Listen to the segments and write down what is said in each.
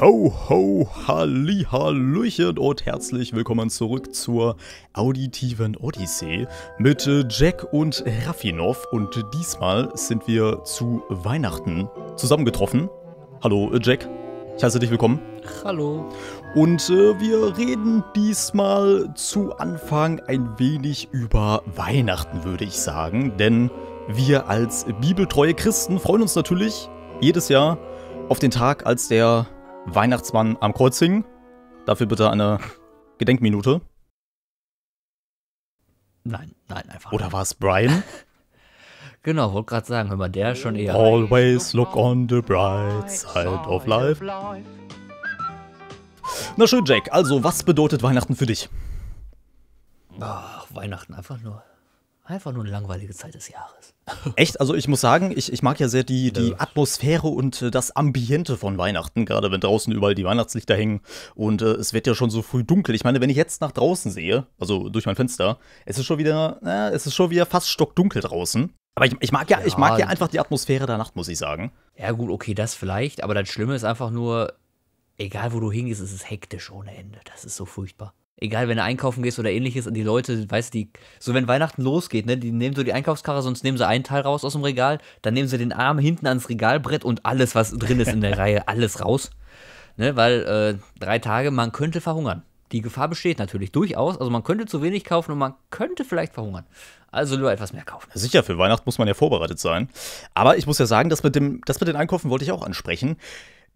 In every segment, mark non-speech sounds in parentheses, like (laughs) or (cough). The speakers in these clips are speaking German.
Ho, ho, halli, hallöchen und herzlich willkommen zurück zur auditiven Odyssee mit Jack und Raffinov und diesmal sind wir zu Weihnachten zusammengetroffen. Hallo äh, Jack, ich heiße dich willkommen. Hallo. Und äh, wir reden diesmal zu Anfang ein wenig über Weihnachten, würde ich sagen, denn wir als bibeltreue Christen freuen uns natürlich jedes Jahr auf den Tag, als der Weihnachtsmann am Kreuz hingen. Dafür bitte eine Gedenkminute. Nein, nein, einfach. Oder war es Brian? (laughs) genau, wollte gerade sagen, wenn man der schon eher. Always look on the bright side of life. Na schön, Jack, also was bedeutet Weihnachten für dich? Ach, Weihnachten einfach nur Einfach nur eine langweilige Zeit des Jahres. (laughs) Echt? Also ich muss sagen, ich, ich mag ja sehr die, die ja. Atmosphäre und äh, das Ambiente von Weihnachten, gerade wenn draußen überall die Weihnachtslichter hängen und äh, es wird ja schon so früh dunkel. Ich meine, wenn ich jetzt nach draußen sehe, also durch mein Fenster, es ist schon wieder, äh, es ist schon wieder fast stockdunkel draußen. Aber ich, ich mag ja, ja, ich mag ja einfach die Atmosphäre der Nacht, muss ich sagen. Ja gut, okay, das vielleicht, aber das Schlimme ist einfach nur, egal wo du hingehst, es ist hektisch ohne Ende. Das ist so furchtbar egal, wenn du einkaufen gehst oder ähnliches, und die Leute, weißt du, so wenn Weihnachten losgeht, ne, die nehmen so die Einkaufskarre, sonst nehmen sie einen Teil raus aus dem Regal, dann nehmen sie den Arm hinten ans Regalbrett und alles, was drin ist in der (laughs) Reihe, alles raus. Ne, weil äh, drei Tage, man könnte verhungern. Die Gefahr besteht natürlich durchaus. Also man könnte zu wenig kaufen und man könnte vielleicht verhungern. Also lieber etwas mehr kaufen. Sicher, für Weihnachten muss man ja vorbereitet sein. Aber ich muss ja sagen, das mit, dem, das mit den Einkaufen wollte ich auch ansprechen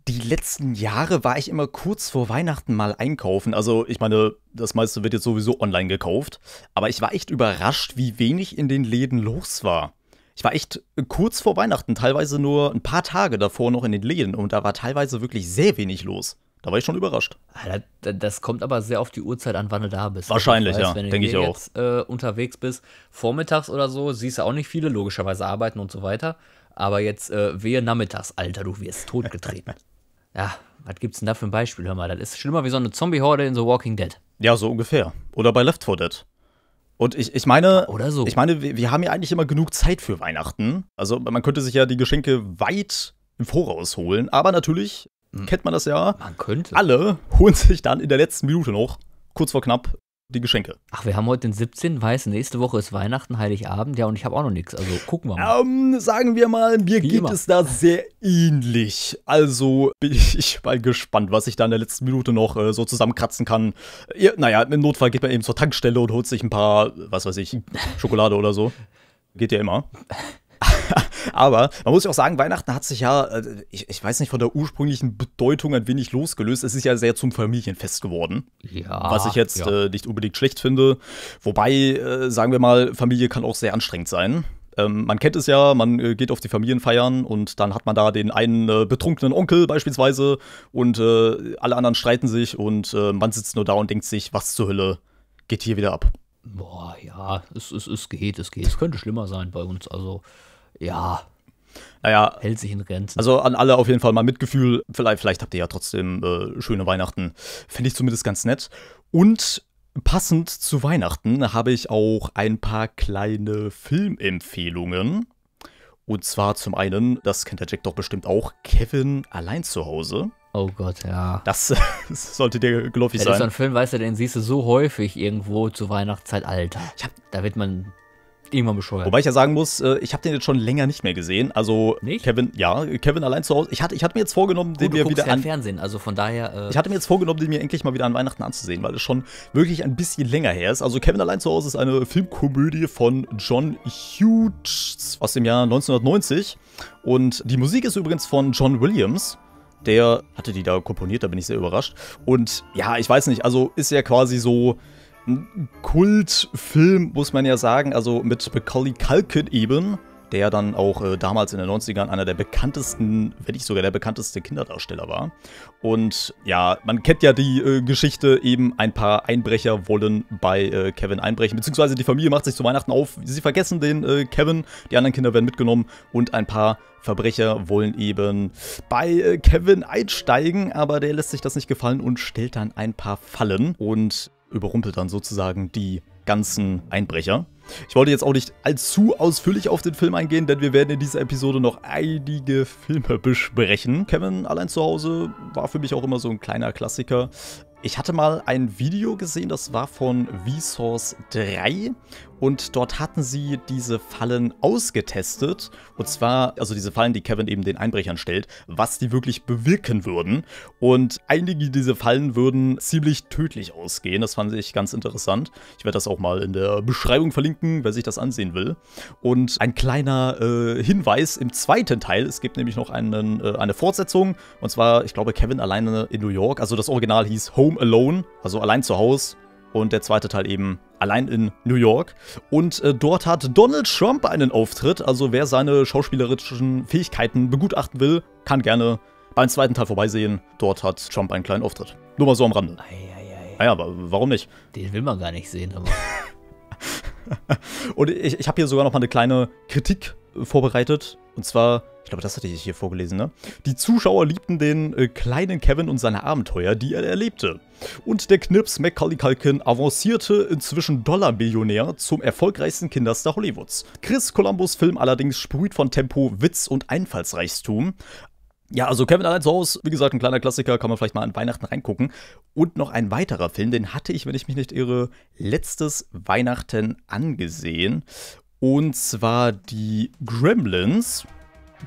die letzten Jahre war ich immer kurz vor Weihnachten mal einkaufen. Also ich meine, das meiste wird jetzt sowieso online gekauft. Aber ich war echt überrascht, wie wenig in den Läden los war. Ich war echt kurz vor Weihnachten, teilweise nur ein paar Tage davor noch in den Läden. Und da war teilweise wirklich sehr wenig los. Da war ich schon überrascht. Ah, das kommt aber sehr auf die Uhrzeit an, wann du da bist. Wahrscheinlich, weiß, ja. Denke ich auch. Wenn du jetzt äh, unterwegs bist, vormittags oder so, siehst du auch nicht viele, logischerweise arbeiten und so weiter. Aber jetzt äh, wehe nachmittags, Alter, du wirst totgetreten. (laughs) ja, was gibt's denn da für ein Beispiel? Hör mal, das ist schlimmer wie so eine Zombie-Horde in The Walking Dead. Ja, so ungefähr. Oder bei Left 4 Dead. Und ich, ich meine, ja, so. ich meine, wir, wir haben ja eigentlich immer genug Zeit für Weihnachten. Also man könnte sich ja die Geschenke weit im Voraus holen, aber natürlich hm. kennt man das ja. Man könnte. Alle holen sich dann in der letzten Minute noch, kurz vor knapp, die Geschenke. Ach, wir haben heute den 17. Weiß, nächste Woche ist Weihnachten, Heiligabend. Ja, und ich habe auch noch nichts. Also gucken wir mal. Ähm, sagen wir mal, mir Wie geht immer. es da sehr ähnlich. Also bin ich mal gespannt, was ich da in der letzten Minute noch äh, so zusammenkratzen kann. Ihr, naja, im Notfall geht man eben zur Tankstelle und holt sich ein paar, was weiß ich, Schokolade oder so. Geht ja immer. Aber man muss ja auch sagen, Weihnachten hat sich ja, äh, ich, ich weiß nicht, von der ursprünglichen Bedeutung ein wenig losgelöst. Es ist ja sehr zum Familienfest geworden. Ja. Was ich jetzt ja. äh, nicht unbedingt schlecht finde. Wobei, äh, sagen wir mal, Familie kann auch sehr anstrengend sein. Ähm, man kennt es ja, man äh, geht auf die Familienfeiern und dann hat man da den einen äh, betrunkenen Onkel beispielsweise und äh, alle anderen streiten sich und äh, man sitzt nur da und denkt sich, was zur Hölle geht hier wieder ab. Boah, ja, es, es, es geht, es geht. Es könnte schlimmer sein bei uns. Also, ja, naja, hält sich in Grenzen. Also an alle auf jeden Fall mal Mitgefühl. Vielleicht, vielleicht habt ihr ja trotzdem äh, schöne Weihnachten. Fände ich zumindest ganz nett. Und passend zu Weihnachten habe ich auch ein paar kleine Filmempfehlungen. Und zwar zum einen, das kennt der Jack doch bestimmt auch, Kevin allein zu Hause. Oh Gott, ja. Das, (laughs) sollte dir geläufig sein. Das ist so ein Film, weißt du, den siehst du so häufig irgendwo zu Weihnachtszeit, Alter. Ich Hab, da wird man irgendwann bescheuert. Wobei ich ja sagen muss, äh, ich habe den jetzt schon länger nicht mehr gesehen. Also nicht? Kevin, ja, Kevin allein zu Hause. Ich hatte, ich hatte mir jetzt vorgenommen, Gut, oh, den mir wieder ja an Fernsehen, also von daher. Äh ich hatte mir jetzt vorgenommen, den mir endlich mal wieder an Weihnachten anzusehen, weil es schon wirklich ein bisschen länger her ist. Also Kevin allein zu Hause ist eine Filmkomödie von John Hughes aus dem Jahr 1990 und die Musik ist übrigens von John Williams. Der hatte die da komponiert, da bin ich sehr überrascht. Und ja, ich weiß nicht, also ist ja quasi so Kultfilm, muss man ja sagen, also mit Macaulay Culkin eben, der dann auch äh, damals in den 90ern einer der bekanntesten, wenn nicht sogar der bekannteste Kinderdarsteller war. Und ja, man kennt ja die äh, Geschichte, eben ein paar Einbrecher wollen bei äh, Kevin einbrechen, beziehungsweise die Familie macht sich zu Weihnachten auf, sie vergessen den äh, Kevin, die anderen Kinder werden mitgenommen und ein paar Verbrecher wollen eben bei äh, Kevin einsteigen, aber der lässt sich das nicht gefallen und stellt dann ein paar Fallen und überrumpelt dann sozusagen die ganzen Einbrecher. Ich wollte jetzt auch nicht allzu ausführlich auf den Film eingehen, denn wir werden in dieser Episode noch einige Filme besprechen. Kevin allein zu Hause war für mich auch immer so ein kleiner Klassiker. Ich hatte mal ein Video gesehen, das war von Vsauce 3 und dort hatten sie diese Fallen ausgetestet. Und zwar, also diese Fallen, die Kevin eben den Einbrechern stellt, was die wirklich bewirken würden. Und einige dieser Fallen würden ziemlich tödlich ausgehen. Das fand ich ganz interessant. Ich werde das auch mal in der Beschreibung verlinken, wer sich das ansehen will. Und ein kleiner äh, Hinweis im zweiten Teil. Es gibt nämlich noch einen, äh, eine Fortsetzung. Und zwar, ich glaube, Kevin alleine in New York. Also das Original hieß Home Alone, also allein zu Hause. Und der zweite Teil eben allein in New York. Und äh, dort hat Donald Trump einen Auftritt. Also wer seine schauspielerischen Fähigkeiten begutachten will, kann gerne beim zweiten Teil vorbeisehen. Dort hat Trump einen kleinen Auftritt. Nur mal so am Rande. Eieiei. Naja, aber warum nicht? Den will man gar nicht sehen. (laughs) und ich, ich habe hier sogar noch mal eine kleine Kritik vorbereitet. Und zwar glaube, das hatte ich hier vorgelesen, ne? Die Zuschauer liebten den äh, kleinen Kevin und seine Abenteuer, die er erlebte. Und der Knips Macaulay Culkin avancierte inzwischen Dollarmillionär zum erfolgreichsten Kinderstar Hollywoods. Chris Columbus' Film allerdings sprüht von Tempo, Witz und Einfallsreichtum. Ja, also Kevin allein zu Hause, wie gesagt, ein kleiner Klassiker, kann man vielleicht mal an Weihnachten reingucken. Und noch ein weiterer Film, den hatte ich, wenn ich mich nicht irre, letztes Weihnachten angesehen. Und zwar die Gremlins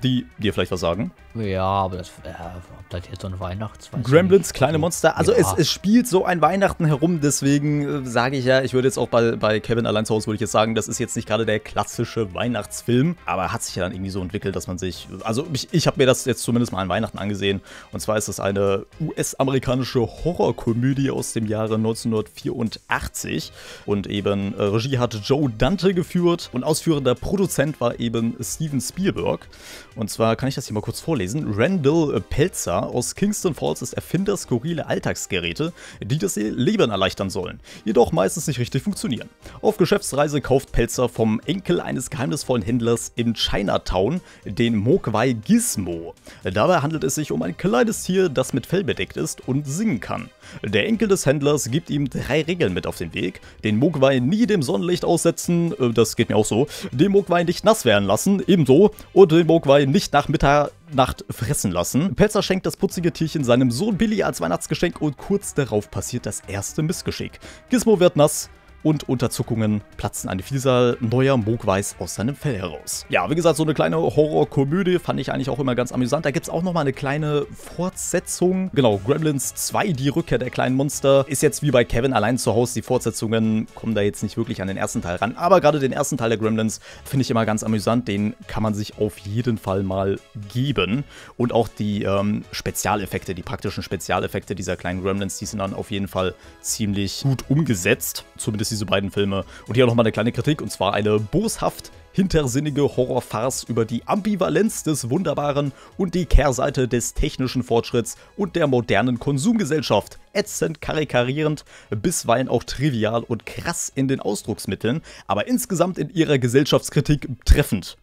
die dir vielleicht was sagen. Ja, aber das, äh, ob das jetzt so ein Weihnachts Gremlins, kleine Monster. Also ja. es, es spielt so ein Weihnachten herum, deswegen äh, sage ich ja, ich würde jetzt auch bei, bei Kevin allein zu Hause, würde ich jetzt sagen, das ist jetzt nicht gerade der klassische Weihnachtsfilm, aber hat sich ja dann irgendwie so entwickelt, dass man sich, also ich, ich habe mir das jetzt zumindest mal an Weihnachten angesehen. Und zwar ist das eine US-amerikanische Horrorkomödie aus dem Jahre 1984 und eben äh, Regie hatte Joe Dante geführt und ausführender Produzent war eben Steven Spielberg. Und zwar kann ich das hier mal kurz vorlesen. Randall äh, Pelzer aus Kingston Falls ist Erfinder skurrile Alltagsgeräte, die das Leben erleichtern sollen, jedoch meistens nicht richtig funktionieren. Auf Geschäftsreise kauft Pelzer vom Enkel eines geheimnisvollen Händlers in Chinatown den Mogwai Gizmo. Dabei handelt es sich um ein kleines Tier, das mit Fell bedeckt ist und singen kann. Der Enkel des Händlers gibt ihm drei Regeln mit auf den Weg. Den Mogwai nie dem Sonnenlicht aussetzen, äh, das geht mir auch so. Den Mogwai nicht nass werden lassen, ebenso. Und den Mogwai nicht nach Mitternacht fressen lassen. Petzer schenkt das putzige Tierchen seinem Sohn Billy als Weihnachtsgeschenk und kurz darauf passiert das erste Missgeschick. Gizmo wird nass, und Unterzuckungen platzen eine Vielzahl neuer Mogwais aus seinem Fell heraus. Ja, wie gesagt, so eine kleine Horrorkomödie fand ich eigentlich auch immer ganz amüsant. Da gibt es auch nochmal eine kleine Fortsetzung. Genau, Gremlins 2, die Rückkehr der kleinen Monster, ist jetzt wie bei Kevin allein zu Hause. Die Fortsetzungen kommen da jetzt nicht wirklich an den ersten Teil ran. Aber gerade den ersten Teil der Gremlins finde ich immer ganz amüsant. Den kann man sich auf jeden Fall mal geben. Und auch die ähm, Spezialeffekte, die praktischen Spezialeffekte dieser kleinen Gremlins, die sind dann auf jeden Fall ziemlich gut umgesetzt. Zumindest die diese beiden Filme. Und hier nochmal eine kleine Kritik, und zwar eine boshaft hintersinnige Horrorfarce über die Ambivalenz des Wunderbaren und die Kehrseite des technischen Fortschritts und der modernen Konsumgesellschaft. Ätzend karikarierend, bisweilen auch trivial und krass in den Ausdrucksmitteln, aber insgesamt in ihrer Gesellschaftskritik treffend.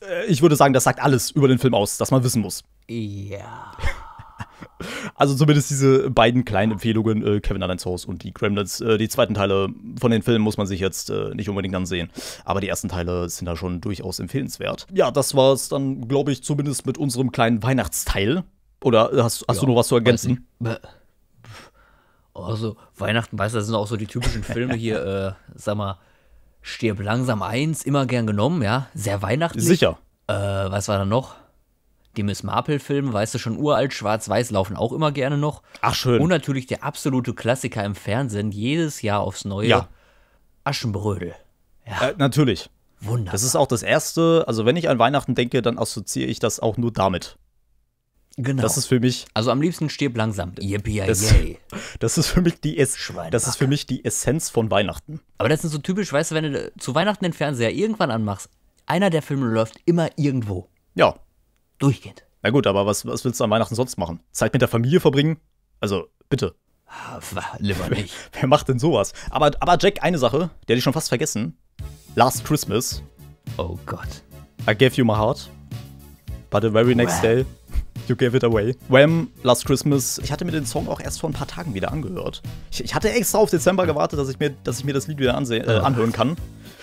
Äh, ich würde sagen, das sagt alles über den Film aus, das man wissen muss. Ja. Also zumindest diese beiden kleinen Empfehlungen, äh, Kevin Alleins Haus und die Gremlins. Äh, die zweiten Teile von den Filmen muss man sich jetzt äh, nicht unbedingt ansehen. Aber die ersten Teile sind da schon durchaus empfehlenswert. Ja, das war es dann, glaube ich, zumindest mit unserem kleinen Weihnachtsteil. Oder äh, hast, hast ja, du noch was zu ergänzen? Also, Weihnachten, weißt du, das sind auch so die typischen Filme hier, (laughs) äh, sag mal, Stirb langsam eins, immer gern genommen, ja. Sehr weihnachtlich. Sicher. Äh, was war da noch? die Miss Marple-Filme, weißt du, schon uralt, schwarz-weiß laufen auch immer gerne noch. Ach, schön. Und natürlich der absolute Klassiker im Fernsehen, jedes Jahr aufs Neue. Ja. Aschenbrödel. Ja. Äh, natürlich. Wunderbar. Das ist auch das erste, also wenn ich an Weihnachten denke, dann assoziiere ich das auch nur damit. Genau. Das ist für mich. Also am liebsten stirb langsam. Yippie das, (laughs) das ist für mich die es Das ist für mich die Essenz von Weihnachten. Aber das ist so typisch, weißt du, wenn du zu Weihnachten den Fernseher irgendwann anmachst, einer der Filme läuft immer irgendwo. Ja. Durchgehend. Na gut, aber was, was willst du an Weihnachten sonst machen? Zeit mit der Familie verbringen? Also, bitte. Ah, lieber nicht. Wer, wer macht denn sowas? Aber, aber Jack, eine Sache, der hatte ich schon fast vergessen. Last Christmas. Oh Gott. I gave you my heart. But the very next well. day, you gave it away. Wham, Last Christmas. Ich hatte mir den Song auch erst vor ein paar Tagen wieder angehört. Ich, ich hatte extra auf Dezember gewartet, dass ich mir, dass ich mir das Lied wieder ansehen, äh, ah. anhören kann.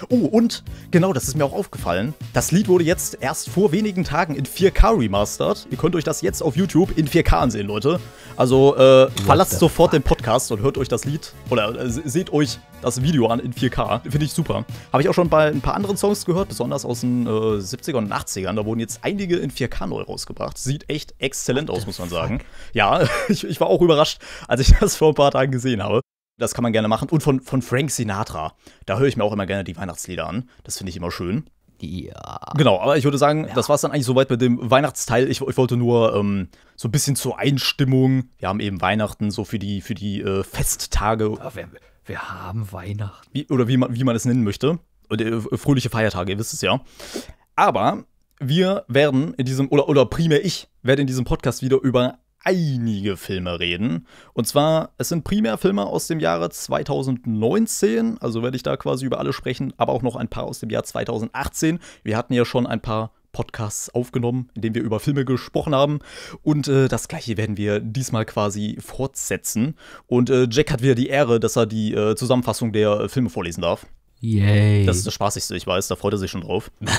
Oh, und genau, das ist mir auch aufgefallen. Das Lied wurde jetzt erst vor wenigen Tagen in 4K remastered. Ihr könnt euch das jetzt auf YouTube in 4K ansehen, Leute. Also äh, verlasst sofort fuck? den Podcast und hört euch das Lied oder äh, seht euch das Video an in 4K. Finde ich super. Habe ich auch schon bei ein paar anderen Songs gehört, besonders aus den äh, 70ern und 80ern. Da wurden jetzt einige in 4K neu rausgebracht. Sieht echt exzellent aus, muss man fuck? sagen. Ja, (laughs) ich, ich war auch überrascht, als ich das vor ein paar Tagen gesehen habe. Das kann man gerne machen. Und von, von Frank Sinatra. Da höre ich mir auch immer gerne die Weihnachtslieder an. Das finde ich immer schön. Ja. Genau, aber ich würde sagen, ja. das war es dann eigentlich soweit mit dem Weihnachtsteil. Ich, ich wollte nur ähm, so ein bisschen zur Einstimmung. Wir haben eben Weihnachten so für die, für die äh, Festtage. Ja, wir, wir, haben Weihnachten. Wie, oder wie man, wie man es nennen möchte. Oder, äh, fröhliche Feiertage, ihr wisst es ja. Aber wir werden in diesem, oder, oder primär ich, werde in diesem Podcast wieder über einige Filme reden. Und zwar, es sind primär Filme aus dem Jahre 2019, also werde ich da quasi über alle sprechen, aber auch noch ein paar aus dem Jahr 2018. Wir hatten ja schon ein paar Podcasts aufgenommen, in denen wir über Filme gesprochen haben. Und äh, das gleiche werden wir diesmal quasi fortsetzen. Und äh, Jack hat wieder die Ehre, dass er die äh, Zusammenfassung der Filme vorlesen darf. Yay. Das ist das Spaßigste, ich weiß, da freut er sich schon drauf. (laughs)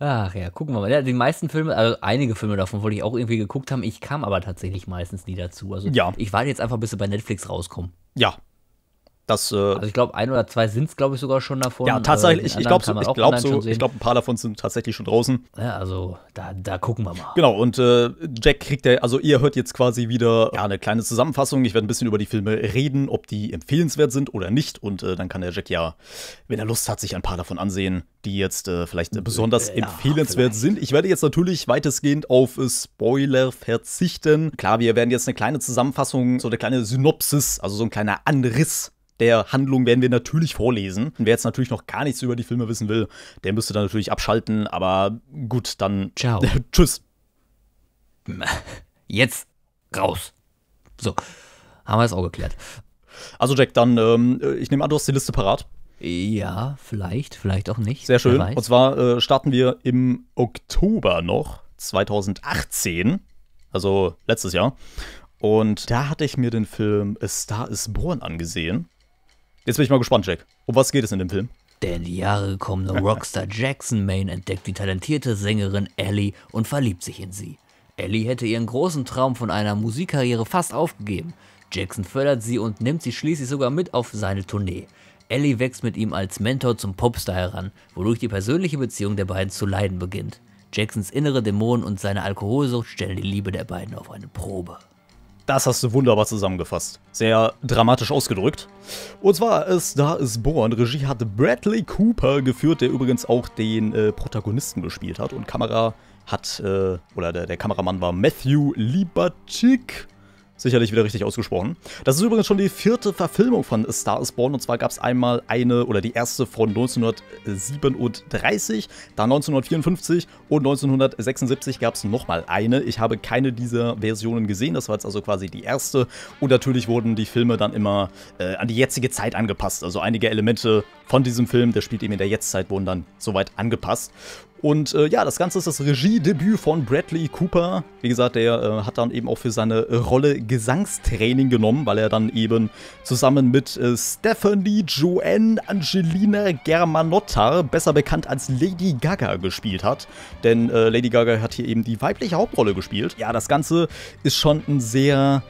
Ach ja, gucken wir mal. Ja, die meisten Filme, also einige Filme davon wollte ich auch irgendwie geguckt haben. Ich kam aber tatsächlich meistens nie dazu. Also ja. ich warte jetzt einfach, bis sie bei Netflix rauskommen. Ja, das, äh, also ich glaube, ein oder zwei sind es, glaube ich, sogar schon davon. Ja, äh, tatsächlich, ich, glaube so, ich glaub so, ich glaub, ein paar davon sind tatsächlich schon draußen. Ja, also da, da gucken wir mal. Genau, und äh, Jack kriegt ja, also ihr hört jetzt quasi wieder ja, eine kleine Zusammenfassung. Ich werde ein bisschen über die Filme reden, ob die empfehlenswert sind oder nicht. Und äh, dann kann der Jack ja, wenn er Lust hat, sich ein paar davon ansehen, die jetzt äh, vielleicht äh, besonders empfehlenswert ja, sind. Ich werde jetzt natürlich weitestgehend auf äh, Spoiler verzichten. Klar, wir werden jetzt eine kleine Zusammenfassung, so eine kleine Synopsis, also so ein kleiner Anriss der Handlung werden wir natürlich vorlesen. Und Wer jetzt natürlich noch gar nichts über die Filme wissen will, der müsste dann natürlich abschalten. Aber gut, dann. Ciao. (laughs) Tschüss. (laughs) Jetzt raus. So, haben wir es auch geklärt. Also Jack, dann, ähm, ich nehme an, du hast die Liste parat. Ja, vielleicht, vielleicht auch nicht. Sehr schön. Und zwar äh, starten wir im Oktober noch, 2018, also letztes Jahr. Und da hatte ich mir den Film A Star is Born angesehen. Jetzt bin ich mal gespannt, Jack. Um was geht es in dem Film? Der in die Jahre gekommene (laughs) Rockstar Jackson Maine entdeckt die talentierte Sängerin Ellie und verliebt sich in sie. Ellie hätte ihren großen Traum von einer Musikkarriere fast aufgegeben. Jackson fördert sie und nimmt sie schließlich sogar mit auf seine Tournee. Ellie wächst mit ihm als Mentor zum Popstar heran, wodurch die persönliche Beziehung der beiden zu leiden beginnt. Jacksons innere Dämonen und seine Alkoholsucht stellen die Liebe der beiden auf eine Probe. Das hast du wunderbar zusammengefasst. Sehr dramatisch ausgedrückt. Und zwar ist Da ist Born. Regie hat Bradley Cooper geführt, der übrigens auch den äh, Protagonisten gespielt hat. Und Kamera hat, äh, oder der, der Kameramann war Matthew Libatic sicherlich wieder richtig ausgesprochen. Das ist übrigens schon die vierte Verfilmung von A Star is Born. Und zwar gab es einmal eine oder die erste von 1937, dann 1954 und 1976 gab es nochmal eine. Ich habe keine dieser Versionen gesehen. Das war jetzt also quasi die erste. Und natürlich wurden die Filme dann immer äh, an die jetzige Zeit angepasst. Also einige Elemente von diesem Film, der spielt eben in der Jetztzeit, wurden dann soweit angepasst. Und äh, ja, das Ganze ist das Regiedebüt von Bradley Cooper. Wie gesagt, der äh, hat dann eben auch für seine Rolle Gesangstraining genommen, weil er dann eben zusammen mit äh, Stephanie Joanne Angelina Germanotta, besser bekannt als Lady Gaga, gespielt hat. Denn äh, Lady Gaga hat hier eben die weibliche Hauptrolle gespielt. Ja, das Ganze ist schon ein sehr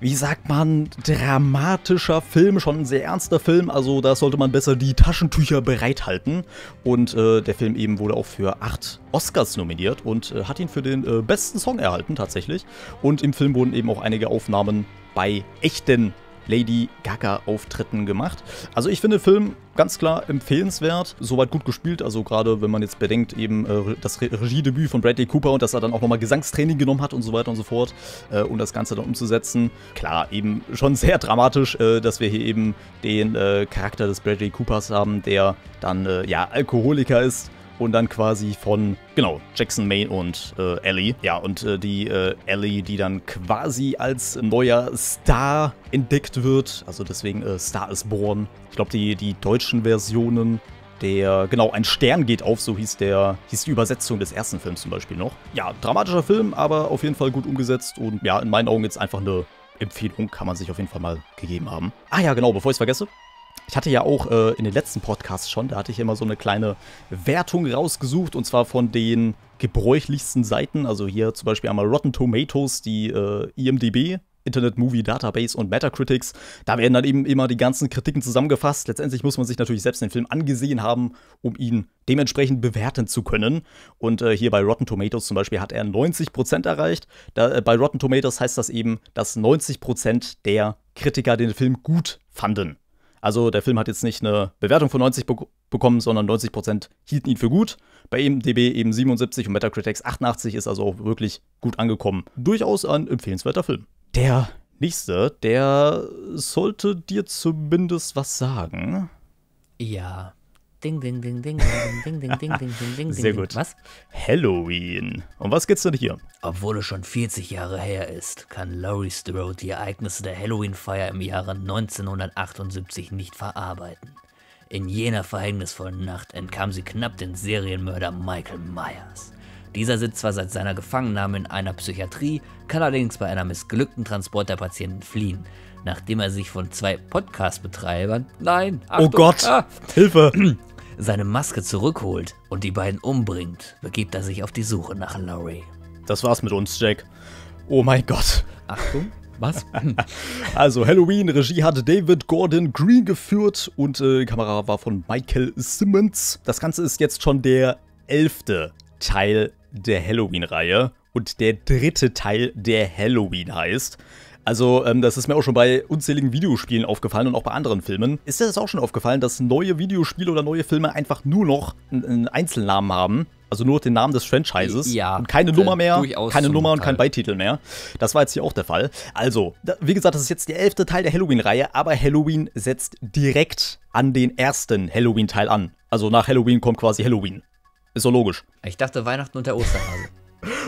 wie sagt man, dramatischer Film, schon ein sehr ernster Film, also da sollte man besser die Taschentücher bereithalten. Und äh, der Film eben wurde auch für acht Oscars nominiert und äh, hat ihn für den äh, besten Song erhalten tatsächlich. Und im Film wurden eben auch einige Aufnahmen bei echten Lady Gaga-Auftritten gemacht. Also ich finde den Film ganz klar empfehlenswert, soweit gut gespielt, also gerade wenn man jetzt bedenkt eben äh, das Re Regiedebüt von Bradley Cooper und dass er dann auch nochmal Gesangstraining genommen hat und so weiter und so fort, äh, um das Ganze dann umzusetzen. Klar, eben schon (laughs) sehr dramatisch, äh, dass wir hier eben den äh, Charakter des Bradley Coopers haben, der dann äh, ja Alkoholiker ist und dann quasi von, genau, Jackson, May und äh, Ellie. Ja, und äh, die äh, Ellie, die dann quasi als neuer Star entdeckt wird. Also deswegen äh, Star is Born. Ich glaube, die, die deutschen Versionen der, genau, ein Stern geht auf, so hieß der, hieß die Übersetzung des ersten Films zum Beispiel noch. Ja, dramatischer Film, aber auf jeden Fall gut umgesetzt und ja, in meinen Augen jetzt einfach eine Empfehlung kann man sich auf jeden Fall mal gegeben haben. Ah ja, genau, bevor ich es vergesse, ich hatte ja auch äh, in den letzten Podcasts schon, da hatte ich immer so eine kleine Wertung rausgesucht und zwar von den gebräuchlichsten Seiten. Also hier zum Beispiel einmal Rotten Tomatoes, die äh, IMDB, Internet Movie Database und Metacritics. Da werden dann eben immer die ganzen Kritiken zusammengefasst. Letztendlich muss man sich natürlich selbst den Film angesehen haben, um ihn dementsprechend bewerten zu können. Und äh, hier bei Rotten Tomatoes zum Beispiel hat er 90% erreicht. Da, äh, bei Rotten Tomatoes heißt das eben, dass 90% der Kritiker den Film gut fanden. Also der Film hat jetzt nicht eine Bewertung von 90 be bekommen, sondern 90% hielten ihn für gut. Bei IMDb eben 77 und Metacritics 88 ist also auch wirklich gut angekommen. Durchaus ein empfehlenswerter Film. Der nächste, der sollte dir zumindest was sagen. Ja. Ding, ding, ding, ding, ding, ding, ding, ding, ding, ding, ding. Sehr gut. Was? Halloween. Um was geht's denn hier? Obwohl es schon 40 Jahre her ist, kann Laurie Strode die Ereignisse der Halloween-Feier im Jahre 1978 nicht verarbeiten. In jener verhängnisvollen Nacht entkam sie knapp den Serienmörder Michael Myers. Dieser sitzt zwar seit seiner Gefangennahme in einer Psychiatrie, kann allerdings bei einer missglückten Transporterpatienten fliehen, nachdem er sich von zwei Podcast-Betreibern, nein, Achtung, oh Gott, ah, Hilfe, seine Maske zurückholt und die beiden umbringt, begibt er sich auf die Suche nach Laurie. Das war's mit uns, Jack. Oh mein Gott. Achtung, was? (laughs) also Halloween, Regie hat David Gordon Green geführt und äh, Kamera war von Michael Simmons. Das Ganze ist jetzt schon der elfte Teil der Halloween-Reihe und der dritte Teil der Halloween heißt. Also ähm, das ist mir auch schon bei unzähligen Videospielen aufgefallen und auch bei anderen Filmen. Ist dir das auch schon aufgefallen, dass neue Videospiele oder neue Filme einfach nur noch einen Einzelnamen haben? Also nur den Namen des Franchises ja, und keine äh, Nummer mehr, keine Nummer und kein Beititel mehr. Das war jetzt hier auch der Fall. Also, wie gesagt, das ist jetzt der elfte Teil der Halloween-Reihe, aber Halloween setzt direkt an den ersten Halloween-Teil an. Also nach Halloween kommt quasi Halloween. Ist so logisch. Ich dachte Weihnachten und der Osterhase. (laughs)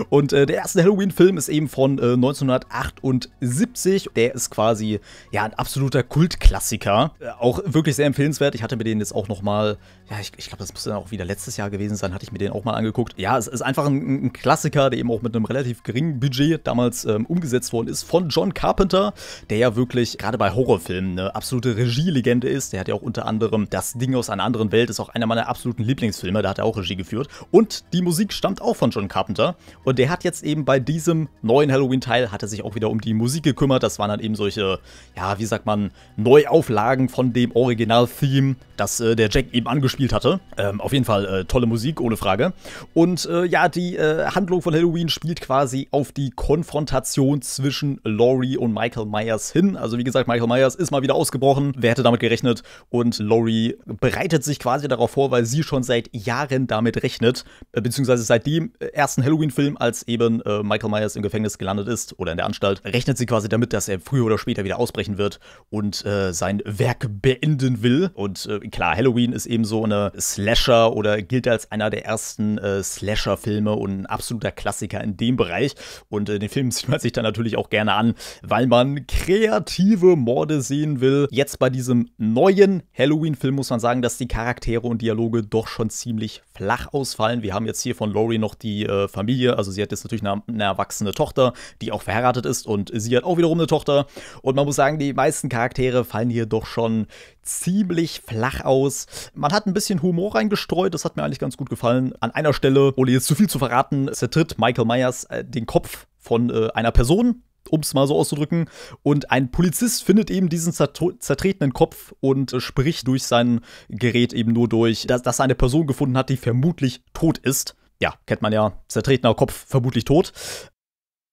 Und äh, der erste Halloween-Film ist eben von äh, 1978. Der ist quasi ja ein absoluter Kultklassiker. Äh, auch wirklich sehr empfehlenswert. Ich hatte mir den jetzt auch nochmal, ja, ich, ich glaube, das muss dann auch wieder letztes Jahr gewesen sein, hatte ich mir den auch mal angeguckt. Ja, es ist einfach ein, ein Klassiker, der eben auch mit einem relativ geringen Budget damals ähm, umgesetzt worden ist, von John Carpenter, der ja wirklich gerade bei Horrorfilmen eine absolute Regielegende ist. Der hat ja auch unter anderem Das Ding aus einer anderen Welt, ist auch einer meiner absoluten Lieblingsfilme, da hat er auch Regie geführt. Und die Musik stammt auch von John Carpenter. Und der hat jetzt eben bei diesem neuen Halloween-Teil, hat er sich auch wieder um die Musik gekümmert. Das waren dann eben solche, ja, wie sagt man, Neuauflagen von dem Original-Theme, das äh, der Jack eben angespielt hatte. Ähm, auf jeden Fall äh, tolle Musik, ohne Frage. Und äh, ja, die äh, Handlung von Halloween spielt quasi auf die Konfrontation zwischen Laurie und Michael Myers hin. Also wie gesagt, Michael Myers ist mal wieder ausgebrochen. Wer hätte damit gerechnet? Und Laurie bereitet sich quasi darauf vor, weil sie schon seit Jahren damit rechnet, äh, beziehungsweise seit dem äh, ersten Halloween film Film, als eben äh, Michael Myers im Gefängnis gelandet ist oder in der Anstalt, rechnet sie quasi damit, dass er früher oder später wieder ausbrechen wird und äh, sein Werk beenden will. Und äh, klar, Halloween ist eben so eine Slasher oder gilt als einer der ersten äh, Slasher-Filme und ein absoluter Klassiker in dem Bereich. Und äh, den Film (laughs) sieht man sich dann natürlich auch gerne an, weil man kreative Morde sehen will. Jetzt bei diesem neuen Halloween-Film muss man sagen, dass die Charaktere und Dialoge doch schon ziemlich flach ausfallen. Wir haben jetzt hier von Laurie noch die äh, Familie Familie. Also sie hat jetzt natürlich eine, eine erwachsene Tochter, die auch verheiratet ist und sie hat auch wiederum eine Tochter. Und man muss sagen, die meisten Charaktere fallen hier doch schon ziemlich flach aus. Man hat ein bisschen Humor reingestreut, das hat mir eigentlich ganz gut gefallen. An einer Stelle, ohne jetzt zu viel zu verraten, zertritt Michael Myers äh, den Kopf von äh, einer Person, um es mal so auszudrücken. Und ein Polizist findet eben diesen zertretenen Kopf und äh, spricht durch sein Gerät eben nur durch, dass, dass er eine Person gefunden hat, die vermutlich tot ist ja, kennt man ja, zertretener Kopf, vermutlich tot.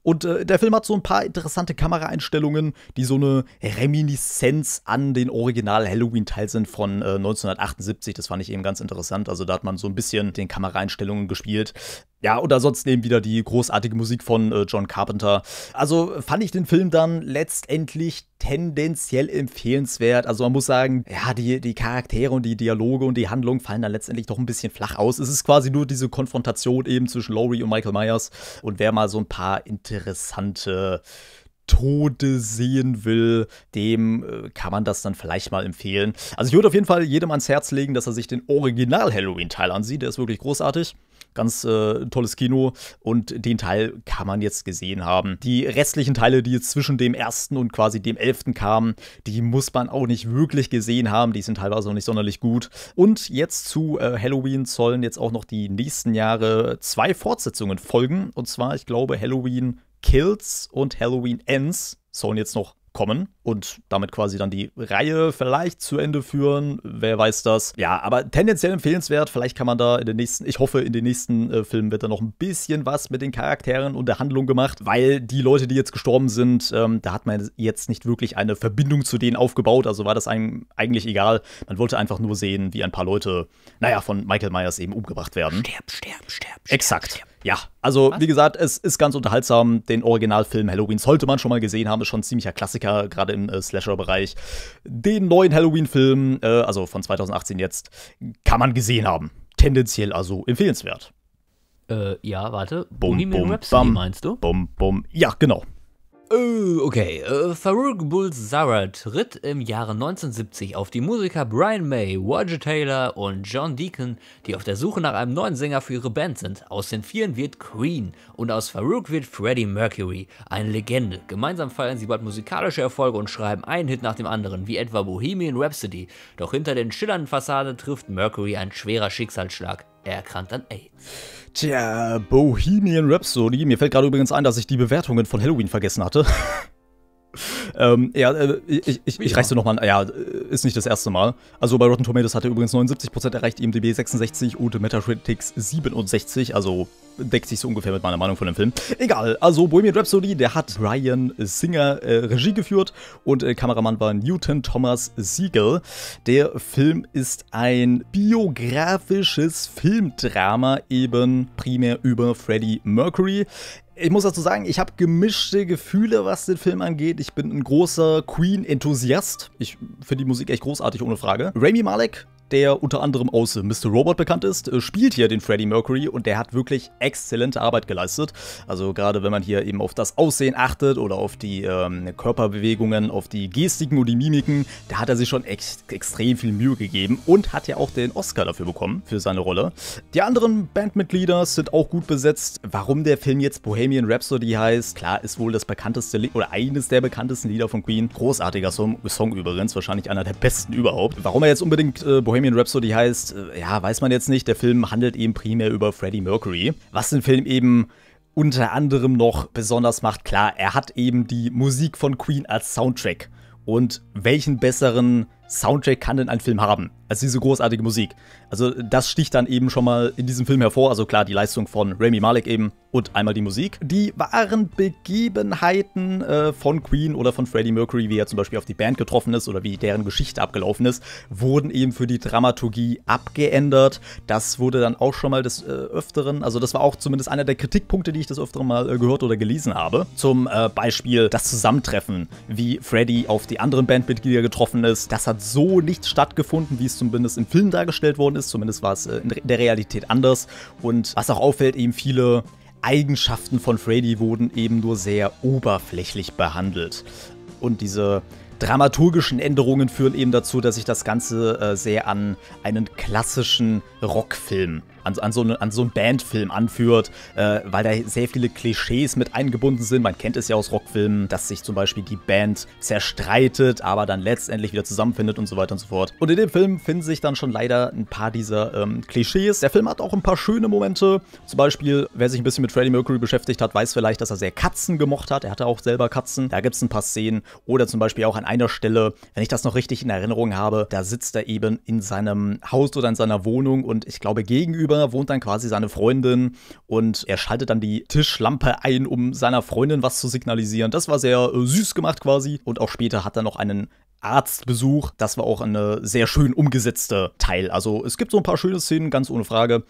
Und äh, der Film hat so ein paar interessante Kameraeinstellungen, die so eine Reminiszenz an den Original-Halloween-Teil sind von äh, 1978. Das fand ich eben ganz interessant. Also da hat man so ein bisschen den Kameraeinstellungen gespielt. Ja, und ansonsten eben wieder die großartige Musik von äh, John Carpenter. Also fand ich den Film dann letztendlich tendenziell empfehlenswert. Also man muss sagen, ja, die, die Charaktere und die Dialoge und die Handlung fallen dann letztendlich doch ein bisschen flach aus. Es ist quasi nur diese Konfrontation eben zwischen Laurie und Michael Myers. Und wer mal so ein paar interessante Tode sehen will, dem äh, kann man das dann vielleicht mal empfehlen. Also ich würde auf jeden Fall jedem ans Herz legen, dass er sich den Original Halloween-Teil ansieht. Der ist wirklich großartig. Ganz äh, tolles Kino und den Teil kann man jetzt gesehen haben. Die restlichen Teile, die jetzt zwischen dem ersten und quasi dem elften kamen, die muss man auch nicht wirklich gesehen haben. Die sind teilweise auch nicht sonderlich gut. Und jetzt zu äh, Halloween sollen jetzt auch noch die nächsten Jahre zwei Fortsetzungen folgen. Und zwar, ich glaube, Halloween Kills und Halloween Ends sollen jetzt noch kommen und damit quasi dann die Reihe vielleicht zu Ende führen. Wer weiß das? Ja, aber tendenziell empfehlenswert. Vielleicht kann man da in den nächsten, ich hoffe, in den nächsten äh, Filmen wird da noch ein bisschen was mit den Charakteren und der Handlung gemacht, weil die Leute, die jetzt gestorben sind, ähm, da hat man jetzt nicht wirklich eine Verbindung zu denen aufgebaut. Also war das einem eigentlich egal. Man wollte einfach nur sehen, wie ein paar Leute, naja, von Michael Myers eben umgebracht werden. Sterb, sterb, sterb. sterb Exakt. Sterb. Ja, also Was? wie gesagt, es ist ganz unterhaltsam. Den Originalfilm Halloween sollte man schon mal gesehen haben, ist schon ein ziemlicher Klassiker, gerade im äh, Slasher-Bereich. Den neuen Halloween-Film, äh, also von 2018 jetzt, kann man gesehen haben. Tendenziell also empfehlenswert. Äh, ja, warte. Bum, bum, bum, meinst du? Bum, bum. Ja, genau. Äh, okay, äh, Farouk Bulzara tritt im Jahre 1970 auf die Musiker Brian May, Roger Taylor und John Deacon, die auf der Suche nach einem neuen Sänger für ihre Band sind. Aus den Vieren wird Queen und aus Farouk wird Freddie Mercury, eine Legende. Gemeinsam feiern sie bald musikalische Erfolge und schreiben einen Hit nach dem anderen, wie etwa Bohemian Rhapsody. Doch hinter den schillernden Fassaden trifft Mercury ein schwerer Schicksalsschlag. Er erkrankt an AIDS. Tja, Bohemian Rhapsody. Mir fällt gerade übrigens ein, dass ich die Bewertungen von Halloween vergessen hatte. (laughs) ähm, ja, äh, ich, ich, ich reiche dir nochmal Ja, ist nicht das erste Mal. Also bei Rotten Tomatoes hat er übrigens 79% erreicht, IMDb 66 und Metacritics 67. Also deckt sich so ungefähr mit meiner Meinung von dem Film. Egal, also Bohemian Rhapsody, der hat Brian Singer äh, Regie geführt und äh, Kameramann war Newton Thomas Siegel. Der Film ist ein biografisches Filmdrama eben primär über Freddie Mercury ich muss dazu sagen, ich habe gemischte Gefühle, was den Film angeht. Ich bin ein großer Queen-Enthusiast. Ich finde die Musik echt großartig, ohne Frage. Rami Malek der unter anderem aus Mr. Robot bekannt ist, äh, spielt hier den Freddie Mercury und der hat wirklich exzellente Arbeit geleistet. Also gerade wenn man hier eben auf das Aussehen achtet oder auf die ähm, Körperbewegungen, auf die Gestiken und die Mimiken, da hat er sich schon echt extrem viel Mühe gegeben und hat ja auch den Oscar dafür bekommen, für seine Rolle. Die anderen Bandmitglieder sind auch gut besetzt. Warum der Film jetzt Bohemian Rhapsody heißt, klar, ist wohl das bekannteste Lied oder eines der bekanntesten Lieder von Queen. Großartiger Song, Song übrigens, wahrscheinlich einer der besten überhaupt. Warum er jetzt unbedingt äh, Bohemian Bohemian Rhapsody heißt, äh, ja, weiß man jetzt nicht. Der Film handelt eben primär über Freddie Mercury. Was den Film eben unter anderem noch besonders macht, klar, er hat eben die Musik von Queen als Soundtrack. Und welchen besseren Soundtrack kann denn ein Film haben? als diese großartige Musik. Also das sticht dann eben schon mal in diesem Film hervor. Also klar, die Leistung von Rami Malek eben und einmal die Musik. Die wahren Begebenheiten äh, von Queen oder von Freddie Mercury, wie er zum Beispiel auf die Band getroffen ist oder wie deren Geschichte abgelaufen ist, wurden eben für die Dramaturgie abgeändert. Das wurde dann auch schon mal des äh, Öfteren, also das war auch zumindest einer der Kritikpunkte, die ich des Öfteren mal äh, gehört oder gelesen habe. Zum äh, Beispiel das Zusammentreffen, wie Freddie auf die anderen Bandmitglieder getroffen ist. Das hat so nicht stattgefunden, wie es zumindest im Film dargestellt worden ist. Zumindest war es äh, in der Realität anders. Und was auch auffällt, eben viele Eigenschaften von Freddy wurden eben nur sehr oberflächlich behandelt. Und diese dramaturgischen Änderungen führen eben dazu, dass sich das Ganze äh, sehr an einen klassischen Rockfilm an, an, so, eine, an so einen Bandfilm anführt, äh, weil da sehr viele Klischees mit eingebunden sind. Man kennt es ja aus Rockfilmen, dass sich zum Beispiel die Band zerstreitet, aber dann letztendlich wieder zusammenfindet und so weiter und so fort. Und in dem Film finden sich dann schon leider ein paar dieser ähm, Klischees. Der Film hat auch ein paar schöne Momente. Zum Beispiel, wer sich ein bisschen mit Freddie Mercury beschäftigt hat, weiß vielleicht, dass er sehr Katzen gemocht hat. Er hatte auch selber Katzen. Da gibt es ein paar Szenen. Oder zum Beispiel auch an einer Stelle, wenn ich das noch richtig in Erinnerung habe, da sitzt er eben in seinem Haus oder in seiner Wohnung und ich glaube gegenüber gegenüber wohnt dann quasi seine Freundin und er schaltet dann die Tischlampe ein, um seiner Freundin was zu signalisieren. Das war sehr äh, süß gemacht quasi. Und auch später hat er noch einen Arztbesuch. Das war auch ein sehr schön umgesetzter Teil. Also es gibt so ein paar schöne Szenen, ganz ohne Frage.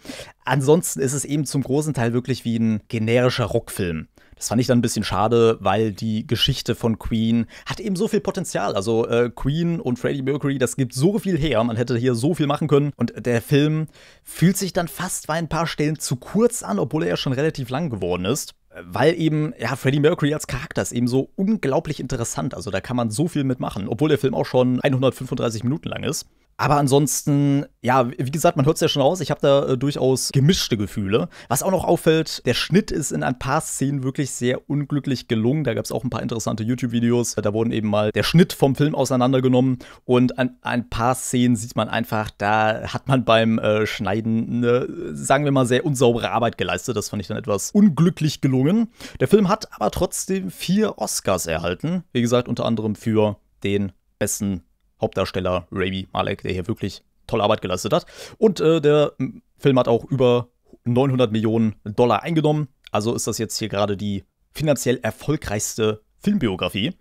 Ansonsten ist es eben zum großen Teil wirklich wie ein generischer Rockfilm. Das fand ich dann ein bisschen schade, weil die Geschichte von Queen hat eben so viel Potenzial. Also äh, Queen und Freddie Mercury, das gibt so viel her. Man hätte hier so viel machen können. Und der Film fühlt sich dann fast bei ein paar Stellen zu kurz an, obwohl er ja schon relativ lang geworden ist weil eben, ja, Freddie Mercury als Charakter ist eben so unglaublich interessant. Also da kann man so viel mitmachen, obwohl der Film auch schon 135 Minuten lang ist. Aber ansonsten, ja, wie gesagt, man hört es ja schon raus, ich habe da äh, durchaus gemischte Gefühle. Was auch noch auffällt, der Schnitt ist in ein paar Szenen wirklich sehr unglücklich gelungen. Da gab es auch ein paar interessante YouTube-Videos. Da wurden eben mal der Schnitt vom Film auseinandergenommen und an ein paar Szenen sieht man einfach, da hat man beim äh, Schneiden eine, sagen wir mal, sehr unsaubere Arbeit geleistet. Das fand ich dann etwas unglücklich gelungen. Der Film hat aber trotzdem vier Oscars erhalten. Wie gesagt, unter anderem für den besten Hauptdarsteller Rami Malek, der hier wirklich tolle Arbeit geleistet hat. Und äh, der hm, Film hat auch über 900 Millionen Dollar eingenommen. Also ist das jetzt hier gerade die finanziell erfolgreichste Filmbiografie.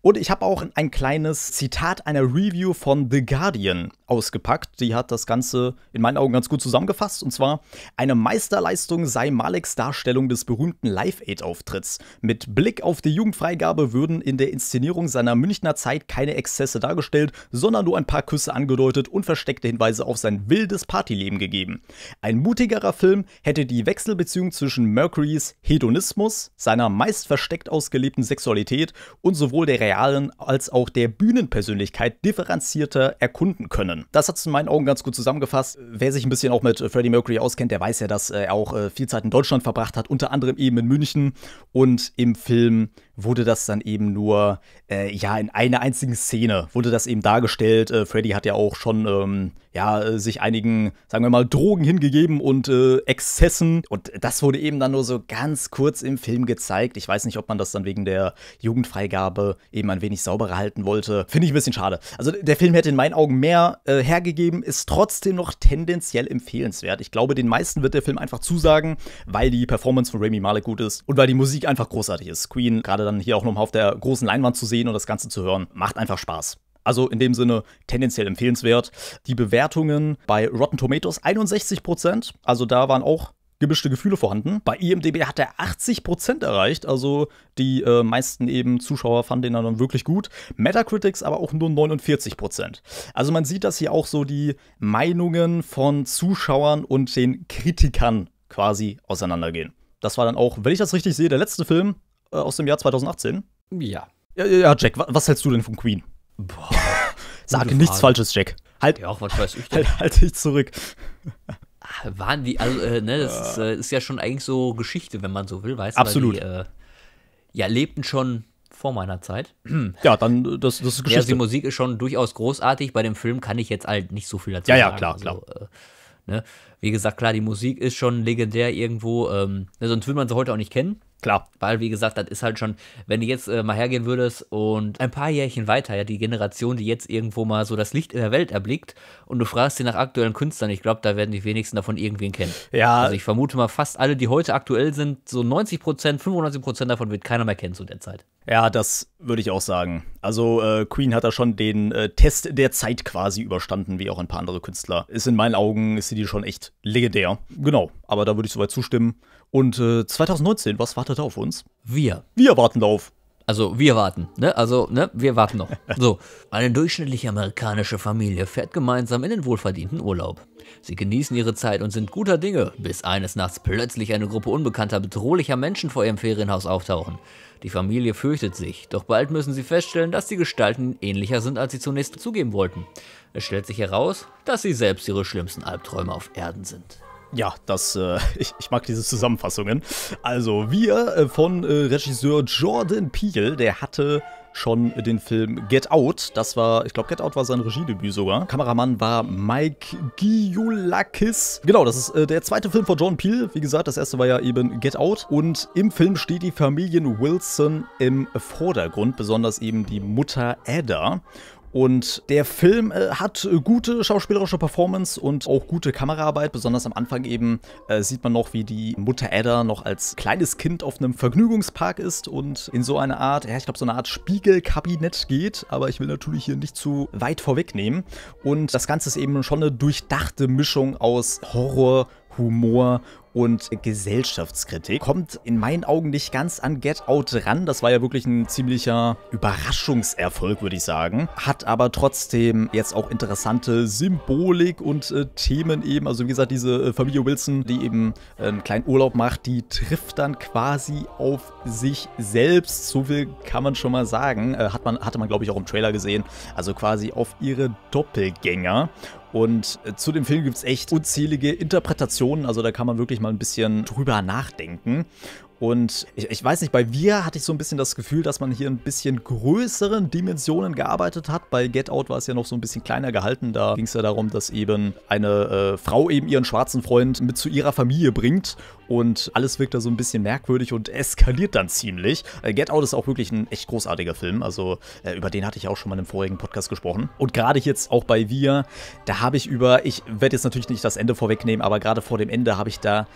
Und ich habe auch ein kleines Zitat einer Review von The Guardian ausgepackt. Die hat das Ganze in meinen Augen ganz gut zusammengefasst. Und zwar, eine Meisterleistung sei Maleks Darstellung des berühmten Live-Aid-Auftritts. Mit Blick auf die Jugendfreigabe würden in der Inszenierung seiner Münchner Zeit keine Exzesse dargestellt, sondern nur ein paar Küsse angedeutet und versteckte Hinweise auf sein wildes Partyleben gegeben. Ein mutigerer Film hätte die Wechselbeziehung zwischen Mercurys Hedonismus, seiner meist versteckt ausgelebten Sexualität und sowohl sowohl der realen als auch der Bühnenpersönlichkeit differenzierter erkunden können. Das hat es in meinen Augen ganz gut zusammengefasst. Wer sich ein bisschen auch mit Freddie Mercury auskennt, der weiß ja, dass er auch äh, viel Zeit in Deutschland verbracht hat, unter anderem eben in München und im Film wurde das dann eben nur, äh, ja, in einer einzigen Szene wurde das eben dargestellt. Äh, Freddy hat ja auch schon, ähm, ja, äh, sich einigen, sagen wir mal, Drogen hingegeben und äh, Exzessen. Und das wurde eben dann nur so ganz kurz im Film gezeigt. Ich weiß nicht, ob man das dann wegen der Jugendfreigabe eben ein wenig sauberer halten wollte. Finde ich ein bisschen schade. Also der Film hätte in meinen Augen mehr äh, hergegeben, ist trotzdem noch tendenziell empfehlenswert. Ich glaube, den meisten wird der Film einfach zusagen, weil die Performance von Rami Malek gut ist und weil die Musik einfach großartig ist. Queen, gerade dann dann hier auch nochmal auf der großen Leinwand zu sehen und das Ganze zu hören. Macht einfach Spaß. Also in dem Sinne tendenziell empfehlenswert. Die Bewertungen bei Rotten Tomatoes 61%, also da waren auch gemischte Gefühle vorhanden. Bei IMDb hat er 80% erreicht, also die äh, meisten eben Zuschauer fanden den dann wirklich gut. Metacritics aber auch nur 49%. Also man sieht, dass hier auch so die Meinungen von Zuschauern und den Kritikern quasi auseinandergehen. Das war dann auch, wenn ich das richtig sehe, der letzte Film, äh, aus dem Jahr 2018? Ja. ja. Ja, Jack, was hältst du denn von Queen? Boah. (laughs) Sage nichts Falsches, Jack. Halt, ja, auch was weiß ich Halt, halt dich zurück. Ah, waren die, also, äh, ne, das ist, ah. äh, ist, ja schon eigentlich so Geschichte, wenn man so will, weißt du? Absolut. Die, äh, ja, lebten schon vor meiner Zeit. (clears throat) Ja, dann, äh, das, das ist Geschichte. Ja, also die Musik ist schon durchaus großartig. Bei dem Film kann ich jetzt halt nicht so viel dazu ja, sagen. Ja, klar, also, klar. Äh, ne? Wie gesagt, klar, die Musik ist schon legendär irgendwo. Ähm, ne, sonst würde man sie heute auch nicht kennen. Klar. Weil, wie gesagt, das ist halt schon, wenn du jetzt äh, mal hergehen würdest und ein paar Jährchen weiter, ja, die Generation, die jetzt irgendwo mal so das Licht in der Welt erblickt und du fragst sie nach aktuellen Künstlern, ich glaube, da werden die wenigsten davon irgendwen kennen. Ja. Also ich vermute mal, fast alle, die heute aktuell sind, so 90 Prozent, 95 Prozent davon wird keiner mehr kennen zu der Zeit. Ja, das würde ich auch sagen. Also äh, Queen hat da schon den äh, Test der Zeit quasi überstanden, wie auch ein paar andere Künstler. Ist in meinen Augen, ist die schon echt legendär. Genau, aber da würde ich soweit zustimmen. Und äh, 2019, was wartet da auf uns? Wir. Wir warten da auf. Also wir warten, ne? Also, ne? Wir warten noch. so, (laughs) eine durchschnittliche amerikanische Familie fährt gemeinsam in den wohlverdienten Urlaub. Sie genießen ihre Zeit und sind guter Dinge, bis eines Nachts plötzlich eine Gruppe unbekannter, bedrohlicher Menschen vor ihrem Ferienhaus auftauchen. Die Familie fürchtet sich, doch bald müssen sie feststellen, dass die Gestalten ähnlicher sind, als sie zunächst zugeben wollten. Es stellt sich heraus, dass sie selbst ihre schlimmsten Albträume auf Erden sind. Ja, das, äh, (laughs) ich, ich, mag diese Zusammenfassungen. Also, wir äh, von äh, Regisseur Jordan Peele, der hatte schon den Film Get Out. Das war, ich glaube, Get Out war sein Regiedebüt sogar. Kameramann war Mike Giulakis. Genau, das ist äh, der zweite Film von John Peel. Wie gesagt, das erste war ja eben Get Out. Und im Film steht die Familie Wilson im Vordergrund, besonders eben die Mutter Ada. Und der Film äh, hat äh, gute schauspielerische Performance und auch gute Kameraarbeit. Besonders am Anfang eben äh, sieht man noch, wie die Mutter Ada noch als kleines Kind auf einem Vergnügungspark ist und in so eine Art, ja, ich glaube, so eine Art Spiegelkabinett geht. Aber ich will natürlich hier nicht zu weit vorwegnehmen. Und das Ganze ist eben schon eine durchdachte Mischung aus Horror, Humor und Gesellschaftskritik. Kommt in meinen Augen nicht ganz an Get Out ran. Das war ja wirklich ein ziemlicher Überraschungserfolg, würde ich sagen. Hat aber trotzdem jetzt auch interessante Symbolik und äh, Themen eben. Also wie gesagt, diese äh, Familie Wilson, die eben äh, einen kleinen Urlaub macht, die trifft dann quasi auf sich selbst. So viel kann man schon mal sagen. Äh, hat man, hatte man, glaube ich, auch im Trailer gesehen. Also quasi auf ihre Doppelgänger. Und äh, zu dem Film gibt es echt unzählige Interpretationen, also da kann man wirklich mal ein bisschen drüber nachdenken. Und ich, ich, weiß nicht, bei Wir hatte ich so ein bisschen das Gefühl, dass man hier ein bisschen größeren Dimensionen gearbeitet hat. Bei Get Out war es ja noch so ein bisschen kleiner gehalten. Da ging es ja darum, dass eben eine äh, Frau eben ihren schwarzen Freund mit zu ihrer Familie bringt. Und alles wirkt da so ein bisschen merkwürdig und eskaliert dann ziemlich. Äh, Get Out ist auch wirklich ein echt großartiger Film. Also äh, über den hatte ich auch schon mal im vorigen Podcast gesprochen. Und gerade jetzt auch bei Wir, da habe ich über, ich werde jetzt natürlich nicht das Ende vorwegnehmen, aber gerade vor dem Ende habe ich da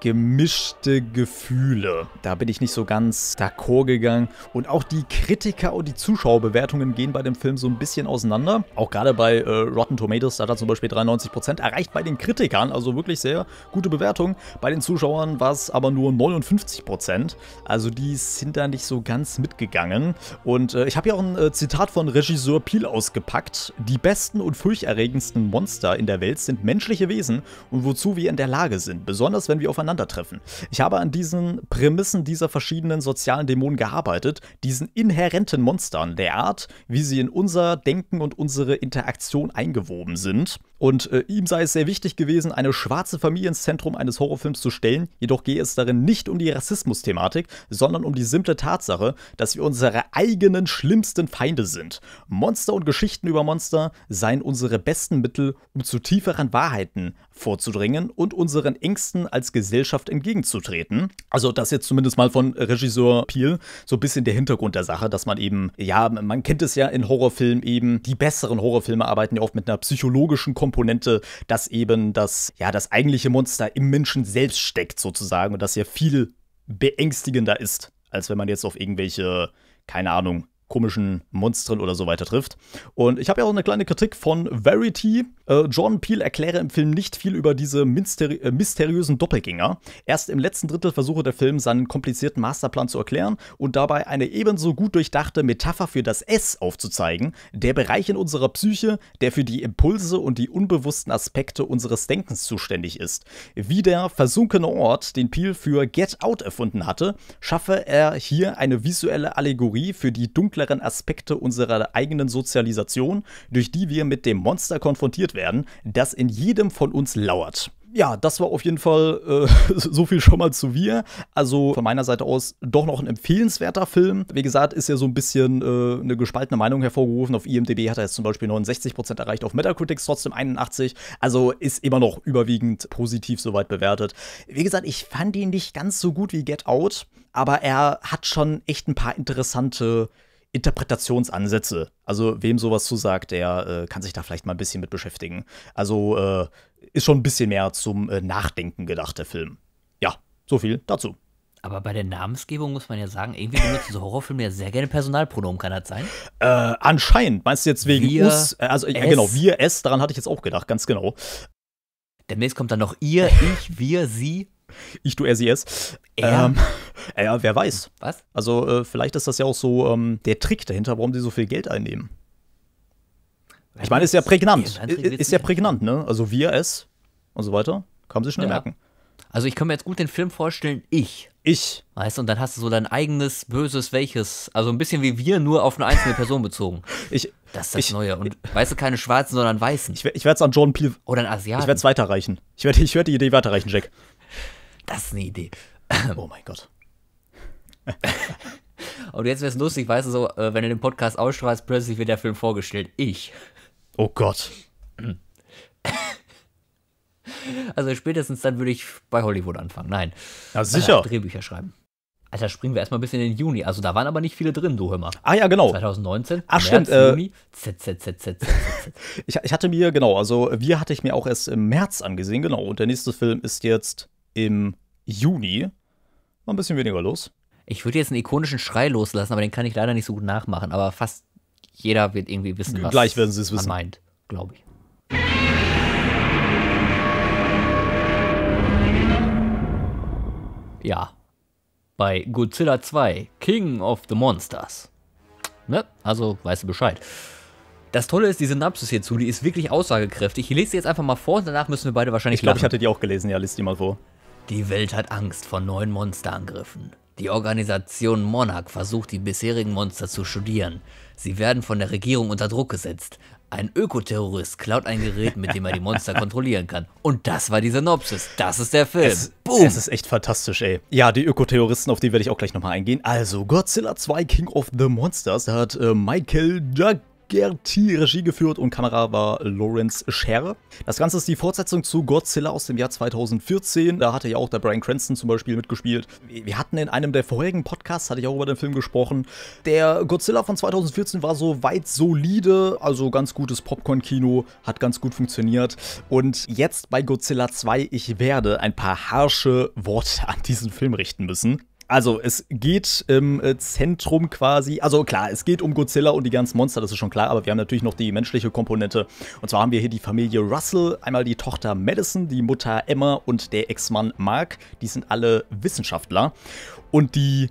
gemischte Gefühle. Da bin ich nicht so ganz d'accord gegangen. Und auch die Kritiker und die Zuschauerbewertungen gehen bei dem Film so ein bisschen auseinander. Auch gerade bei äh, Rotten Tomatoes, da hat er zum Beispiel 93%, erreicht bei den Kritikern, also wirklich sehr gute Bewertung. Bei den Zuschauern war es aber nur 59%. Also die sind da nicht so ganz mitgegangen. Und äh, ich habe hier auch ein äh, Zitat von Regisseur Peel ausgepackt. Die besten und furchterregendsten Monster in der Welt sind menschliche Wesen und wozu wir in der Lage sind, besonders wenn wir auf ein aufeinandertreffen. Ich habe an diesen Prämissen dieser verschiedenen sozialen Dämonen gearbeitet, diesen inhärenten Monstern, der Art, wie sie in unser Denken und unsere Interaktion eingewoben sind. Und äh, ihm sei es sehr wichtig gewesen, eine schwarze Familie ins Zentrum eines Horrorfilms zu stellen, jedoch gehe es darin nicht um die Rassismus-Thematik, sondern um die simple Tatsache, dass wir unsere eigenen schlimmsten Feinde sind. Monster und Geschichten über Monster seien unsere besten Mittel, um zu tieferen Wahrheiten vorzudringen und unseren Ängsten als Gesellschaft Gesellschaft entgegenzutreten. Also das jetzt zumindest mal von Regisseur Peel so ein bisschen der Hintergrund der Sache, dass man eben, ja, man kennt es ja in Horrorfilmen eben, die besseren Horrorfilme arbeiten ja oft mit einer psychologischen Komponente, dass eben das, ja, das eigentliche Monster im Menschen selbst steckt sozusagen und das ja viel beängstigender ist, als wenn man jetzt auf irgendwelche, keine Ahnung, komischen Monstern oder so weiter trifft. Und ich habe ja auch eine kleine Kritik von Verity. Äh, Jordan Peele erkläre im Film nicht viel über diese mysteri äh, mysteriösen Doppelgänger. Erst im letzten Drittel versuche der Film seinen komplizierten Masterplan zu erklären und dabei eine ebenso gut durchdachte Metapher für das S aufzuzeigen, der Bereich in unserer Psyche, der für die Impulse und die unbewussten Aspekte unseres Denkens zuständig ist. Wie der versunkene Ort, den Peel für Get Out erfunden hatte, schaffe er hier eine visuelle Allegorie für die dunkle dunkleren Aspekte unserer eigenen Sozialisation, durch die wir mit dem Monster konfrontiert werden, das in jedem von uns lauert ja, das war auf jeden Fall äh, (laughs) so viel schon mal zu wir. Also von meiner Seite aus doch noch ein empfehlenswerter Film. Wie gesagt, ist ja so ein bisschen äh, eine gespaltene Meinung hervorgerufen. Auf IMDb hat er jetzt zum Beispiel 69% erreicht, auf Metacritics trotzdem 81%. Also ist immer noch überwiegend positiv soweit bewertet. Wie gesagt, ich fand ihn nicht ganz so gut wie Get Out, aber er hat schon echt ein paar interessante Interpretationsansätze. Also wem sowas zusagt, der äh, kann sich da vielleicht mal ein bisschen mit beschäftigen. Also äh, ist schon ein bisschen mehr zum äh, Nachdenken gedacht, der Film. Ja, so viel dazu. Aber bei der Namensgebung muss man ja sagen, irgendwie benutzen so Horrorfilme ja sehr gerne Personalpronomen, kann das sein? Äh, anscheinend. Meinst du jetzt wegen wir, us, äh, Also, ja, genau, wir, es, daran hatte ich jetzt auch gedacht, ganz genau. Demnächst kommt dann noch ihr, ich, wir, sie. Ich du, tue RCS. Er? Ähm, (laughs) ja, wer weiß. Was? Also, äh, vielleicht ist das ja auch so ähm, der Trick dahinter, warum sie so viel Geld einnehmen. Weil ich meine, ist ja prägnant. Ist, ist ja prägnant, ne? Also, wir es und so weiter, kann man sich schnell ja. merken. Also, ich kann mir jetzt gut den Film vorstellen, ich. Ich. Weißt du, und dann hast du so dein eigenes böses Welches. Also, ein bisschen wie wir, nur auf eine einzelne Person bezogen. (laughs) Ich. Das ist das ich, Neue. Und ich, weißt du, keine Schwarzen, sondern Weißen. Ich, ich werde es an John Peel. Oder an Asiaten. Ich werde es weiterreichen. Ich werde ich werd die Idee weiterreichen, Jack das ist eine Idee. Oh mein Gott. Und jetzt wäre es lustig, weißt du so, wenn du den Podcast ausstrahlst, plötzlich wird der Film vorgestellt. Ich. Oh Gott. Also spätestens dann würde ich bei Hollywood anfangen. Nein. Ja, sicher. Äh, Drehbücher schreiben. Alter, springen wir erstmal ein bisschen in den Juni. Also da waren aber nicht viele drin, du hör mal. Ah ja, genau. 2019. Ach März, stimmt. Äh, Juni. Z, z, z, z, z, z. ich, ich hatte mir, genau, also wir hatte ich mir auch erst im März angesehen, genau. Und der nächste Film ist jetzt im Juni war ein bisschen weniger los. Ich würde jetzt einen ikonischen Schrei loslassen, aber den kann ich leider nicht so gut nachmachen. Aber fast jeder wird irgendwie wissen, was Gleich werden sie wissen. meint, glaube ich. Ja. Bei Godzilla 2, King of the Monsters. Ne? Also weißt du Bescheid. Das Tolle ist, die Synapsis hierzu, die ist wirklich aussagekräftig. Ich lese sie jetzt einfach mal vor und danach müssen wir beide wahrscheinlich Ich glaube, ich hatte die auch gelesen, ja, lese die mal vor. Die Welt hat Angst vor neuen Monsterangriffen. Die Organisation Monarch versucht, die bisherigen Monster zu studieren. Sie werden von der Regierung unter Druck gesetzt. Ein Ökoterrorist klaut ein Gerät, mit dem er die Monster (laughs) kontrollieren kann. Und das war die Synopsis. Das ist der Film. Es, Boom. es ist echt fantastisch, ey. Ja, die Ökoterroristen, auf die werde ich auch gleich nochmal eingehen. Also, Godzilla 2 King of the Monsters, da hat äh, Michael Doug Gerti Regie geführt und Kamera war Lawrence Scher. Das Ganze ist die Fortsetzung zu Godzilla aus dem Jahr 2014. Da hatte ja auch der Brian Cranston zum Beispiel mitgespielt. Wir hatten in einem der vorherigen Podcasts, hatte ich auch über den Film gesprochen. Der Godzilla von 2014 war so weit solide, also ganz gutes Popcorn-Kino, hat ganz gut funktioniert. Und jetzt bei Godzilla 2, ich werde ein paar harsche Worte an diesen Film richten müssen. Also es geht im äh, Zentrum quasi, also klar, es geht um Godzilla und die ganzen Monster, das ist schon klar, aber wir haben natürlich noch die menschliche Komponente. Und zwar haben wir hier die Familie Russell, einmal die Tochter Madison, die Mutter Emma und der Ex-Mann Mark. Die sind alle Wissenschaftler. Und die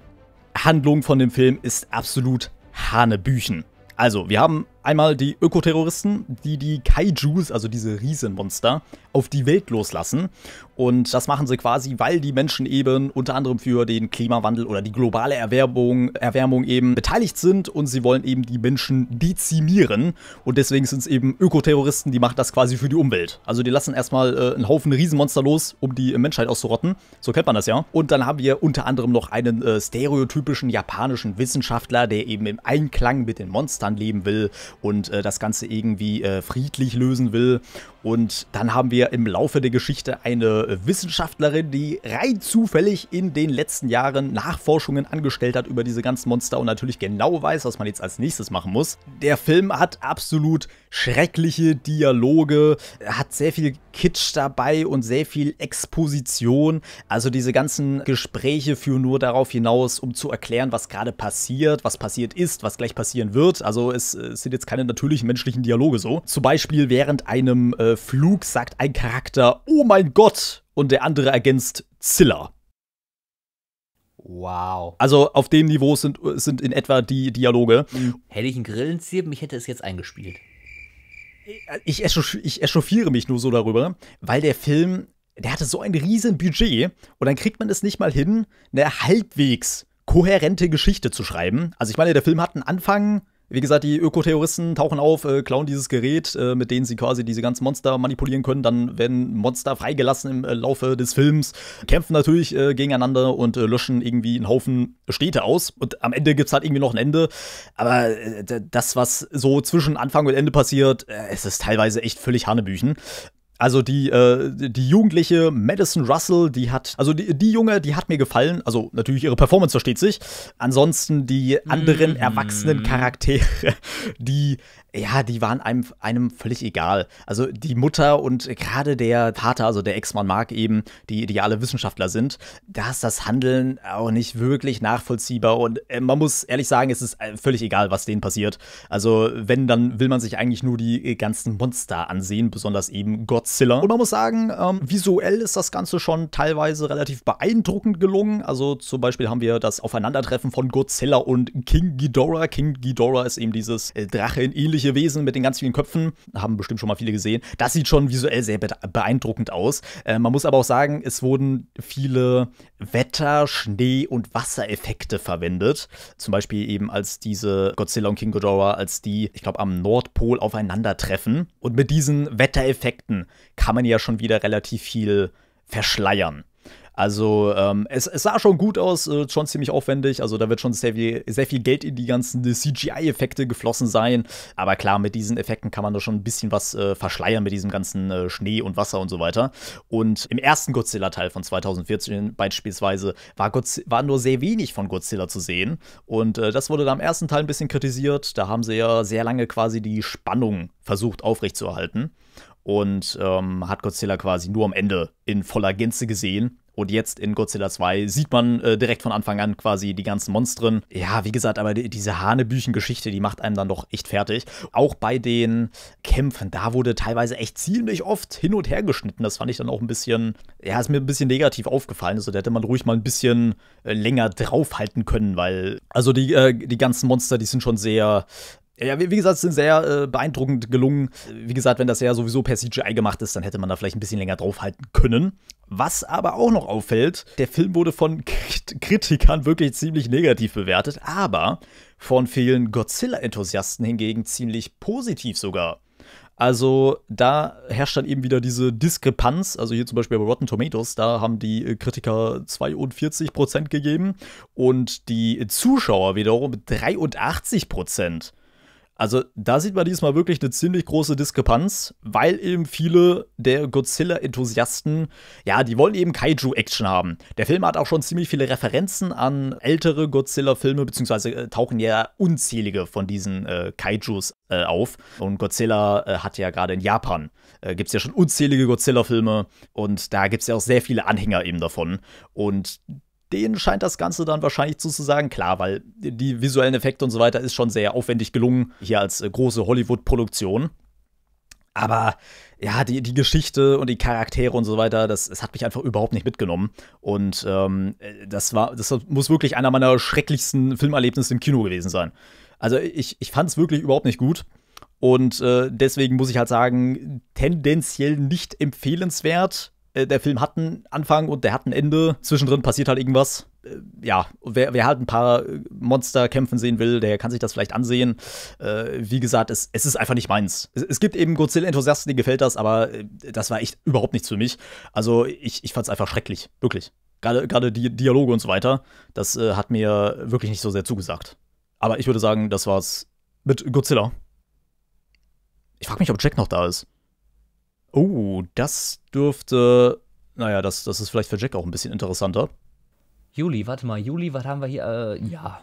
Handlung von dem Film ist absolut Hanebüchen. Also, wir haben Einmal die Ökoterroristen, die die Kaijus, also diese Riesenmonster, auf die Welt loslassen. Und das machen sie quasi, weil die Menschen eben unter anderem für den Klimawandel oder die globale Erwärmung, Erwärmung eben beteiligt sind und sie wollen eben die Menschen dezimieren. Und deswegen sind es eben Ökoterroristen, die machen das quasi für die Umwelt. Also die lassen erstmal äh, einen Haufen Riesenmonster los, um die Menschheit auszurotten. So kennt man das ja. Und dann haben wir unter anderem noch einen äh, stereotypischen japanischen Wissenschaftler, der eben im Einklang mit den Monstern leben will und äh, das Ganze irgendwie äh, friedlich lösen will. Und dann haben wir im Laufe der Geschichte eine Wissenschaftlerin, die rein zufällig in den letzten Jahren Nachforschungen angestellt hat über diese ganzen Monster und natürlich genau weiß, was man jetzt als nächstes machen muss. Der Film hat absolut schreckliche Dialoge, hat sehr viel Kitsch dabei und sehr viel Exposition. Also diese ganzen Gespräche führen nur darauf hinaus, um zu erklären, was gerade passiert, was passiert ist, was gleich passieren wird. Also es, es, äh, sind jetzt keine natürlichen menschlichen Dialoge so. Zum Beispiel während einem äh, Flug sagt ein Charakter, oh mein Gott, und der andere ergänzt Zilla. Wow. Also auf dem Niveau sind, sind in etwa die Dialoge. Mhm. Hätte ich einen Grillenzirpen, ich hätte es jetzt eingespielt. Ich, ich echauffiere mich nur so darüber, weil der Film, der hatte so ein riesen Budget und dann kriegt man es nicht mal hin, eine halbwegs kohärente Geschichte zu schreiben. Also ich meine, der Film hat einen Anfang, wie gesagt, die Ökoterroristen tauchen auf, äh, klauen dieses Gerät, äh, mit dem sie quasi diese ganzen Monster manipulieren können. Dann werden Monster freigelassen im äh, Laufe des Films, kämpfen natürlich äh, gegeneinander und äh, löschen irgendwie einen Haufen Städte aus. Und am Ende gibt es halt irgendwie noch ein Ende. Aber äh, das, was so zwischen Anfang und Ende passiert, es ist teilweise echt völlig Hanebüchen. Also die, äh, die jugendliche Madison Russell, die hat, also die, die Junge, die hat mir gefallen. Also natürlich ihre Performance versteht sich. Ansonsten die anderen mm. erwachsenen Charaktere, (laughs) die ja, die waren einem, einem völlig egal. Also die Mutter und gerade der Vater, also der Ex-Mann Mark eben, die, ideale Wissenschaftler sind, da ist das Handeln auch nicht wirklich nachvollziehbar. Und äh, man muss ehrlich sagen, es ist äh, völlig egal, was denen passiert. Also wenn, dann will man sich eigentlich nur die äh, ganzen Monster ansehen, besonders eben Godzilla. Und man muss sagen, ähm, visuell ist das Ganze schon teilweise relativ beeindruckend gelungen. Also zum Beispiel haben wir das Aufeinandertreffen von Godzilla und King Ghidorah. King Ghidorah ist eben dieses Drache in ähnlich natürliche Wesen mit den ganz vielen Köpfen. Haben bestimmt schon mal viele gesehen. Das sieht schon visuell sehr beeindruckend aus. Äh, man muss aber auch sagen, es wurden viele Wetter-, Schnee- und Wassereffekte verwendet. Zum Beispiel eben als diese Godzilla und King Ghidorah, als die, ich glaube, am Nordpol aufeinandertreffen. Und mit diesen Wettereffekten kann man ja schon wieder relativ viel verschleiern. Also ähm, es, es, sah schon gut aus, äh, schon ziemlich aufwendig. Also da wird schon sehr viel, sehr viel Geld in die ganzen äh, CGI-Effekte geflossen sein. Aber klar, mit diesen Effekten kann man da schon ein bisschen was äh, verschleiern mit diesem ganzen äh, Schnee und Wasser und so weiter. Und im ersten Godzilla-Teil von 2014 beispielsweise war, Godzi war nur sehr wenig von Godzilla zu sehen. Und äh, das wurde da im ersten Teil ein bisschen kritisiert. Da haben sie ja sehr lange quasi die Spannung versucht aufrechtzuerhalten und ähm, hat Godzilla quasi nur am Ende in voller Gänze gesehen. Und jetzt in Godzilla 2 sieht man äh, direkt von Anfang an quasi die ganzen Monstren. Ja, wie gesagt, aber die, diese Hanebüchen-Geschichte, die macht einem dann doch echt fertig. Auch bei den Kämpfen, da wurde teilweise echt ziemlich oft hin und her geschnitten. Das fand ich dann auch ein bisschen, ja, ist mir ein bisschen negativ aufgefallen. Also da hätte man ruhig mal ein bisschen äh, länger draufhalten können, weil, also die, äh, die ganzen Monster, die sind schon sehr ja, wie gesagt, es sind sehr äh, beeindruckend gelungen. Wie gesagt, wenn das ja sowieso per CGI gemacht ist, dann hätte man da vielleicht ein bisschen länger draufhalten können. Was aber auch noch auffällt, der Film wurde von (laughs) Kritikern wirklich ziemlich negativ bewertet, aber von vielen Godzilla-Enthusiasten hingegen ziemlich positiv sogar. Also da herrscht dann eben wieder diese Diskrepanz. Also hier zum Beispiel bei Rotten Tomatoes, da haben die äh, Kritiker 42% gegeben und die Zuschauer wiederum 83%. Also da sieht man diesmal wirklich eine ziemlich große Diskrepanz, weil eben viele der Godzilla-Enthusiasten, ja, die wollen eben Kaiju-Action haben. Der Film hat auch schon ziemlich viele Referenzen an ältere Godzilla-Filme, beziehungsweise äh, tauchen ja unzählige von diesen äh, Kaijus äh, auf. Und Godzilla äh, hat ja gerade in Japan, äh, gibt es ja schon unzählige Godzilla-Filme und da gibt es ja auch sehr viele Anhänger eben davon. Und denen scheint das Ganze dann wahrscheinlich zuzusagen. Klar, weil die visuellen Effekte und so weiter ist schon sehr aufwendig gelungen, hier als äh, große Hollywood-Produktion. Aber ja, die, die Geschichte und die Charaktere und so weiter, das, das hat mich einfach überhaupt nicht mitgenommen. Und ähm, äh, das war, das muss wirklich einer meiner schrecklichsten Filmerlebnisse im Kino gewesen sein. Also ich, ich fand es wirklich überhaupt nicht gut. Und äh, deswegen muss ich halt sagen, tendenziell nicht empfehlenswert. Äh, der Film hat einen Anfang und der hat ein Ende. Zwischendrin passiert halt irgendwas. Äh, ja, wer, wer halt ein paar äh, Monster kämpfen sehen will, der kann sich das vielleicht ansehen. Äh, wie gesagt, es, es, ist einfach nicht meins. Es, es gibt eben Godzilla-Enthusiasten, denen gefällt das, aber das war echt überhaupt nichts für mich. Also ich, ich fand es einfach schrecklich, wirklich. Gerade, die Dialoge und so weiter, das äh, hat mir wirklich nicht so sehr zugesagt. Aber ich würde sagen, das war's mit Godzilla. Ich frage mich, ob Jack noch da ist. Oh, das dürfte. Naja, das, das ist vielleicht für Jack auch ein bisschen interessanter. Juli, warte mal, Juli, was haben wir hier? Äh, ja.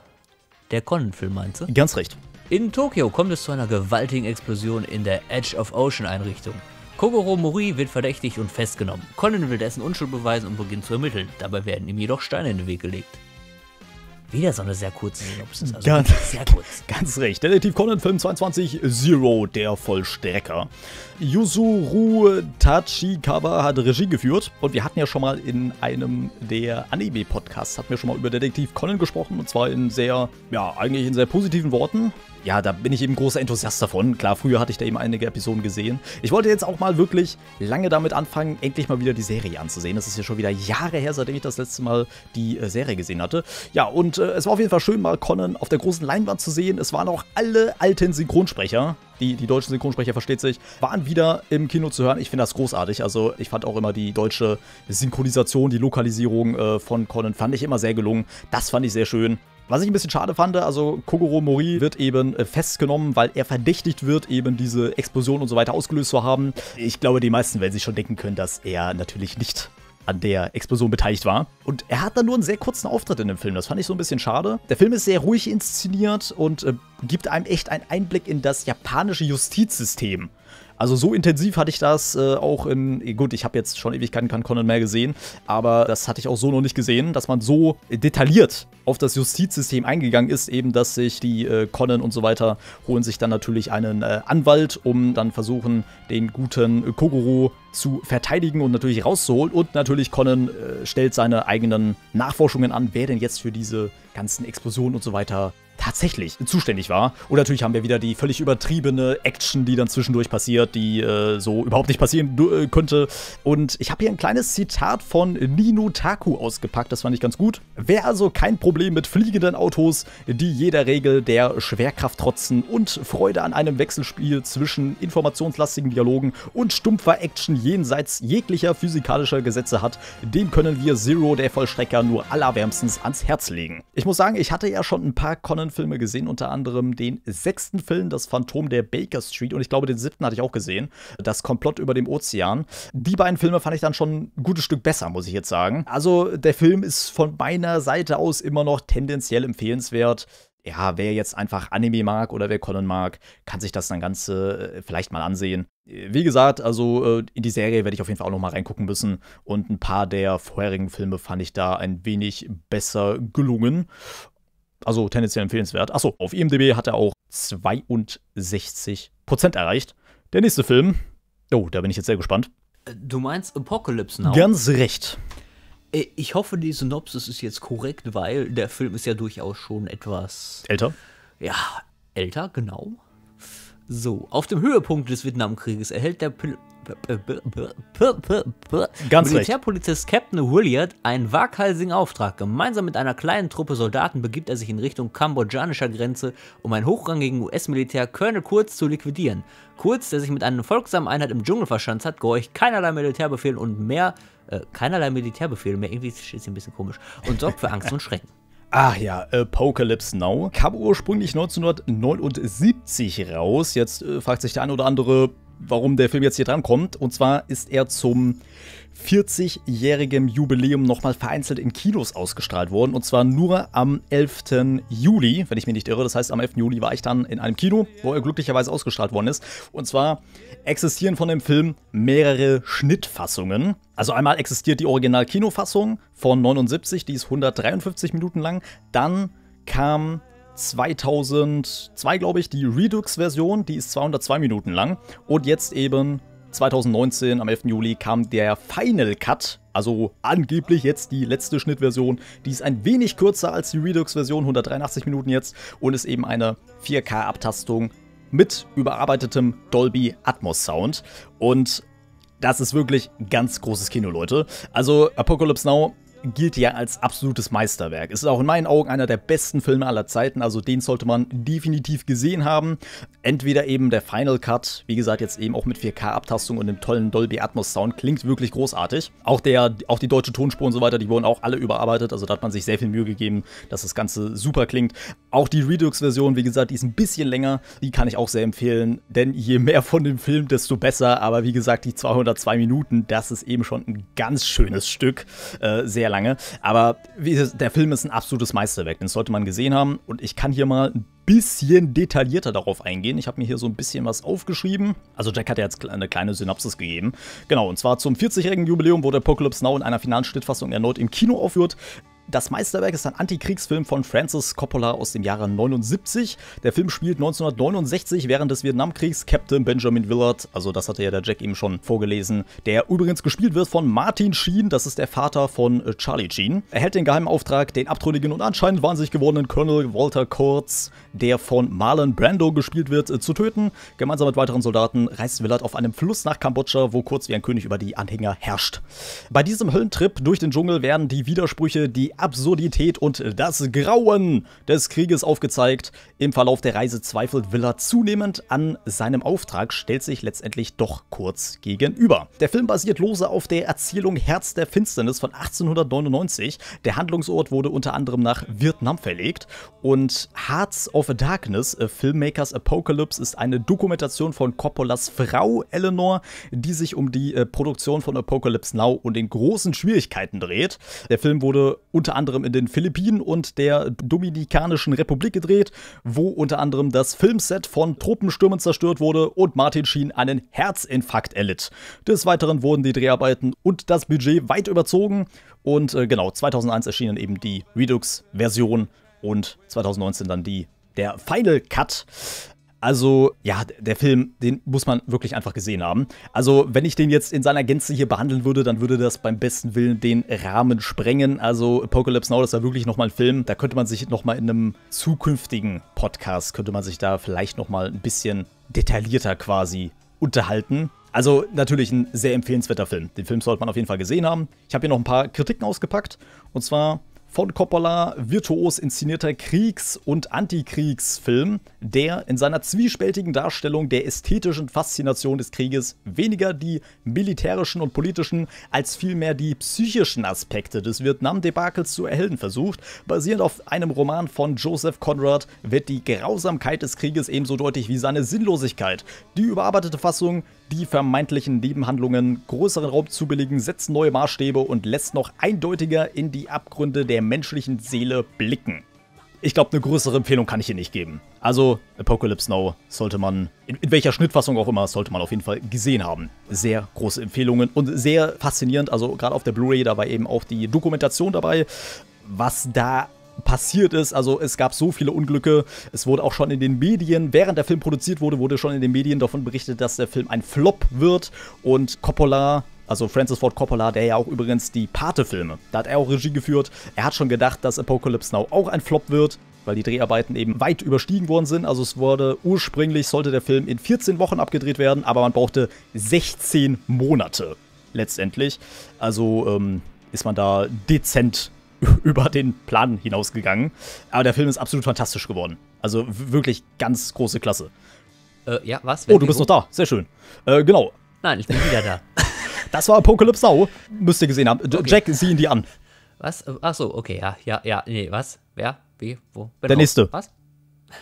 Der Conan-Film meinst du? Ganz recht. In Tokio kommt es zu einer gewaltigen Explosion in der Edge of Ocean Einrichtung. Kogoro Mori wird verdächtigt und festgenommen. Conan will dessen Unschuld beweisen und beginnt zu ermitteln. Dabei werden ihm jedoch Steine in den Weg gelegt. Wieder so eine sehr kurze Synopsis. Also ganz, sehr (laughs) kurz. Ganz recht. Detektiv Conan Film 22 Zero, der Vollstrecker. Yuzuru Tachikawa hat Regie geführt und wir hatten ja schon mal in einem der Anime-Podcasts, hatten wir schon mal über Detektiv Conan gesprochen und zwar in sehr, ja, eigentlich in sehr positiven Worten ja, da bin ich eben großer Enthusiast davon. Klar, früher hatte ich da eben einige Episoden gesehen. Ich wollte jetzt auch mal wirklich lange damit anfangen, endlich mal wieder die Serie anzusehen. Das ist ja schon wieder Jahre her, seitdem ich das letzte Mal die äh, Serie gesehen hatte. Ja, und äh, es war auf jeden Fall schön, mal Conan auf der großen Leinwand zu sehen. Es waren auch alle alten Synchronsprecher. Die, die deutschen Synchronsprecher, versteht sich, waren wieder im Kino zu hören. Ich finde das großartig. Also ich fand auch immer die deutsche Synchronisation, die Lokalisierung äh, von Conan fand ich immer sehr gelungen. Das fand ich sehr schön. Was ich ein bisschen schade fand, also Kogoro Mori wird eben äh, festgenommen, weil er verdächtigt wird, eben diese Explosion und so weiter ausgelöst zu haben. Ich glaube, die meisten werden sich schon denken können, dass er natürlich nicht an der Explosion beteiligt war. Und er hat dann nur einen sehr kurzen Auftritt in dem Film. Das fand ich so ein bisschen schade. Der Film ist sehr ruhig inszeniert und äh, gibt einem echt einen Einblick in das japanische Justizsystem. Also so intensiv hatte ich das äh, auch in, gut, ich habe jetzt schon Ewigkeiten keinen Conan mehr gesehen, aber das hatte ich auch so noch nicht gesehen, dass man so detailliert auf das Justizsystem eingegangen ist, eben dass sich die äh, Conan und so weiter holen sich dann natürlich einen äh, Anwalt, um dann versuchen, den guten Kogoro zu verteidigen und natürlich rauszuholen. Und natürlich Conan äh, stellt seine eigenen Nachforschungen an, wer denn jetzt für diese ganzen Explosionen und so weiter tatsächlich zuständig war. Und natürlich haben wir wieder die völlig übertriebene Action, die dann zwischendurch passiert, die äh, so überhaupt nicht passieren äh, könnte. Und ich habe hier ein kleines Zitat von Nino Taku ausgepackt, das fand ich ganz gut. Wer also kein Problem mit fliegenden Autos, die jeder Regel der Schwerkraft trotzen und Freude an einem Wechselspiel zwischen informationslastigen Dialogen und stumpfer Action jenseits jeglicher physikalischer Gesetze hat, dem können wir Zero, der Vollstrecker, nur allerwärmstens ans Herz legen. Ich muss sagen, ich hatte ja schon ein paar Konnen anderen Filme gesehen, unter anderem den sechsten Film, Das Phantom der Baker Street. Und ich glaube, den siebten hatte ich auch gesehen, Das Komplott über dem Ozean. Die beiden Filme fand ich dann schon ein gutes Stück besser, muss ich jetzt sagen. Also der Film ist von meiner Seite aus immer noch tendenziell empfehlenswert ja, wer jetzt einfach Anime mag oder wer Conan mag, kann sich das dann Ganze äh, vielleicht mal ansehen. Wie gesagt, also äh, in die Serie werde ich auf jeden Fall auch noch mal reingucken müssen. Und ein paar der vorherigen Filme fand ich da ein wenig besser gelungen. Also tendenziell empfehlenswert. Achso, auf IMDb hat er auch 62% erreicht. Der nächste Film, oh, da bin ich jetzt sehr gespannt. Äh, du meinst Apocalypse Now? Ganz recht. Äh, ich hoffe, die Synopsis ist jetzt korrekt, weil der Film ist ja durchaus schon etwas. Älter? Ja, älter, genau. So, auf dem Höhepunkt des Vietnamkrieges erhält der Pil Ganz Militärpolizist Captain Williard einen waghalsigen Auftrag. Gemeinsam mit einer kleinen Truppe Soldaten begibt er sich in Richtung kambodschanischer Grenze, um einen hochrangigen US-Militär Colonel Kurz zu liquidieren. Kurz, der sich mit einer folgsamen Einheit im Dschungel verschanzt hat, gehorcht keinerlei Militärbefehl und mehr, äh, keinerlei Militärbefehl mehr, irgendwie ist es ein bisschen komisch, und sorgt für Angst und Schrecken. Ach ja, Apocalypse Now kam ursprünglich 1979 raus. Jetzt äh, fragt sich der eine oder andere, warum der Film jetzt hier drankommt. Und zwar ist er zum 40-jährigem Jubiläum nochmal vereinzelt in Kinos ausgestrahlt wurden. Und zwar nur am 11. Juli, wenn ich mich nicht irre. Das heißt, am 11. Juli war ich dann in einem Kino, wo er glücklicherweise ausgestrahlt worden ist. Und zwar existieren von dem Film mehrere Schnittfassungen. Also einmal existiert die Original-Kinofassung von 79, die ist 153 Minuten lang. Dann kam 2002, glaube ich, die Redux-Version, die ist 202 Minuten lang. Und jetzt eben 2019, am 11. Juli, kam der Final Cut, also angeblich jetzt die letzte Schnittversion. Die ist ein wenig kürzer als die Redux-Version, 183 Minuten jetzt, und ist eben eine 4K-Abtastung mit überarbeitetem Dolby Atmos Sound. Und das ist wirklich ganz großes Kino, Leute. Also Apocalypse Now gilt ja als absolutes Meisterwerk. Es ist auch in meinen Augen einer der besten Filme aller Zeiten, also den sollte man definitiv gesehen haben. Entweder eben der Final Cut, wie gesagt jetzt eben auch mit 4K-Abtastung und dem tollen Dolby Atmos Sound, klingt wirklich großartig. Auch, der, auch die deutsche Tonspur und so weiter, die wurden auch alle überarbeitet, also da hat man sich sehr viel Mühe gegeben, dass das Ganze super klingt. Auch die Redux-Version, wie gesagt, die ist ein bisschen länger, die kann ich auch sehr empfehlen, denn je mehr von dem Film, desto besser, aber wie gesagt, die 202 Minuten, das ist eben schon ein ganz schönes Stück, äh, sehr lang lange. Aber der Film ist ein absolutes Meisterwerk, den sollte man gesehen haben. Und ich kann hier mal ein bisschen detaillierter darauf eingehen. Ich habe mir hier so ein bisschen was aufgeschrieben. Also Jack hat ja jetzt eine kleine Synopsis gegeben. Genau, und zwar zum 40-jährigen Jubiläum wo der Apocalypse Now in einer finalen Schnittfassung erneut im Kino aufhört. Das Meisterwerk ist ein Antikriegsfilm von Francis Coppola aus dem Jahre 79. Der Film spielt 1969 während des Vietnamkriegs Captain Benjamin Willard, also das hatte ja der Jack eben schon vorgelesen, der übrigens gespielt wird von Martin Sheen, das ist der Vater von äh, Charlie Sheen. Er hält den geheimen Auftrag, den abtrünnigen und anscheinend wahnsinnig gewordenen Colonel Walter Kurz der von Marlon Brando gespielt wird, äh, zu töten. Gemeinsam mit weiteren Soldaten reist Willard auf einem Fluss nach Kambodscha, wo kurz wie ein König über die Anhänger herrscht. Bei diesem Höllentrip durch den Dschungel werden die Widersprüche, die Absurdität und das Grauen des Krieges aufgezeigt. Im Verlauf der Reise zweifelt Willard zunehmend an seinem Auftrag, stellt sich letztendlich doch kurz gegenüber. Der Film basiert lose auf der Erzählung Herz der Finsternis von 1899. Der Handlungsort wurde unter anderem nach Vietnam verlegt und Hearts of of Darkness, a äh, Filmmakers Apocalypse, ist eine Dokumentation von Coppolas Frau Eleanor, die sich um die äh, Produktion von Apocalypse Now und den großen Schwierigkeiten dreht. Der Film wurde unter anderem in den Philippinen und der Dominikanischen Republik gedreht, wo unter anderem das Filmset von Truppenstürmen zerstört wurde und Martin Sheen einen Herzinfarkt erlitt. Des Weiteren wurden die Dreharbeiten und das Budget weit überzogen und äh, genau, 2001 erschienen eben die Redux-Version und 2019 dann die der Final Cut. Also, ja, der Film, den muss man wirklich einfach gesehen haben. Also, wenn ich den jetzt in seiner Gänze hier behandeln würde, dann würde das beim besten Willen den Rahmen sprengen. Also, Apocalypse Now, das war wirklich nochmal ein Film. Da könnte man sich nochmal in einem zukünftigen Podcast, könnte man sich da vielleicht nochmal ein bisschen detaillierter quasi unterhalten. Also natürlich ein sehr empfehlenswerter Film. Den Film sollte man auf jeden Fall gesehen haben. Ich habe hier noch ein paar Kritiken ausgepackt. Und zwar von Coppola virtuos inszenierter Kriegs- und Antikriegsfilm, der in seiner zwiespältigen Darstellung der ästhetischen Faszination des Krieges weniger die militärischen und politischen als vielmehr die psychischen Aspekte des Vietnam-Debakels zu erhellen versucht. Basierend auf einem Roman von Joseph Conrad wird die Grausamkeit des Krieges ebenso deutlich wie seine Sinnlosigkeit. Die überarbeitete Fassung die vermeintlichen Nebenhandlungen, größeren Raum zu billigen, setzt neue Maßstäbe und lässt noch eindeutiger in die Abgründe der menschlichen Seele blicken. Ich glaube, eine größere Empfehlung kann ich hier nicht geben. Also, Apocalypse Now sollte man, in, in welcher Schnittfassung auch immer, sollte man auf jeden Fall gesehen haben. Sehr große Empfehlungen und sehr faszinierend. Also, gerade auf der Blu-ray, da war eben auch die Dokumentation dabei was da passiert ist. Also es gab so viele Unglücke. Es wurde auch schon in den Medien, während der Film produziert wurde, wurde schon in den Medien davon berichtet, dass der Film ein Flop wird. Und Coppola, also Francis Ford Coppola, der ja auch übrigens die Pate-Filme, da hat er auch Regie geführt. Er hat schon gedacht, dass Apocalypse Now auch ein Flop wird weil die Dreharbeiten eben weit überstiegen worden sind. Also es wurde ursprünglich, sollte der Film in 14 Wochen abgedreht werden, aber man brauchte 16 Monate letztendlich. Also ähm, ist man da dezent (laughs) über den Plan hinausgegangen. Aber der Film ist absolut fantastisch geworden. Also wirklich ganz große Klasse. Äh, ja, was? oh, du bist noch da. Sehr schön. Äh, genau. Nein, ich bin wieder da. (laughs) das war Apocalypse Now. Müsst ihr gesehen haben. Okay. Jack, sieh ihn dir an. Was? Äh, ach so, okay, ja, ja, ja. Nee, was? Wer? Wie? Wo? Bin der drauf. nächste. Was?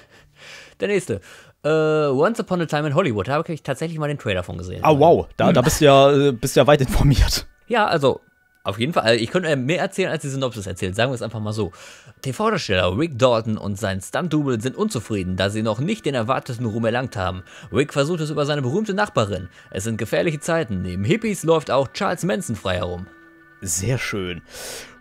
(laughs) der nächste. Uh, Once Upon a Time in Hollywood, da habe ich tatsächlich mal den Trailer von gesehen. Ah, wow, da, da bist du ja, äh, bist ja weit informiert. Ja, also auf jeden Fall, ich könnte mehr erzählen, als die Synopsis erzählt. Sagen wir es einfach mal so. TV-Darsteller Rick Dalton und sein Stunt-Double sind unzufrieden, da sie noch nicht den erwarteten Ruhm erlangt haben. Rick versucht es über seine berühmte Nachbarin. Es sind gefährliche Zeiten. Neben Hippies läuft auch Charles Manson frei herum. Sehr schön.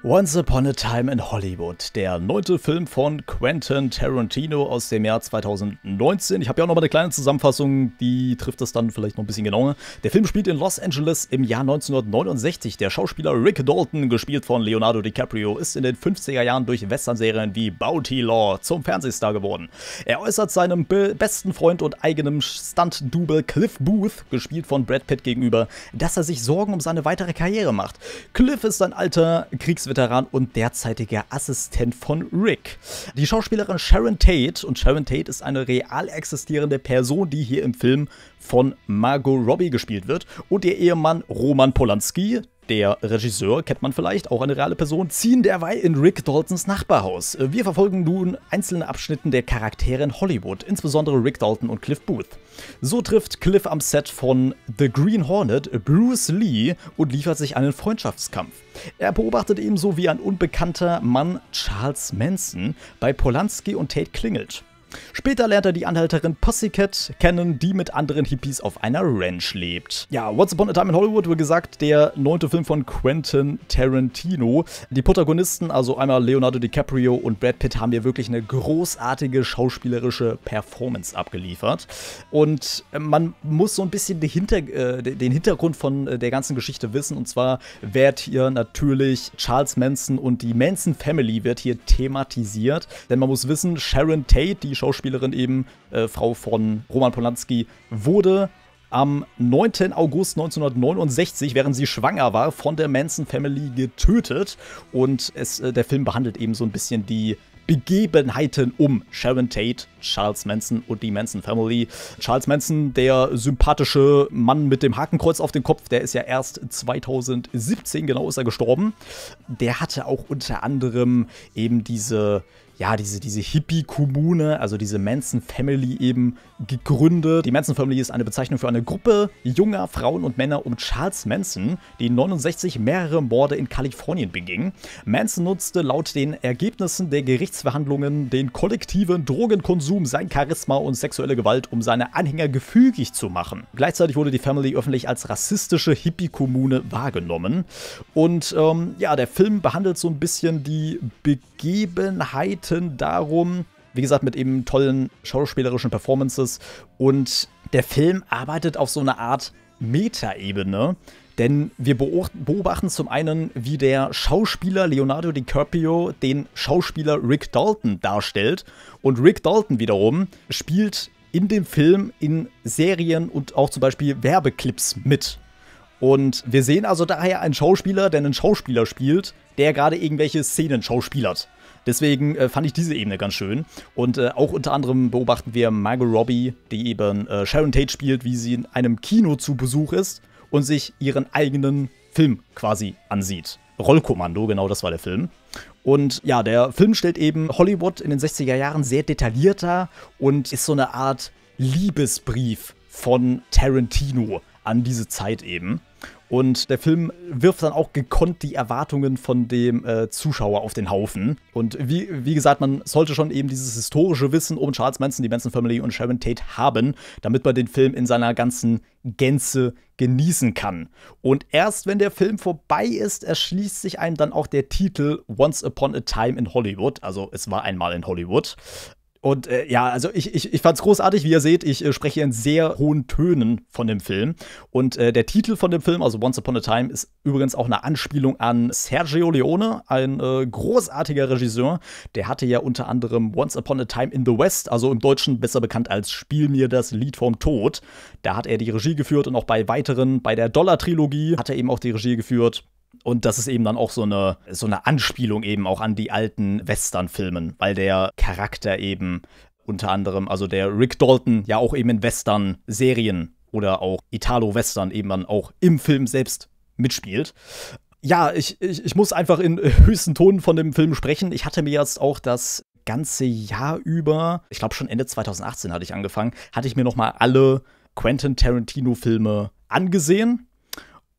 Once Upon a Time in Hollywood, der neunte Film von Quentin Tarantino aus dem Jahr 2019. Ich habe ja auch noch mal eine kleine Zusammenfassung, die trifft das dann vielleicht noch ein bisschen genauer. Der Film spielt in Los Angeles im Jahr 1969. Der Schauspieler Rick Dalton, gespielt von Leonardo DiCaprio, ist in den 50er Jahren durch Westernserien wie Bounty Law zum Fernsehstar geworden. Er äußert seinem be besten Freund und eigenem Stunt-Double Cliff Booth, gespielt von Brad Pitt gegenüber, dass er sich Sorgen um seine weitere Karriere macht. Cliff ist ein alter Kriegswetter Kriegsveteran und derzeitiger Assistent von Rick. Die Schauspielerin Sharon Tate, und Sharon Tate ist eine real existierende Person, die hier im Film von Margot Robbie gespielt wird, und ihr Ehemann Roman Polanski, der Regisseur kennt man vielleicht, auch eine reale Person, ziehen derweil in Rick Daltons Nachbarhaus. Wir verfolgen nun einzelne Abschnitten der Charaktere in Hollywood, insbesondere Rick Dalton und Cliff Booth. So trifft Cliff am Set von The Green Hornet Bruce Lee und liefert sich einen Freundschaftskampf. Er beobachtet ebenso wie ein unbekannter Mann Charles Manson bei Polanski und Tate klingelt. Später lernt er die Anhalterin Pussycat kennen, die mit anderen Hippies auf einer Ranch lebt. Ja, What's Upon a Time in Hollywood, wie gesagt, der neunte Film von Quentin Tarantino. Die Protagonisten, also einmal Leonardo DiCaprio und Brad Pitt, haben hier wirklich eine großartige schauspielerische Performance abgeliefert. Und äh, man muss so ein bisschen äh, den, Hintergrund von äh, der ganzen Geschichte wissen. Und zwar wird hier natürlich Charles Manson und die Manson Family wird hier thematisiert. Denn man muss wissen, Sharon Tate, die Schauspielerin eben, äh, Frau von Roman Polanski, wurde am 9. August 1969, während sie schwanger war, von der Manson Family getötet. Und es, äh, der Film behandelt eben so ein bisschen die Begebenheiten um Sharon Tate, Charles Manson und die Manson Family. Charles Manson, der sympathische Mann mit dem Hakenkreuz auf dem Kopf, der ist ja erst 2017, genau ist er gestorben. Der hatte auch unter anderem eben diese ja, diese, diese Hippie-Kommune, also diese Manson Family eben gegründet. Die Manson Family ist eine Bezeichnung für eine Gruppe junger Frauen und Männer um Charles Manson, die 69 mehrere Morde in Kalifornien beging. Manson nutzte laut den Ergebnissen der Gerichtsverhandlungen den kollektiven Drogenkonsum, sein Charisma und sexuelle Gewalt, um seine Anhänger gefügig zu machen. Gleichzeitig wurde die Family öffentlich als rassistische Hippie-Kommune wahrgenommen. Und ähm, ja, der Film behandelt so ein bisschen die Begebenheit Minuten darum. Wie gesagt, mit eben tollen schauspielerischen Performances. Und der Film arbeitet auf so eine Art Meta-Ebene. Denn wir beobachten zum einen, wie der Schauspieler Leonardo DiCaprio den Schauspieler Rick Dalton darstellt. Und Rick Dalton wiederum spielt in dem Film in Serien und auch zum Beispiel Werbeclips mit. Und wir sehen also daher einen Schauspieler, der einen Schauspieler spielt, der gerade irgendwelche Szenen schauspielert. Deswegen äh, fand ich diese Ebene ganz schön. Und äh, auch unter anderem beobachten wir Margot Robbie, die eben äh, Sharon Tate spielt, wie sie in einem Kino zu Besuch ist und sich ihren eigenen Film quasi ansieht. Rollkommando, genau das war der Film. Und ja, der Film stellt eben Hollywood in den 60er Jahren sehr detailliert dar und ist so eine Art Liebesbrief von Tarantino an diese Zeit eben. Und der Film wirft dann auch gekonnt die Erwartungen von dem äh, Zuschauer auf den Haufen. Und wie, wie gesagt, man sollte schon eben dieses historische Wissen um Charles Manson, die Manson Family und Sharon Tate haben, damit man den Film in seiner ganzen Gänze genießen kann. Und erst wenn der Film vorbei ist, erschließt sich einem dann auch der Titel Once Upon a Time in Hollywood. Also es war einmal in Hollywood. Und äh, ja, also ich, ich, ich fand es großartig, wie ihr seht, ich äh, spreche in sehr hohen Tönen von dem Film. Und äh, der Titel von dem Film, also Once Upon a Time, ist übrigens auch eine Anspielung an Sergio Leone, ein äh, großartiger Regisseur. Der hatte ja unter anderem Once Upon a Time in the West, also im Deutschen besser bekannt als Spiel mir das Lied vom Tod. Da hat er die Regie geführt und auch bei weiteren, bei der Dollar-Trilogie hat er eben auch die Regie geführt. Und das ist eben dann auch so eine, so eine Anspielung eben auch an die alten Western-Filmen, weil der Charakter eben unter anderem, also der Rick Dalton ja auch eben in Western-Serien oder auch Italo-Western eben dann auch im Film selbst mitspielt. Ja, ich, ich, ich muss einfach in (laughs) höchsten Tonen von dem Film sprechen. Ich hatte mir jetzt auch das ganze Jahr über, ich glaube schon Ende 2018 hatte ich angefangen, hatte ich mir nochmal alle Quentin Tarantino-Filme angesehen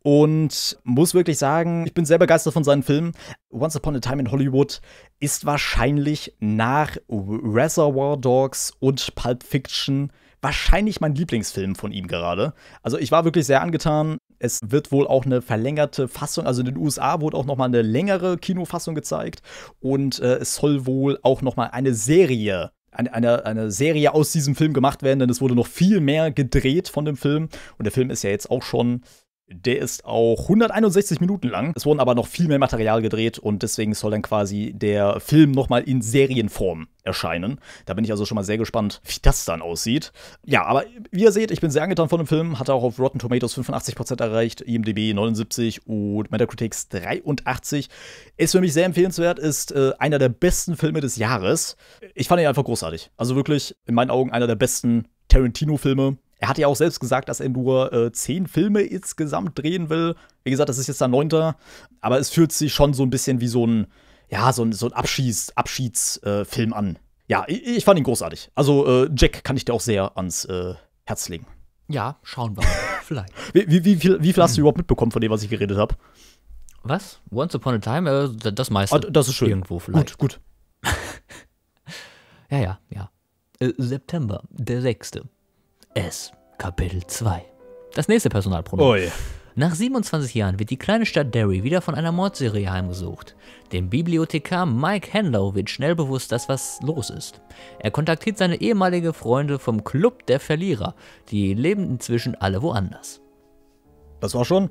und muss wirklich sagen, ich bin sehr begeistert von seinen Filmen. Once Upon a Time in Hollywood ist wahrscheinlich nach Reservoir Dogs und Pulp Fiction wahrscheinlich mein Lieblingsfilm von ihm gerade. Also ich war wirklich sehr angetan. Es wird wohl auch eine verlängerte Fassung, also in den USA wurde auch noch mal eine längere Kinofassung gezeigt und äh, es soll wohl auch noch mal eine Serie eine, eine, Serie aus diesem Film gemacht werden, denn es wurde noch viel mehr gedreht von dem Film. Und der Film ist ja jetzt auch schon der ist auch 161 Minuten lang. Es wurden aber noch viel mehr Material gedreht und deswegen soll dann quasi der Film nochmal in Serienform erscheinen. Da bin ich also schon mal sehr gespannt, wie das dann aussieht. Ja, aber wie ihr seht, ich bin sehr angetan von dem Film. Hat auch auf Rotten Tomatoes 85% erreicht, IMDb 79 und Metacritics 83. Ist für mich sehr empfehlenswert, ist äh, einer der besten Filme des Jahres. Ich fand ihn einfach großartig. Also wirklich in meinen Augen einer der besten Tarantino-Filme er hat ja auch selbst gesagt, dass er nur äh, zehn Filme insgesamt drehen will. Wie gesagt, das ist jetzt der neunte. Aber es fühlt sich schon so ein bisschen wie so ein, ja, so ein, so ein Abschieds, Abschiedsfilm äh, an. Ja, ich, ich, fand ihn großartig. Also, äh, Jack kann ich dir auch sehr ans äh, Herz legen. Ja, schauen wir mal. (laughs) Vielleicht. wie, wie, wie, viel, wie viel hast du hm. überhaupt mitbekommen von dem, was ich geredet habe? Was? Once Upon a Time? Äh, das meiste. Ah, das ist schön. Irgendwo vielleicht. Gut, gut. (laughs) ja, ja, ja. Äh, September, der sechste es. Kapitel 2. Das nächste Personalpronomen. Oh yeah. Nach 27 Jahren wird die kleine Stadt Derry wieder von einer Mordserie heimgesucht. Dem Bibliothekar Mike Henlow wird schnell bewusst, dass was los ist. Er kontaktiert seine ehemalige Freunde vom Club der Verlierer, die leben inzwischen alle woanders. Das war schon?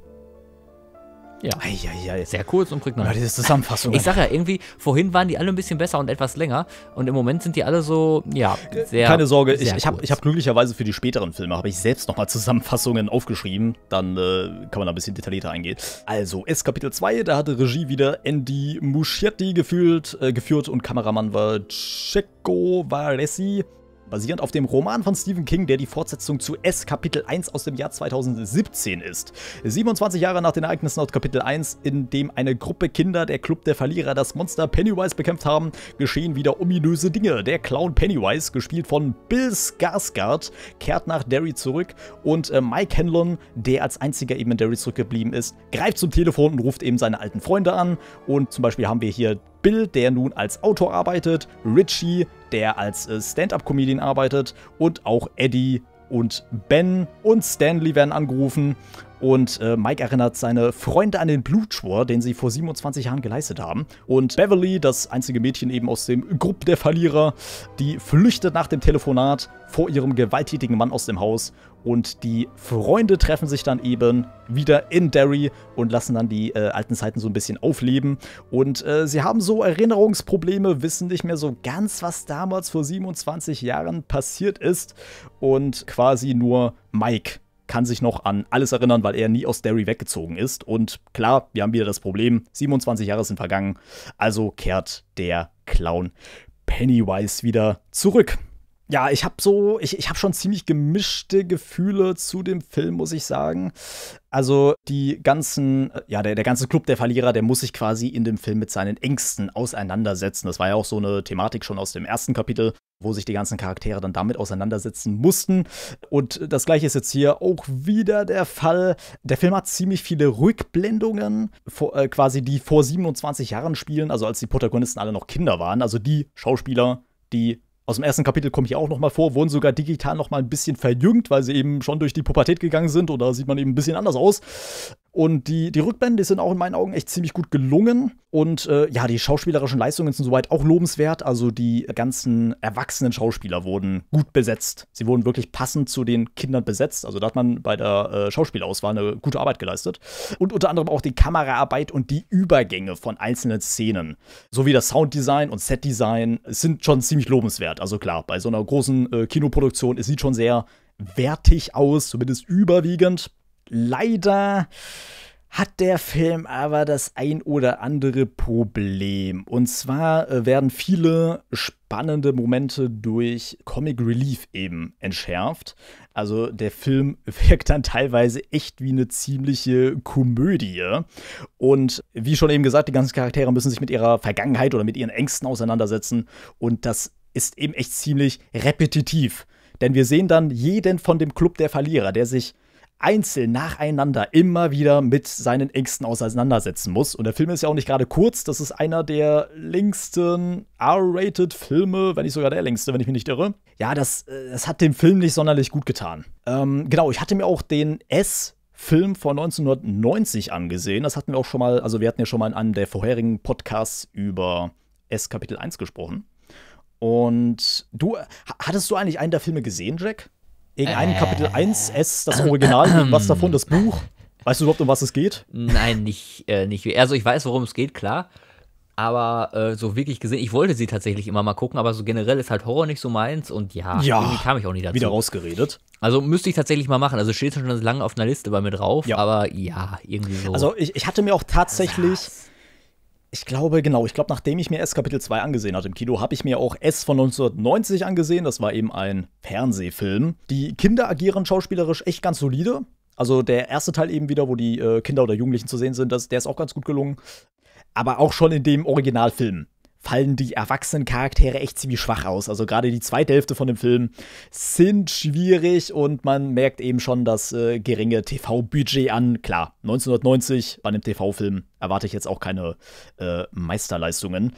Ja. Ei, ei, ei. Sehr kurz und prägnant. Ja, diese Zusammenfassung. Ich sag ja, irgendwie, vorhin waren die alle ein bisschen besser und etwas länger. Und im Moment sind die alle so, ja, sehr. Keine Sorge, sehr ich, ich habe hab glücklicherweise für die späteren Filme habe ich selbst nochmal Zusammenfassungen aufgeschrieben. Dann äh, kann man da ein bisschen detaillierter eingehen. Also, S Kapitel 2, da hatte Regie wieder Andy Muschietti geführt, äh, geführt und Kameramann war Checo Varesi basierend auf dem Roman von Stephen King, der die Fortsetzung zu S Kapitel 1 aus dem Jahr 2017 ist. 27 Jahre nach den Ereignissen aus Kapitel 1, in dem eine Gruppe Kinder, der Club der Verlierer, das Monster Pennywise bekämpft haben, geschehen wieder ominöse Dinge. Der Clown Pennywise, gespielt von Bill Skarsgård, kehrt nach Derry zurück und äh, Mike Henlon, der als einziger eben in Derry zurückgeblieben ist, greift zum Telefon und ruft eben seine alten Freunde an und zum Beispiel haben wir hier Bill, der nun als Autor arbeitet, Richie, der als äh, Stand-up-Comedian arbeitet und auch Eddie und Ben und Stanley werden angerufen und äh, Mike erinnert seine Freunde an den Blutschwur, den sie vor 27 Jahren geleistet haben. Und Beverly, das einzige Mädchen eben aus dem Grupp der Verlierer, die flüchtet nach dem Telefonat vor ihrem gewalttätigen Mann aus dem Haus. Und die Freunde treffen sich dann eben wieder in Derry und lassen dann die äh, alten Zeiten so ein bisschen aufleben. Und äh, sie haben so Erinnerungsprobleme, wissen nicht mehr so ganz, was damals vor 27 Jahren passiert ist. Und quasi nur Mike kann sich noch an alles erinnern, weil er nie aus Derry weggezogen ist. Und klar, wir haben wieder das Problem, 27 Jahre sind vergangen, also kehrt der Clown Pennywise wieder zurück ja, ich habe so, ich, ich habe schon ziemlich gemischte Gefühle zu dem Film, muss ich sagen. Also die ganzen, ja, der, der ganze Club der Verlierer, der muss sich quasi in dem Film mit seinen Ängsten auseinandersetzen. Das war ja auch so eine Thematik schon aus dem ersten Kapitel, wo sich die ganzen Charaktere dann damit auseinandersetzen mussten. Und das gleiche ist jetzt hier auch wieder der Fall. Der Film hat ziemlich viele Rückblendungen, vor, äh, quasi die vor 27 Jahren spielen, also als die Protagonisten alle noch Kinder waren. Also die Schauspieler, die aus dem ersten Kapitel komme ich auch noch mal vor, wurden sogar digital noch mal ein bisschen verjüngt, weil sie eben schon durch die Pubertät gegangen sind oder sieht man eben ein bisschen anders aus. Und die, die Rückblende sind auch in meinen Augen echt ziemlich gut gelungen. Und äh, ja, die schauspielerischen Leistungen sind soweit auch lobenswert. Also die ganzen erwachsenen Schauspieler wurden gut besetzt. Sie wurden wirklich passend zu den Kindern besetzt. Also da hat man bei der äh, Schauspielauswahl eine gute Arbeit geleistet. Und unter anderem auch die Kameraarbeit und die Übergänge von einzelnen Szenen. Sowie das Sounddesign und Setdesign sind schon ziemlich lobenswert. Also klar, bei so einer großen äh, Kinoproduktion, es sieht schon sehr wertig aus, zumindest überwiegend. Leider hat der Film aber das ein oder andere Problem. Und zwar äh, werden viele spannende Momente durch Comic Relief eben entschärft. Also der Film (laughs) wirkt dann teilweise echt wie eine ziemliche Komödie. Und wie schon eben gesagt, die ganzen Charaktere müssen sich mit ihrer Vergangenheit oder mit ihren Ängsten auseinandersetzen. Und das ist eben echt ziemlich repetitiv. Denn wir sehen dann jeden von dem Club der Verlierer, der sich einzeln nacheinander immer wieder mit seinen Ängsten auseinandersetzen muss. Und der Film ist ja auch nicht gerade kurz. Das ist einer der längsten R-Rated-Filme, wenn nicht sogar der längste, wenn ich mich nicht irre. Ja, das, äh, das hat dem Film nicht sonderlich gut getan. Ähm, genau, ich hatte mir auch den S Film von 1990 angesehen. Das hatten wir auch schon mal, also wir hatten ja schon mal in einem der vorherigen Podcasts über S Kapitel 1 gesprochen. Und du, hattest du eigentlich einen der Filme gesehen, Jack? irgendein äh. Kapitel 1S, das Original, was davon, das Buch? Weißt du überhaupt, um was es geht? Nein, nicht, äh, nicht. Also ich weiß, worum es geht, klar. Aber äh, so wirklich gesehen, ich wollte sie tatsächlich immer mal gucken, aber so generell ist halt Horror nicht so meins und ja, ja irgendwie kam ich auch nicht dazu. Wieder rausgeredet. Also müsste ich tatsächlich mal machen. Also steht schon lange auf einer Liste bei mir drauf, ja. aber ja, irgendwie so. Also ich, ich hatte mir auch tatsächlich. Das ich glaube, genau, ich glaube, nachdem ich mir S Kapitel 2 angesehen hatte im Kino, habe ich mir auch S von 1990 angesehen. Das war eben ein Fernsehfilm. Die Kinder agieren schauspielerisch echt ganz solide. Also der erste Teil eben wieder, wo die äh, Kinder oder Jugendlichen zu sehen sind, das, der ist auch ganz gut gelungen. Aber auch schon in dem Originalfilm fallen die erwachsenen Charaktere echt ziemlich schwach aus. Also gerade die zweite Hälfte von dem Film sind schwierig und man merkt eben schon das äh, geringe TV-Budget an. Klar, 1990 bei einem TV-Film erwarte ich jetzt auch keine äh, Meisterleistungen.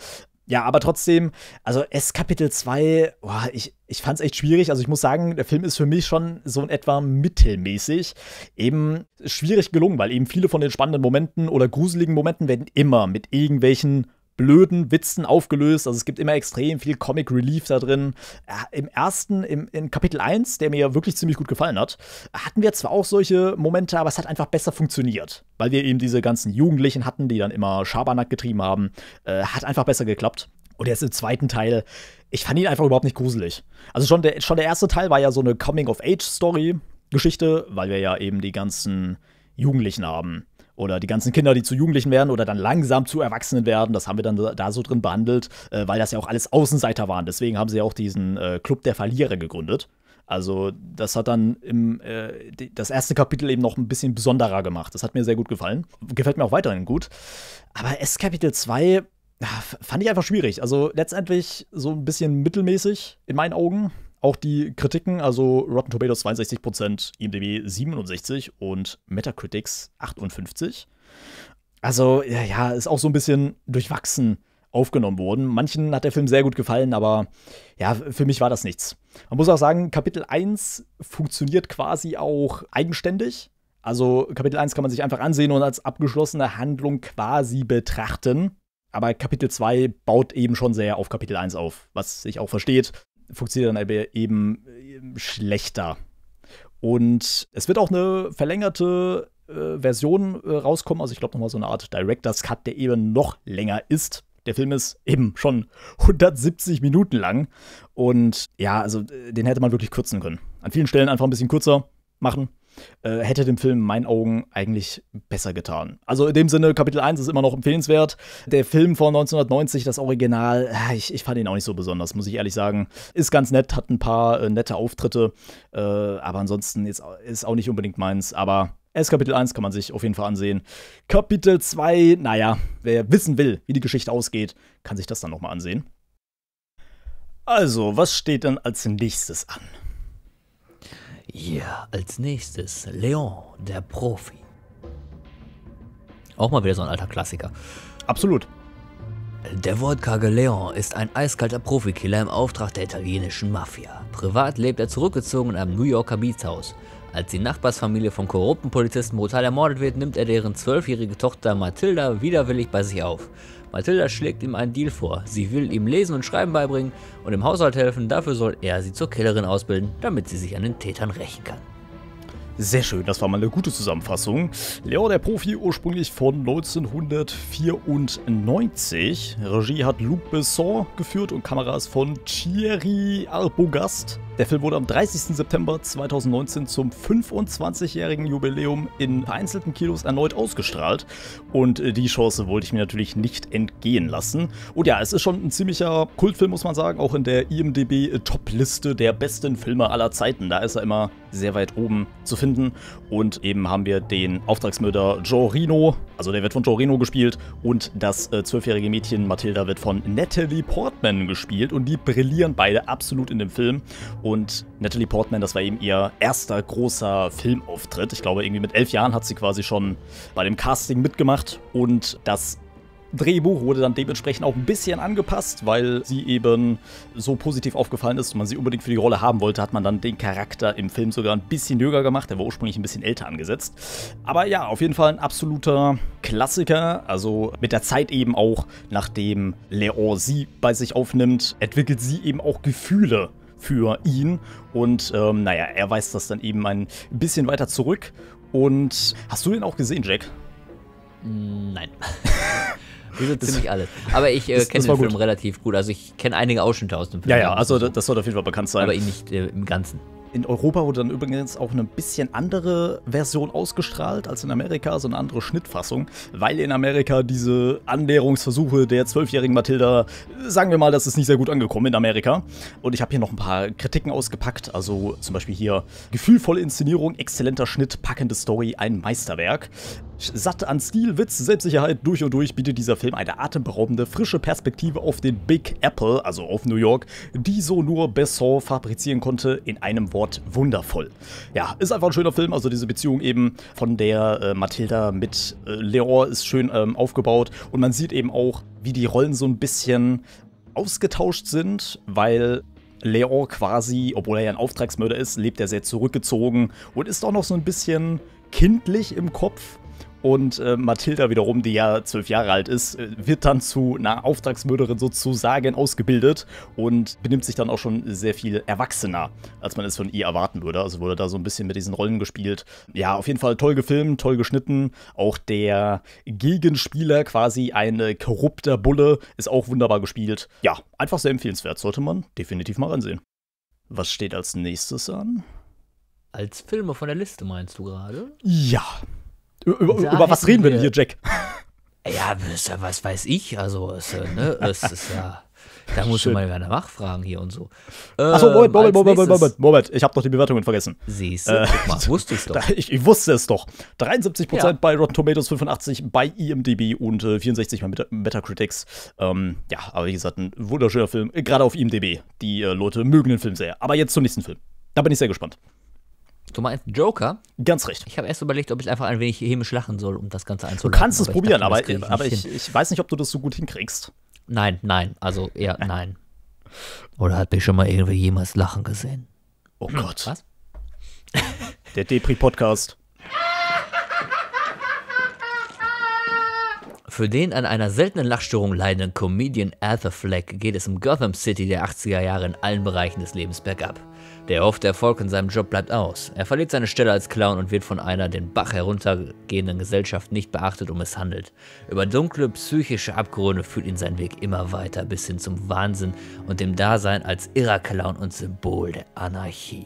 Ja, aber trotzdem, also S Kapitel 2, boah, ich, ich fand es echt schwierig. Also ich muss sagen, der Film ist für mich schon so in etwa mittelmäßig. Eben schwierig gelungen, weil eben viele von den spannenden Momenten oder gruseligen Momenten werden immer mit irgendwelchen blöden Witzen aufgelöst. Also es gibt immer extrem viel Comic Relief da drin. Äh, Im ersten, im, in Kapitel 1, der mir wirklich ziemlich gut gefallen hat, hatten wir zwar auch solche Momente, aber es hat einfach besser funktioniert. Weil wir eben diese ganzen Jugendlichen hatten, die dann immer Schabernack getrieben haben. Äh, hat einfach besser geklappt. Und jetzt im zweiten Teil, ich fand ihn einfach überhaupt nicht gruselig. Also schon der, schon der erste Teil war ja so eine Coming-of-Age-Story-Geschichte, weil wir ja eben die ganzen Jugendlichen haben oder die ganzen Kinder, die zu Jugendlichen werden oder dann langsam zu Erwachsenen werden, das haben wir dann da so drin behandelt, äh, weil das ja auch alles Außenseiter waren. Deswegen haben sie ja auch diesen äh, Club der Verlierer gegründet. Also das hat dann im, äh, das erste Kapitel eben noch ein bisschen besonderer gemacht. Das hat mir sehr gut gefallen. Gefällt mir auch weiterhin gut. Aber S Kapitel 2 ah, fand ich einfach schwierig. Also letztendlich so ein bisschen mittelmäßig in meinen Augen. Auch die Kritiken, also Rotten Tomatoes 62%, IMDb 67% und Metacritics 58%. Also, ja, ja, ist auch so ein bisschen durchwachsen aufgenommen worden. Manchen hat der Film sehr gut gefallen, aber ja, für mich war das nichts. Man muss auch sagen, Kapitel 1 funktioniert quasi auch eigenständig. Also Kapitel 1 kann man sich einfach ansehen und als abgeschlossene Handlung quasi betrachten. Aber Kapitel 2 baut eben schon sehr auf Kapitel 1 auf, was sich auch versteht funktioniert dann aber eben äh, schlechter. Und es wird auch eine verlängerte äh, Version äh, rauskommen, also ich glaube nochmal so eine Art Director's Cut, der eben noch länger ist. Der Film ist eben schon 170 Minuten lang und ja, also äh, den hätte man wirklich kürzen können. An vielen Stellen einfach ein bisschen kürzer machen äh, hätte dem Film in meinen Augen eigentlich besser getan. Also in dem Sinne, Kapitel 1 ist immer noch empfehlenswert. Der Film von 1990, das Original, äh, ich, ich fand ihn auch nicht so besonders, muss ich ehrlich sagen. Ist ganz nett, hat ein paar äh, nette Auftritte, äh, aber ansonsten ist, ist auch nicht unbedingt meins, aber S Kapitel 1 kann man sich auf jeden Fall ansehen. Kapitel 2, naja, wer wissen will, wie die Geschichte ausgeht, kann sich das dann nochmal ansehen. Also, was steht denn als nächstes an? Yeah, als nächstes Leon, der Profi. Auch mal wieder so ein alter Klassiker. Absolut. Der Wortkarge Leon ist ein eiskalter Profikiller im Auftrag der italienischen Mafia. Privat lebt er zurückgezogen in einem New Yorker Mietshaus. Als die Nachbarsfamilie von korrupten Polizisten brutal ermordet wird, nimmt er deren zwölfjährige Tochter Mathilda widerwillig bei sich auf. Mathilda schlägt ihm einen Deal vor. Sie will ihm Lesen und Schreiben beibringen und im Haushalt helfen. Dafür soll er sie zur Killerin ausbilden, damit sie sich an den Tätern rächen kann. Sehr schön, das war mal eine gute Zusammenfassung. Leo, der Profi, ursprünglich von 1994. Regie hat Luc Besson geführt und Kameras von Thierry Arbogast. Der Film wurde am 30. September 2019 zum 25-jährigen Jubiläum in vereinzelten Kilos erneut ausgestrahlt. Und äh, die Chance wollte ich mir natürlich nicht entgehen lassen. Und ja, es ist schon ein ziemlicher Kultfilm, muss man sagen, auch in der IMDB-Top-Liste äh, der besten Filme aller Zeiten. Da ist er immer sehr weit oben zu finden finden. Und eben haben wir den Auftragsmörder Jorino, also der wird von Jorino gespielt und das äh, zwölfjährige äh, Mädchen Mathilda wird von Natalie Portman gespielt und die brillieren beide absolut in dem Film. Und Natalie Portman, das war eben ihr erster großer Filmauftritt. Ich glaube, irgendwie mit elf Jahren hat sie quasi schon bei dem Casting mitgemacht und das Drehbuch wurde dann dementsprechend auch ein bisschen angepasst, weil sie eben so positiv aufgefallen ist und man sie unbedingt für die Rolle haben wollte, hat man dann den Charakter im Film sogar ein bisschen jünger gemacht. Der war ursprünglich ein bisschen älter angesetzt. Aber ja, auf jeden Fall ein absoluter Klassiker. Also mit der Zeit eben auch, nachdem Leon sie bei sich aufnimmt, entwickelt sie eben auch Gefühle für ihn. Und ähm, naja, er weist das dann eben ein bisschen weiter zurück. Und hast du den auch gesehen, Jack? Nein. (laughs) Die sind ziemlich (laughs) alle. Aber ich äh, kenne den Film gut. relativ gut. Also ich kenne einige Ausschnitte aus dem Film. Ja, ja, also das sollte auf jeden Fall bekannt sein. Aber ihn nicht äh, im Ganzen. In Europa wurde dann übrigens auch eine bisschen andere Version ausgestrahlt als in Amerika, so eine andere Schnittfassung, weil in Amerika diese Annäherungsversuche der zwölfjährigen Mathilda, sagen wir mal, das ist nicht sehr gut angekommen in Amerika. Und ich habe hier noch ein paar Kritiken ausgepackt, also zum Beispiel hier gefühlvolle Inszenierung, exzellenter Schnitt, packende Story, ein Meisterwerk. Satt an Stil, Witz, Selbstsicherheit durch und durch bietet dieser Film eine atemberaubende, frische Perspektive auf den Big Apple, also auf New York, die so nur Besson fabrizieren konnte, in einem Wort wundervoll. Ja, ist einfach ein schöner Film, also diese Beziehung eben von der äh, Mathilda mit äh, Leor ist schön ähm, aufgebaut und man sieht eben auch, wie die Rollen so ein bisschen ausgetauscht sind, weil Leon quasi, obwohl er ja ein Auftragsmörder ist, lebt er sehr zurückgezogen und ist auch noch so ein bisschen kindlich im Kopf. Und äh, Mathilda wiederum, die ja zwölf Jahre alt ist, äh, wird dann zu einer Auftragsmörderin sozusagen ausgebildet und benimmt sich dann auch schon sehr viel erwachsener, als man es von ihr erwarten würde. Also wurde da so ein bisschen mit diesen Rollen gespielt. Ja, auf jeden Fall toll gefilmt, toll geschnitten. Auch der Gegenspieler, quasi ein äh, korrupter Bulle, ist auch wunderbar gespielt. Ja, einfach sehr empfehlenswert. Sollte man definitiv mal ansehen. Was steht als nächstes an? Als Filme von der Liste meinst du gerade? Ja. Über, über was reden wir denn hier, Jack? (laughs) Ja, was weiß ich? Also, es, äh, ne, es ist ja. Da musst Schön. du mal gerne nachfragen hier und so. Achso, ähm, Moment, Moment, Moment, Moment, Moment, Moment, ich habe doch die Bewertungen vergessen. Siehst du, äh, mal, wusste ich (laughs) doch. Ich, ich, wusste es doch. 73% ja. bei Rotten Tomatoes, 85% bei IMDb und äh, 64% bei Meta Metacritics. Ähm, ja, aber wie gesagt, ein wunderschöner Film, gerade auf IMDb. Die äh, Leute mögen den Film sehr. Aber jetzt zum nächsten Film. Da bin ich sehr gespannt. Du meinst Joker? Ganz recht. Ich habe erst überlegt, ob ich einfach ein wenig hämisch lachen soll, um das Ganze einzuleiten. Du kannst es probieren, dachte, aber, ich, aber ich, ich, weiß nicht, ob du das so gut hinkriegst. Nein, nein, also eher nein. Oder hat mich schon mal irgendwie jemals lachen gesehen? Oh Gott. Was? Der Depri-Podcast. Für den an einer seltenen Lachstörung leidenden Comedian Arthur Fleck geht es im Gotham City der 80er Jahre in allen Bereichen des Lebens bergab. Der erhoffte Erfolg in seinem Job bleibt aus. Er verliert seine Stelle als Clown und wird von einer den Bach heruntergehenden Gesellschaft nicht beachtet und misshandelt. Über dunkle psychische Abgründe führt ihn sein Weg immer weiter bis hin zum Wahnsinn und dem Dasein als irrer Clown und Symbol der Anarchie.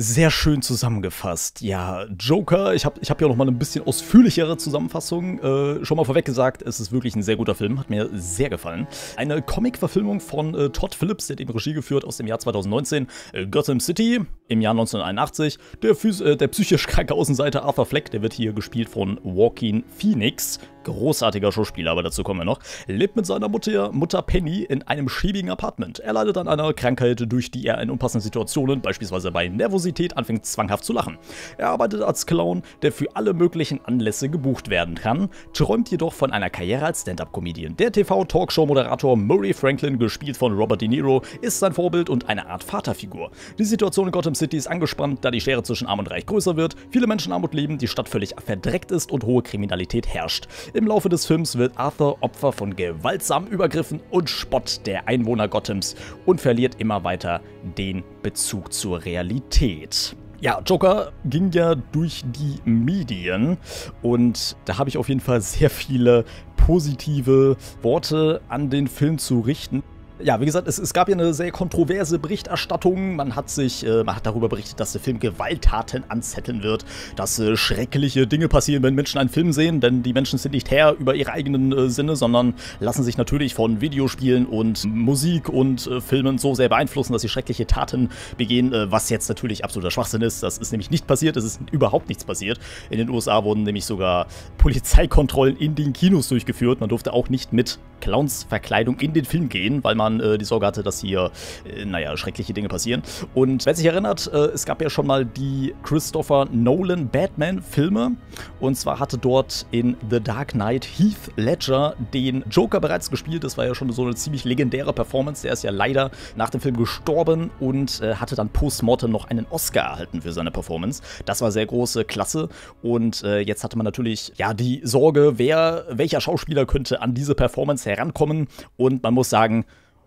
Sehr schön zusammengefasst. Ja, Joker, ich habe ich hab ja noch mal ein bisschen ausführlichere Zusammenfassung. Äh, schon mal vorweg gesagt, es ist wirklich ein sehr guter Film, hat mir sehr gefallen. Eine Comic-Verfilmung von äh, Todd Phillips, der dem Regie geführt aus dem Jahr 2019. Äh, Gotham City im Jahr 1981. Der, Phys äh, der psychisch kranke Außenseiter Arthur Fleck, der wird hier gespielt von Joaquin Phoenix großartiger Schauspieler, aber dazu kommen wir noch, lebt mit seiner Mutter, Mutter Penny in einem schäbigen Apartment. Er leidet an einer Krankheit, durch die er in unpassenden Situationen, beispielsweise bei Nervosität, anfängt zwanghaft zu lachen. Er arbeitet als Clown, der für alle möglichen Anlässe gebucht werden kann, träumt jedoch von einer Karriere als Stand-Up-Comedian. Der TV-Talkshow-Moderator Murray Franklin, gespielt von Robert De Niro, ist sein Vorbild und eine Art Vaterfigur. Die Situation in Gotham City ist angespannt, da die Schere zwischen Arm und Reich größer wird, viele Menschen Armut leben, die Stadt völlig verdreckt ist und hohe Kriminalität herrscht. Im Laufe des Films wird Arthur Opfer von gewaltsamen Übergriffen und Spott der Einwohner Gothams und verliert immer weiter den Bezug zur Realität. Ja, Joker ging ja durch die Medien und da habe ich auf jeden Fall sehr viele positive Worte an den Film zu richten ja, wie gesagt, es, es, gab ja eine sehr kontroverse Berichterstattung. Man hat sich, äh, man hat darüber berichtet, dass der Film Gewalttaten anzetteln wird, dass äh, schreckliche Dinge passieren, wenn Menschen einen Film sehen, denn die Menschen sind nicht Herr über ihre eigenen äh, Sinne, sondern lassen sich natürlich von Videospielen und Musik und äh, Filmen so sehr beeinflussen, dass sie schreckliche Taten begehen, äh, was jetzt natürlich absoluter Schwachsinn ist. Das ist nämlich nicht passiert, es ist überhaupt nichts passiert. In den USA wurden nämlich sogar Polizeikontrollen in den Kinos durchgeführt. Man durfte auch nicht mit Clownsverkleidung in den Film gehen, weil man Jahren äh, die Sorge hatte, dass hier, äh, naja, schreckliche Dinge passieren. Und wer sich erinnert, äh, es gab ja schon mal die Christopher Nolan Batman-Filme. Und zwar hatte dort in The Dark Knight Heath Ledger den Joker bereits gespielt. Das war ja schon so eine ziemlich legendäre Performance. Der ist ja leider nach dem Film gestorben und äh, hatte dann postmortem noch einen Oscar erhalten für seine Performance. Das war sehr große Klasse. Und äh, jetzt hatte man natürlich ja die Sorge, wer, welcher Schauspieler könnte an diese Performance herankommen. Und man muss sagen,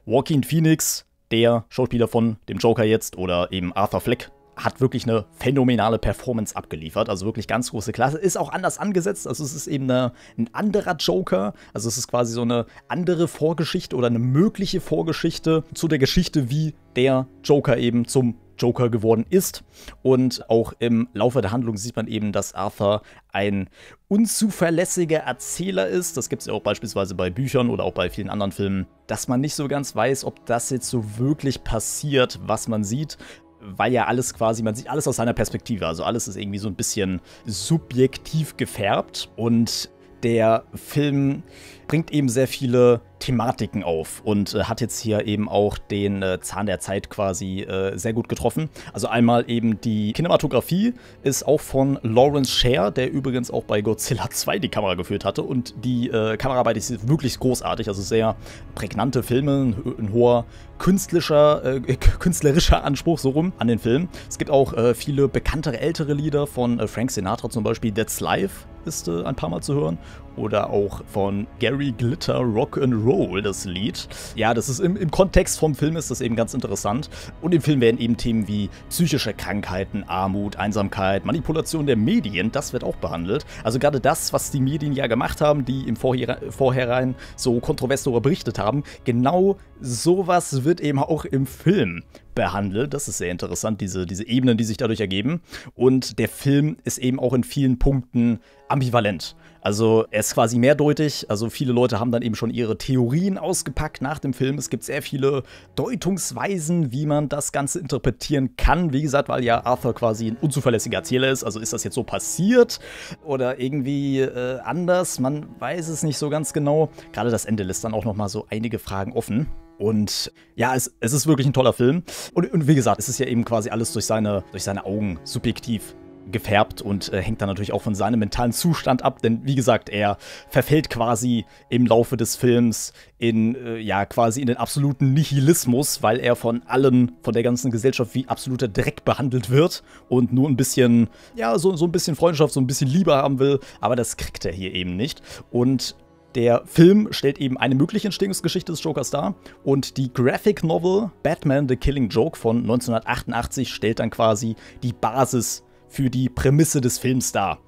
Joaquin Phoenix, der Schauspieler von dem Joker jetzt oder eben Arthur Fleck, hat wirklich eine phänomenale Performance abgeliefert. Also wirklich ganz große Klasse. Ist auch anders angesetzt. Also es ist eben eine, ein anderer Joker. Also es ist quasi so eine andere Vorgeschichte oder eine mögliche Vorgeschichte zu der Geschichte, wie der Joker eben zum Joker geworden ist. Und auch im Laufe der Handlung sieht man eben, dass Arthur ein unzuverlässiger Erzähler ist. Das gibt es ja auch beispielsweise bei Büchern oder auch bei vielen anderen Filmen, dass man nicht so ganz weiß, ob das jetzt so wirklich passiert, was man sieht weil ja alles quasi, man sieht alles aus seiner Perspektive. Also alles ist irgendwie so ein bisschen subjektiv gefärbt und der Film bringt eben sehr viele Thematiken auf und äh, hat jetzt hier eben auch den äh, Zahn der Zeit quasi äh, sehr gut getroffen. Also einmal eben die Kinematografie ist auch von Lawrence Scher, der übrigens auch bei Godzilla 2 die Kamera geführt hatte und die äh, Kameraarbeit ist wirklich großartig, also sehr prägnante Filme, ein, ein hoher künstlicher, äh, künstlerischer Anspruch so rum an den Film. Es gibt auch äh, viele bekanntere ältere Lieder von Frank Sinatra zum Beispiel, That's Life ist ein paar Mal zu hören oder auch von Gary Glitter Rock and Roll das Lied. Ja, das ist im, im Kontext vom Film ist das eben ganz interessant und im Film werden eben Themen wie psychische Krankheiten, Armut, Einsamkeit, Manipulation der Medien, das wird auch behandelt. Also gerade das, was die Medien ja gemacht haben, die im Vorher Vorherein so kontrovers darüber berichtet haben, genau sowas wird eben auch im Film behandelt. Das ist sehr interessant, diese, diese Ebenen, die sich dadurch ergeben. Und der Film ist eben auch in vielen Punkten ambivalent. Also er ist quasi mehrdeutig. Also viele Leute haben dann eben schon ihre Theorien ausgepackt nach dem Film. Es gibt sehr viele Deutungsweisen, wie man das Ganze interpretieren kann. Wie gesagt, weil ja Arthur quasi ein unzuverlässiger Erzähler ist. Also ist das jetzt so passiert oder irgendwie äh, anders? Man weiß es nicht so ganz genau. Gerade das Ende lässt dann auch nochmal so einige Fragen offen. Und ja, es, es, ist wirklich ein toller Film. Und, und, wie gesagt, es ist ja eben quasi alles durch seine, durch seine Augen subjektiv gefärbt und äh, hängt dann natürlich auch von seinem mentalen Zustand ab, denn wie gesagt, er verfällt quasi im Laufe des Films in äh, ja quasi in den absoluten Nihilismus, weil er von allen, von der ganzen Gesellschaft wie absoluter Dreck behandelt wird und nur ein bisschen ja so so ein bisschen Freundschaft, so ein bisschen Liebe haben will, aber das kriegt er hier eben nicht und der Film stellt eben eine mögliche Entstehungsgeschichte des Jokers dar und die Graphic Novel Batman The Killing Joke von 1988 stellt dann quasi die Basis für die Prämisse des Films da.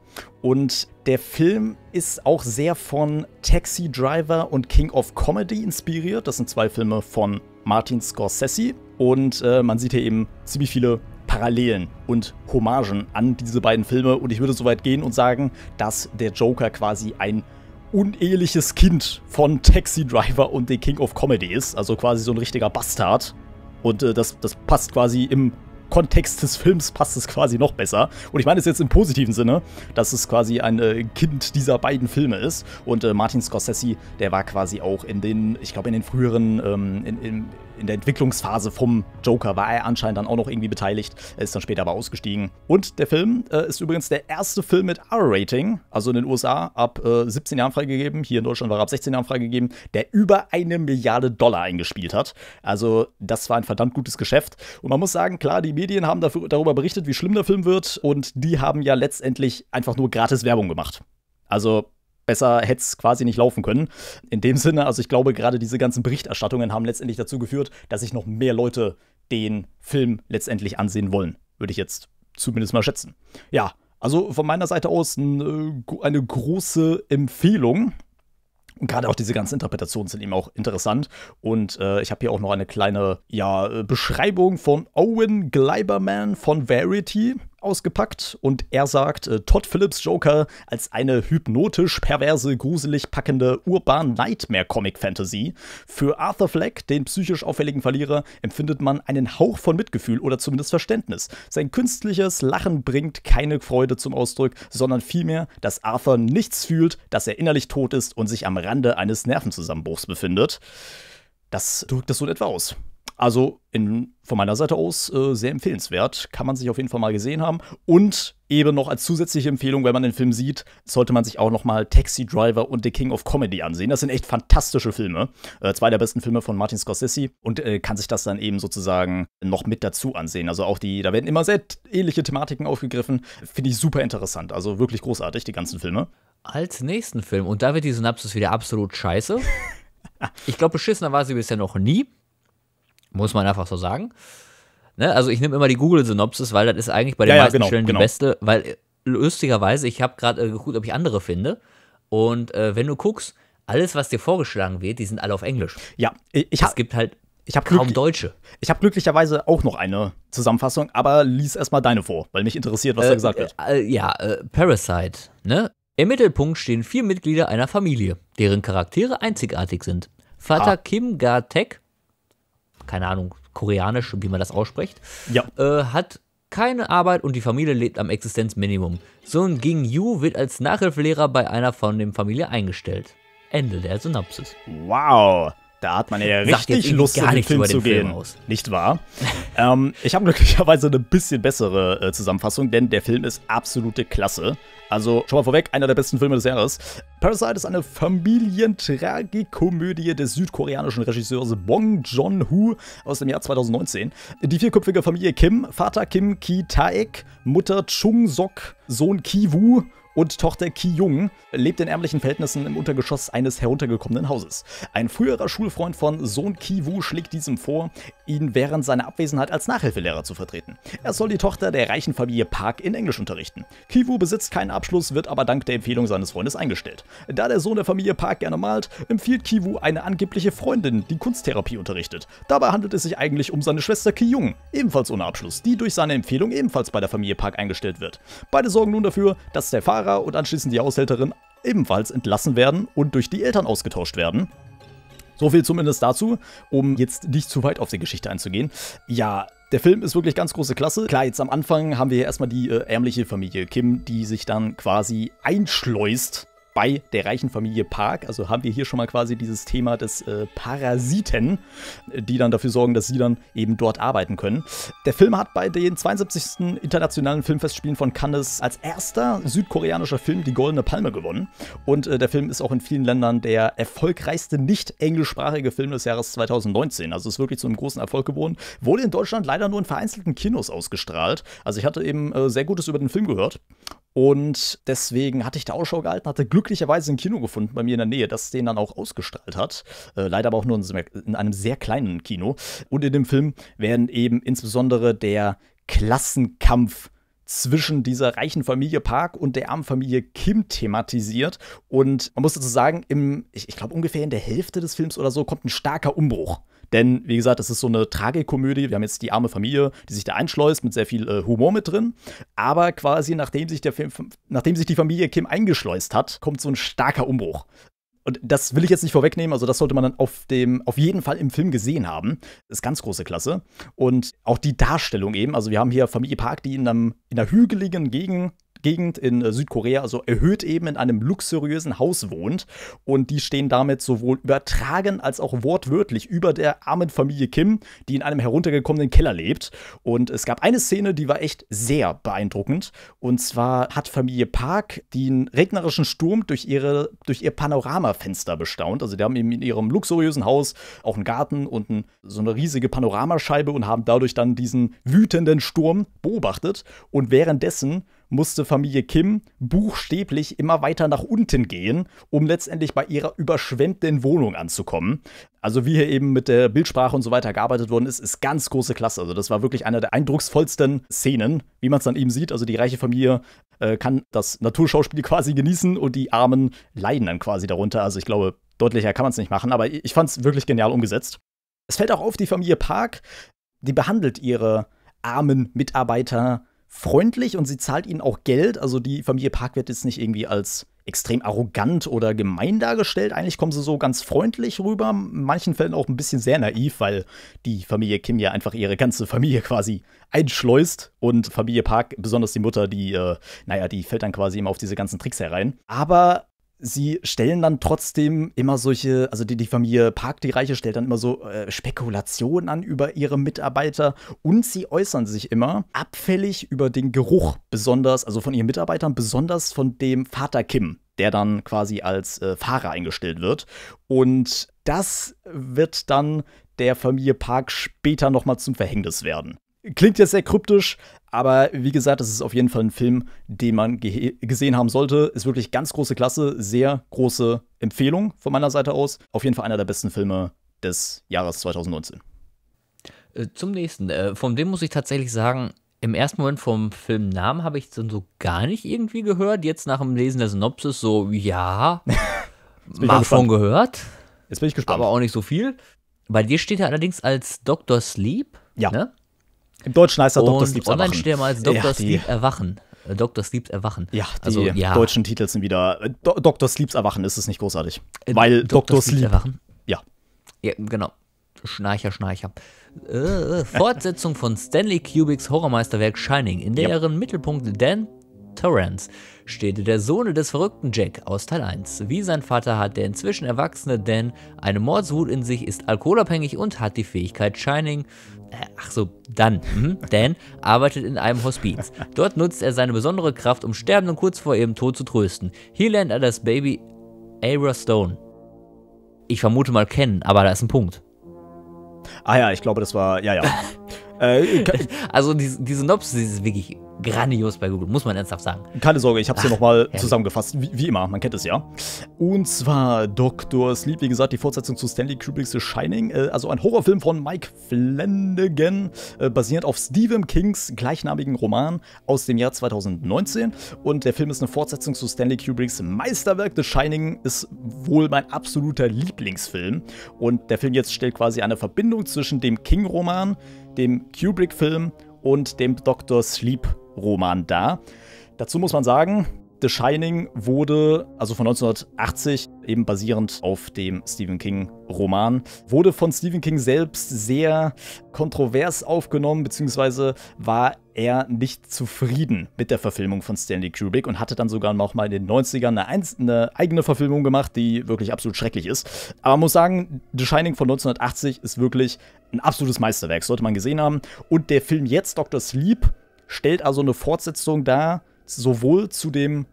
Und der Film ist auch sehr von Taxi Driver und King of Comedy inspiriert. Das sind zwei Filme von Martin Scorsese. Und äh, man sieht hier eben ziemlich viele Parallelen und Hommagen an diese beiden Filme. Und ich würde so weit gehen und sagen, dass der Joker quasi ein uneheliches Kind von Taxi Driver und The King of Comedy ist. Also quasi so ein richtiger Bastard. Und äh, das, das passt quasi im Kontext des Films passt es quasi noch besser. Und ich meine es jetzt im positiven Sinne, dass es quasi ein äh, Kind dieser beiden Filme ist. Und äh, Martin Scorsese, der war quasi auch in den, ich glaube, in den früheren, ähm, in, in, in der Entwicklungsphase vom Joker war er anscheinend dann auch noch irgendwie beteiligt. Er ist dann später aber ausgestiegen. Und der Film äh, ist übrigens der erste Film mit R-Rating, also in den USA ab äh, 17 Jahren freigegeben. Hier in Deutschland war er ab 16 Jahren freigegeben, der über eine Milliarde Dollar eingespielt hat. Also das war ein verdammt gutes Geschäft. Und man muss sagen, klar, die Medien haben dafür, darüber berichtet, wie schlimm der Film wird. Und die haben ja letztendlich einfach nur gratis Werbung gemacht. Also besser hätte es quasi nicht laufen können. In dem Sinne, also ich glaube, gerade diese ganzen Berichterstattungen haben letztendlich dazu geführt, dass sich noch mehr Leute den Film letztendlich ansehen wollen. Würde ich jetzt zumindest mal schätzen. Ja, also von meiner Seite aus ein, äh, eine große Empfehlung. Und gerade auch diese ganzen Interpretationen sind eben auch interessant. Und äh, ich habe hier auch noch eine kleine ja, äh, Beschreibung von Owen Gleiberman von Verity ausgepackt und er sagt äh, Todd Phillips Joker als eine hypnotisch perverse, gruselig packende urban Nightmare Comic Fantasy. Für Arthur Fleck, den psychisch auffälligen Verlierer, empfindet man einen Hauch von Mitgefühl oder zumindest Verständnis. Sein künstliches Lachen bringt keine Freude zum Ausdruck, sondern vielmehr, dass Arthur nichts fühlt, dass er innerlich tot ist und sich am Rande eines Nervenzusammenbruchs befindet. Das drückt das so in etwa aus. Also in, von meiner Seite aus äh, sehr empfehlenswert. Kann man sich auf jeden Fall mal gesehen haben. Und eben noch als zusätzliche Empfehlung, wenn man den Film sieht, sollte man sich auch noch mal Taxi Driver und The King of Comedy ansehen. Das sind echt fantastische Filme. Äh, zwei der besten Filme von Martin Scorsese. Und äh, kann sich das dann eben sozusagen noch mit dazu ansehen. Also auch die, da werden immer sehr ähnliche Thematiken aufgegriffen. Finde ich super interessant. Also wirklich großartig, die ganzen Filme. Als nächsten Film. Und da wird die Synapsis wieder absolut scheiße. ich glaube, beschissener war sie bisher noch nie. Muss man einfach so sagen. Ne? Also ich nehme immer die Google-Synopsis, weil das ist eigentlich bei den ja, meisten ja, genau, Stellen die genau. beste, weil äh, lustigerweise, ich habe gerade äh, geguckt, ob ich andere finde. Und äh, wenn du guckst, alles, was dir vorgeschlagen wird, die sind alle auf Englisch. Ja, ich, ich Es gibt halt ich hab kaum Deutsche. Ich habe glücklicherweise auch noch eine Zusammenfassung, aber lies erstmal deine vor, weil mich interessiert, was äh, da gesagt wird. Äh, äh, ja, Parasite, ne? Im Mittelpunkt stehen vier Mitglieder einer Familie, deren Charaktere einzigartig sind. Vater ah. Kim Ga-tek keine Ahnung, koreanisch, wie man das ausspricht, ja. äh, hat keine Arbeit und die Familie lebt am Existenzminimum. Sohn Ging Yu wird als Nachhilfelehrer bei einer von dem Familie eingestellt. Ende der Synopsis. Wow. Da hat man ja richtig Lust, in den Film zu gehen. Film nicht wahr? (laughs) ähm, ich habe glücklicherweise eine bisschen bessere äh, Zusammenfassung, denn der Film ist absolute Klasse. Also schon mal vorweg, einer der besten Filme des Jahres. Parasite ist eine Familientragikomödie des südkoreanischen Regisseurs Bong Joon-ho aus dem Jahr 2019. Die vierköpfige Familie Kim, Vater Kim Ki-taek, Mutter Chung Sok, Sohn Ki-woo und Tochter Ki Jung lebt in ärmlichen Verhältnissen im Untergeschoss eines heruntergekommenen Hauses. Ein früherer Schulfreund von Sohn Ki Wu schlägt diesem vor, ihn während seiner Abwesenheit als Nachhilfelehrer zu vertreten. Er soll die Tochter der reichen Familie Park in Englisch unterrichten. Ki Wu besitzt keinen Abschluss, wird aber dank der Empfehlung seines Freundes eingestellt. Da der Sohn der Familie Park gerne malt, empfiehlt Ki Wu eine angebliche Freundin, die Kunsttherapie unterrichtet. Dabei handelt es sich eigentlich um seine Schwester Ki Jung, ebenfalls ohne Abschluss, die durch seine Empfehlung ebenfalls bei der Familie Park eingestellt wird. Beide sorgen nun dafür, dass der Fahrer Lehrer und anschließend die Haushälterin ebenfalls entlassen werden und durch die Eltern ausgetauscht werden. So viel zumindest dazu, um jetzt nicht zu weit auf die Geschichte einzugehen. Ja, der Film ist wirklich ganz große Klasse. Klar, jetzt am Anfang haben wir hier erstmal die äh, ärmliche Familie Kim, die sich dann quasi einschleust bei der reichen Familie Park. Also haben wir hier schon mal quasi dieses Thema des äh, Parasiten, äh, die dann dafür sorgen, dass sie dann eben dort arbeiten können. Der Film hat bei den 72. internationalen Filmfestspielen von Cannes als erster südkoreanischer Film die Goldene Palme gewonnen. Und äh, der Film ist auch in vielen Ländern der erfolgreichste nicht englischsprachige Film des Jahres 2019. Also ist wirklich zu einem großen Erfolg geworden. Wurde in Deutschland leider nur in vereinzelten Kinos ausgestrahlt. Also ich hatte eben äh, sehr Gutes über den Film gehört. Und deswegen hatte ich da Ausschau gehalten, hatte Glück glücklicherweise ein Kino gefunden bei mir in der Nähe, das den dann auch ausgestrahlt hat. Äh, leider aber auch nur in einem sehr kleinen Kino. Und in dem Film werden eben insbesondere der Klassenkampf zwischen dieser reichen Familie Park und der armen Familie Kim thematisiert. Und man muss dazu sagen, im, ich, ich glaube ungefähr in der Hälfte des Films oder so kommt ein starker Umbruch. Denn, wie gesagt, das ist so eine Tragikomödie. Wir haben jetzt die arme Familie, die sich da einschleust, mit sehr viel äh, Humor mit drin. Aber quasi, nachdem sich, der Film, nachdem sich die Familie Kim eingeschleust hat, kommt so ein starker Umbruch. Und das will ich jetzt nicht vorwegnehmen, also das sollte man dann auf, dem, auf jeden Fall im Film gesehen haben. Das ist ganz große Klasse. Und auch die Darstellung eben, also wir haben hier Familie Park, die in, einem, in einer hügeligen Gegend Gegend in äh, Südkorea, also erhöht eben in einem luxuriösen Haus wohnt. Und die stehen damit sowohl übertragen als auch wortwörtlich über der armen Familie Kim, die in einem heruntergekommenen Keller lebt. Und es gab eine Szene, die war echt sehr beeindruckend. Und zwar hat Familie Park den regnerischen Sturm durch, ihre, durch ihr Panoramafenster bestaunt. Also die haben eben in ihrem luxuriösen Haus auch einen Garten und ein, so eine riesige Panoramascheibe und haben dadurch dann diesen wütenden Sturm beobachtet. Und währenddessen musste Familie Kim buchstäblich immer weiter nach unten gehen, um letztendlich bei ihrer überschwemmten Wohnung anzukommen. Also wie hier eben mit der Bildsprache und so weiter gearbeitet worden ist, ist ganz große Klasse. Also das war wirklich einer der eindrucksvollsten Szenen, wie man es dann eben sieht. Also die reiche Familie äh, kann das Naturschauspiel (laughs) quasi genießen und die Armen leiden dann quasi darunter. Also ich glaube, deutlicher kann man es nicht machen, aber ich fand es wirklich genial umgesetzt. Es fällt auch auf, die Familie Park, die behandelt ihre armen Mitarbeiter freundlich und sie zahlt ihnen auch Geld. Also die Familie Park wird jetzt nicht irgendwie als extrem arrogant oder gemein dargestellt. Eigentlich kommen sie so ganz freundlich rüber. In manchen Fällen auch ein bisschen sehr naiv, weil die Familie Kim ja einfach ihre ganze Familie quasi einschleust und Familie Park, besonders die Mutter, die, äh, naja, die fällt dann quasi immer auf diese ganzen Tricks herein. Aber sie stellen dann trotzdem immer solche, also die, die Familie Park, die Reiche, stellt dann immer so äh, Spekulationen an über ihre Mitarbeiter und sie äußern sich immer abfällig über den Geruch, besonders, also von ihren Mitarbeitern, besonders von dem Vater Kim, der dann quasi als äh, Fahrer eingestellt wird. Und das wird dann der Familie Park später nochmal zum Verhängnis werden. Klingt jetzt sehr kryptisch, aber wie gesagt, es ist auf jeden Fall ein Film, den man ge gesehen haben sollte. Ist wirklich ganz große Klasse, sehr große Empfehlung von meiner Seite aus. Auf jeden Fall einer der besten Filme des Jahres 2019. Äh, zum nächsten. Äh, von dem muss ich tatsächlich sagen, im ersten Moment vom Filmnamen habe ich es dann so gar nicht irgendwie gehört. Jetzt nach dem Lesen der Synopsis so, ja, (laughs) mal schon gehört. Jetzt bin ich gespannt. Aber auch nicht so viel. Bei dir steht er allerdings als Dr. Sleep. Ja. Ne? Im Deutschen heißt er Dr. Sleeps Erwachen. Online steht mal als Dr. Ja, Sleep Erwachen. Dr. Sleeps Erwachen. Ja, die also, ja. deutschen Titel sind wieder. Äh, Do Dr. Sleeps Erwachen ist es nicht großartig. Äh, Weil Dr. Dr. Sleep. Erwachen? Ja. Ja, genau. Schnarcher, Schnarcher. Äh, äh Fortsetzung von Stanley Kubiks Horrormeisterwerk Shining, in deren ja. Mittelpunkt Dan Torrance steht, der Sohn des verrückten Jack aus Teil 1. Wie sein Vater hat der inzwischen erwachsene Dan eine Mordswut in sich, ist alkoholabhängig und hat die Fähigkeit Shining äh, ach so, dann, hm, Dan arbeitet in einem Hospiz. Dort nutzt er seine besondere Kraft, um Sterbenden kurz vor ihrem Tod zu trösten. Hier lernt er das Baby Ara Stone. Ich vermute mal kennen, aber da ist ein Punkt. Ah ja, ich glaube, das war, ja, ja. (laughs) äh, also die, die Synopsis ist wirklich grandios bei Google, muss man ernsthaft sagen. Keine Sorge, ich habe es hier nochmal zusammengefasst, wie, wie, immer, man kennt es ja. Und zwar Dr. Sleep, wie gesagt, die Fortsetzung zu Stanley Kubricks The Shining, äh, also ein Horrorfilm von Mike Flanagan, äh, basierend auf Stephen Kings gleichnamigen Roman aus dem Jahr 2019. Und der Film ist eine Fortsetzung zu Stanley Kubricks Meisterwerk. The Shining ist wohl mein absoluter Lieblingsfilm. Und der Film jetzt stellt quasi eine Verbindung zwischen dem King-Roman, dem Kubrick-Film und dem Dr. Sleep Roman dar. Dazu muss man sagen, The Shining wurde, also von 1980, eben basierend auf dem Stephen King-Roman, wurde von Stephen King selbst sehr kontrovers aufgenommen, beziehungsweise war er nicht zufrieden mit der Verfilmung von Stanley Kubrick und hatte dann sogar noch mal in den 90ern eine, eine eigene Verfilmung gemacht, die wirklich absolut schrecklich ist. Aber man muss sagen, The Shining von 1980 ist wirklich ein absolutes Meisterwerk, sollte man gesehen haben. Und der Film jetzt, Dr. Sleep, stellt also eine Fortsetzung dar, sowohl zu dem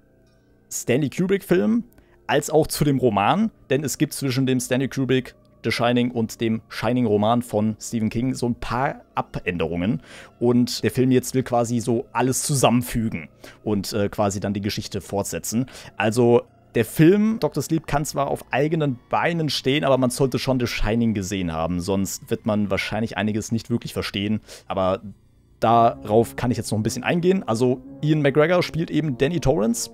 Stanley Kubrick-Film als auch zu dem Roman, denn es gibt zwischen dem Stanley Kubrick The Shining und dem Shining-Roman von Stephen King so ein paar Abänderungen. Und der Film jetzt will quasi so alles zusammenfügen und äh, quasi dann die Geschichte fortsetzen. Also der Film Dr. Sleep kann zwar auf eigenen Beinen stehen, aber man sollte schon The Shining gesehen haben, sonst wird man wahrscheinlich einiges nicht wirklich verstehen. Aber Darauf kann ich jetzt noch ein bisschen eingehen. Also Ian McGregor spielt eben Danny Torrance.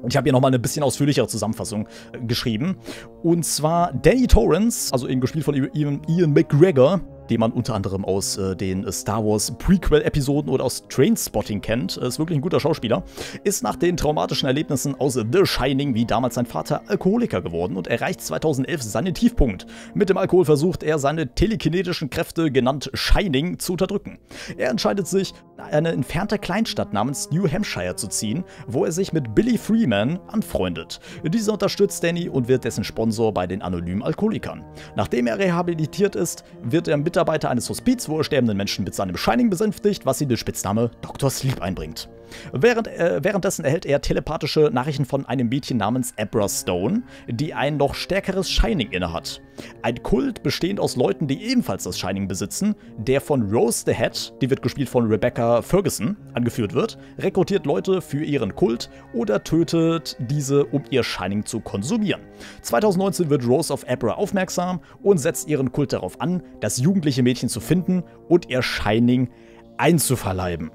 Und ich habe hier nochmal eine bisschen ausführlichere Zusammenfassung äh, geschrieben. Und zwar Danny Torrance, also eben gespielt von Ian, McGregor, den man unter anderem aus äh, den äh, Star Wars Prequel-Episoden oder aus Trainspotting kennt. Äh, ist wirklich ein guter Schauspieler. Ist nach den traumatischen Erlebnissen aus The Shining, wie damals sein Vater, Alkoholiker geworden und erreicht 2011 seinen Tiefpunkt. Mit dem Alkohol versucht er, seine telekinetischen Kräfte, genannt Shining, zu unterdrücken. Er entscheidet sich, eine entfernte Kleinstadt namens New Hampshire zu ziehen, wo er sich mit Billy Freeman anfreundet. Dieser unterstützt Danny und wird dessen Sponsor bei den anonymen Alkoholikern. Nachdem er rehabilitiert ist, wird er Mitarbeiter eines Hospiz, wo er sterbenden Menschen mit seinem Shining besänftigt, was ihm den Spitznamen Dr. Sleep einbringt. Während, äh, währenddessen erhält er telepathische Nachrichten von einem Mädchen namens Abra Stone, die ein noch stärkeres Shining innehat. Ein Kult bestehend aus Leuten, die ebenfalls das Shining besitzen, der von Rose the Head, die wird gespielt von Rebecca Ferguson, angeführt wird, rekrutiert Leute für ihren Kult oder tötet diese, um ihr Shining zu konsumieren. 2019 wird Rose auf Abra aufmerksam und setzt ihren Kult darauf an, das jugendliche Mädchen zu finden und ihr Shining einzuverleiben.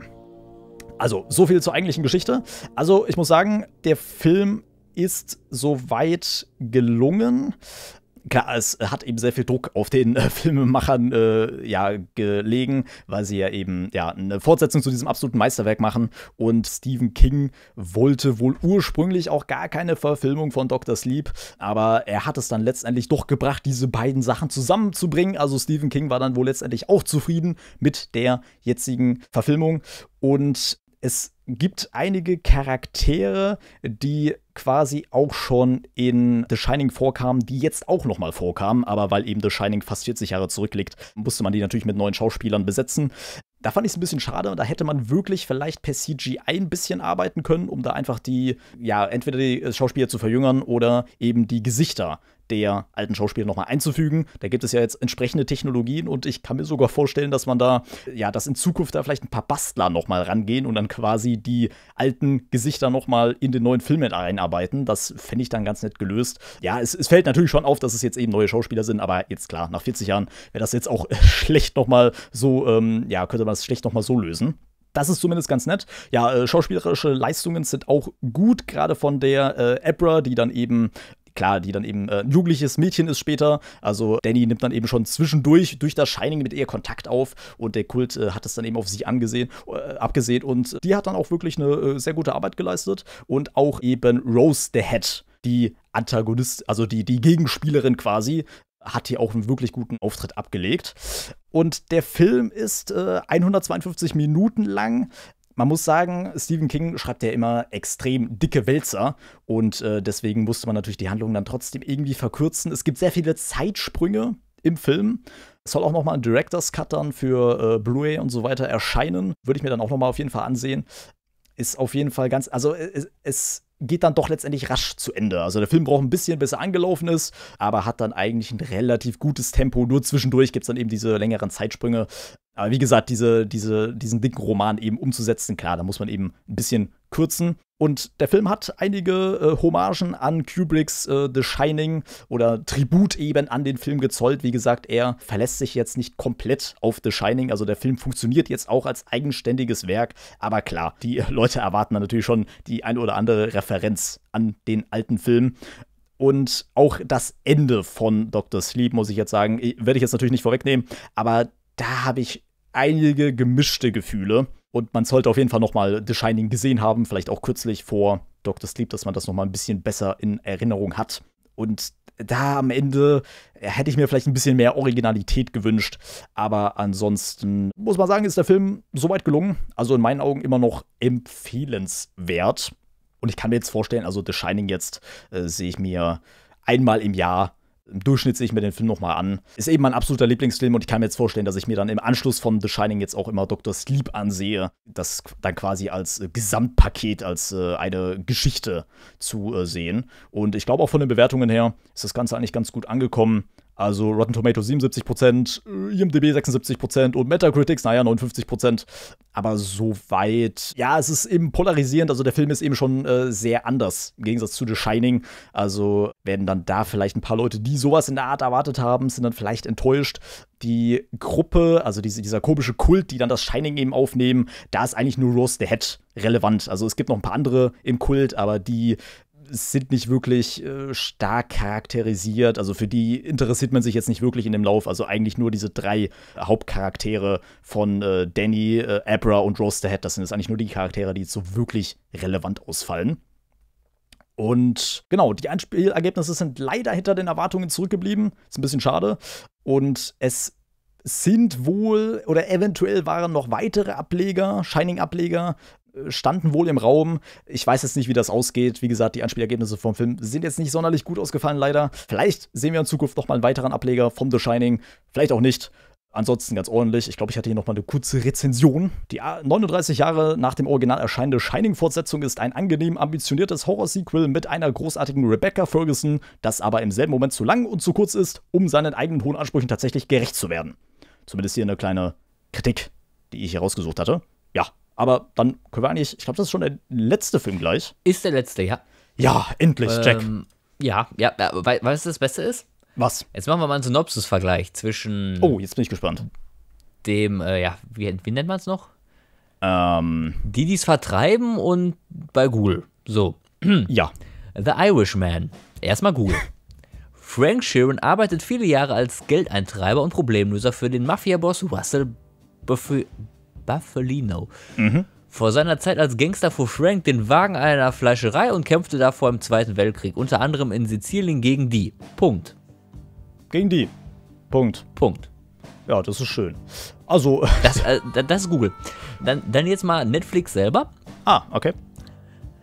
Also, so viel zur eigentlichen Geschichte. Also, ich muss sagen, der Film ist soweit gelungen. Klar, es hat eben sehr viel Druck auf den äh, (laughs) Filmemachern äh, ja, gelegen, weil sie ja eben ja, eine Fortsetzung zu diesem absoluten Meisterwerk machen. Und Stephen King wollte wohl ursprünglich auch gar keine Verfilmung von Dr. Sleep, aber er hat es dann letztendlich doch gebracht, diese beiden Sachen zusammenzubringen. Also Stephen King war dann wohl letztendlich auch zufrieden mit der jetzigen Verfilmung. Und es gibt einige Charaktere, die quasi auch schon in The Shining vorkamen, die jetzt auch nochmal vorkamen, aber weil eben The Shining fast 40 Jahre zurückliegt, musste man die natürlich mit neuen Schauspielern besetzen. Da fand ich es ein bisschen schade. und Da hätte man wirklich vielleicht per CGI ein bisschen arbeiten können, um da einfach die, ja, entweder die äh, Schauspieler zu verjüngern oder eben die Gesichter der alten Schauspieler nochmal einzufügen. Da gibt es ja jetzt entsprechende Technologien und ich kann mir sogar vorstellen, dass man da, ja, dass in Zukunft da vielleicht ein paar Bastler nochmal rangehen und dann quasi die alten Gesichter nochmal in den neuen Film mit einarbeiten. Das fände ich dann ganz nett gelöst. Ja, es, es, fällt natürlich schon auf, dass es jetzt eben neue Schauspieler sind, aber jetzt klar, nach 40 Jahren wäre das jetzt auch äh, (laughs) schlecht nochmal so, ähm, ja, könnte man das schlecht nochmal so lösen. Das ist zumindest ganz nett. Ja, äh, schauspielerische Leistungen sind auch gut, gerade von der äh, Abra, die dann eben klar, die dann eben äh, ein jugendliches Mädchen ist später. Also Danny nimmt dann eben schon zwischendurch durch das Shining mit ihr Kontakt auf und der Kult äh, hat es dann eben auf sie angesehen, äh, abgesehen und die hat dann auch wirklich eine äh, sehr gute Arbeit geleistet und auch eben Rose the Head, die Antagonist, also die, die Gegenspielerin quasi, hat hier auch einen wirklich guten Auftritt abgelegt. Und der Film ist äh, 152 Minuten lang, man muss sagen, Stephen King schreibt ja immer extrem dicke Wälzer und äh, deswegen musste man natürlich die Handlung dann trotzdem irgendwie verkürzen. Es gibt sehr viele Zeitsprünge im Film. Es soll auch nochmal ein Director's Cut dann für äh, Blu-ray und so weiter erscheinen. Würde ich mir dann auch nochmal auf jeden Fall ansehen. Ist auf jeden Fall ganz, also äh, es, es geht dann doch letztendlich rasch zu Ende. Also der Film braucht ein bisschen, bis er angelaufen ist, aber hat dann eigentlich ein relativ gutes Tempo. Nur zwischendurch gibt es dann eben diese längeren Zeitsprünge. Aber wie gesagt, diese, diese, diesen dicken Roman eben umzusetzen, klar, da muss man eben ein bisschen kürzen. Und der Film hat einige äh, Hommagen an Kubricks äh, The Shining oder Tribut eben an den Film gezollt. Wie gesagt, er verlässt sich jetzt nicht komplett auf The Shining. Also der Film funktioniert jetzt auch als eigenständiges Werk. Aber klar, die (laughs) Leute erwarten dann natürlich schon die ein oder andere Referenz an den alten Film. Und auch das Ende von Dr. Sleep, muss ich jetzt sagen, werde ich jetzt natürlich nicht vorwegnehmen, aber da habe ich einige gemischte Gefühle. Und man sollte auf jeden Fall nochmal The Shining gesehen haben, vielleicht auch kürzlich vor Dr. Sleep, dass man das nochmal ein bisschen besser in Erinnerung hat. Und da am Ende hätte ich mir vielleicht ein bisschen mehr Originalität gewünscht. Aber ansonsten muss man sagen, ist der Film soweit gelungen. Also in meinen Augen immer noch empfehlenswert. Und ich kann mir jetzt vorstellen, also The Shining jetzt äh, sehe ich mir einmal im Jahr im Durchschnitt sehe ich mir den Film nochmal an. Ist eben mein absoluter Lieblingsfilm und ich kann mir jetzt vorstellen, dass ich mir dann im Anschluss von The Shining jetzt auch immer Dr. Sleep ansehe. Das dann quasi als äh, Gesamtpaket, als äh, eine Geschichte zu äh, sehen. Und ich glaube auch von den Bewertungen her ist das Ganze eigentlich ganz gut angekommen. Also Rotten Tomatoes 77%, IMDb 76% und Metacritics, naja, 59%. Aber soweit, ja, es ist eben polarisierend. Also der Film ist eben schon äh, sehr anders im Gegensatz zu The Shining. Also werden dann da vielleicht ein paar Leute, die sowas in der Art erwartet haben, sind dann vielleicht enttäuscht. Die Gruppe, also diese, dieser komische Kult, die dann das Shining eben aufnehmen, da ist eigentlich nur Rose the Head relevant. Also es gibt noch ein paar andere im Kult, aber die sind nicht wirklich äh, stark charakterisiert. Also für die interessiert man sich jetzt nicht wirklich in dem Lauf. Also eigentlich nur diese drei Hauptcharaktere von äh, Danny, äh, Abra und Rose the Head. Das sind jetzt eigentlich nur die Charaktere, die jetzt so wirklich relevant ausfallen. Und genau, die Einspielergebnisse sind leider hinter den Erwartungen zurückgeblieben. Ist ein bisschen schade. Und es sind wohl oder eventuell waren noch weitere Ableger, Shining-Ableger, standen wohl im Raum. Ich weiß jetzt nicht, wie das ausgeht. Wie gesagt, die Anspielergebnisse vom Film sind jetzt nicht sonderlich gut ausgefallen, leider. Vielleicht sehen wir in Zukunft nochmal einen weiteren Ableger vom The Shining. Vielleicht auch nicht. Ansonsten ganz ordentlich. Ich glaube, ich hatte hier nochmal eine kurze Rezension. Die 39 ah, Jahre nach dem Original erscheinende Shining-Fortsetzung ist ein angenehm ambitioniertes Horror-Sequel mit einer großartigen Rebecca Ferguson, das aber im selben Moment zu lang und zu kurz ist, um seinen eigenen hohen Ansprüchen tatsächlich gerecht zu werden. Zumindest hier eine kleine Kritik, die ich hier rausgesucht hatte. Ja, aber dann können wir eigentlich, ich glaube, das ist schon der letzte Film gleich. Ist der letzte, ja. Ja, endlich, Jack. Ähm, ja, ja, we weißt du, das Beste ist? Was? Jetzt machen wir mal einen Synopsis-Vergleich zwischen. Oh, jetzt bin ich gespannt. Dem, äh, ja, wie, wie nennt man es noch? Ähm. Die, die es vertreiben und bei Google. So. (clears throat) ja. The Irishman. Erstmal Google. Frank Sheeran arbeitet viele Jahre als Geldeintreiber und Problemlöser für den Mafia-Boss Russell Buffy Buffelino. Mhm. Vor seiner Zeit als Gangster fuhr Frank den Wagen einer Fleischerei und kämpfte davor im Zweiten Weltkrieg, unter anderem in Sizilien gegen die. Punkt. Gegen die. Punkt. Punkt. Ja, das ist schön. Also. (laughs) Das, äh, das ist Google. Dann, dann jetzt mal Netflix selber. Ah, okay.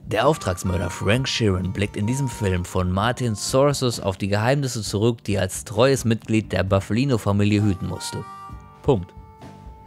Der Auftragsmörder Frank Sheeran blickt in diesem Film von Martin Sources auf die Geheimnisse zurück, die er als treues Mitglied der Buffalino-Familie hüten musste. Punkt.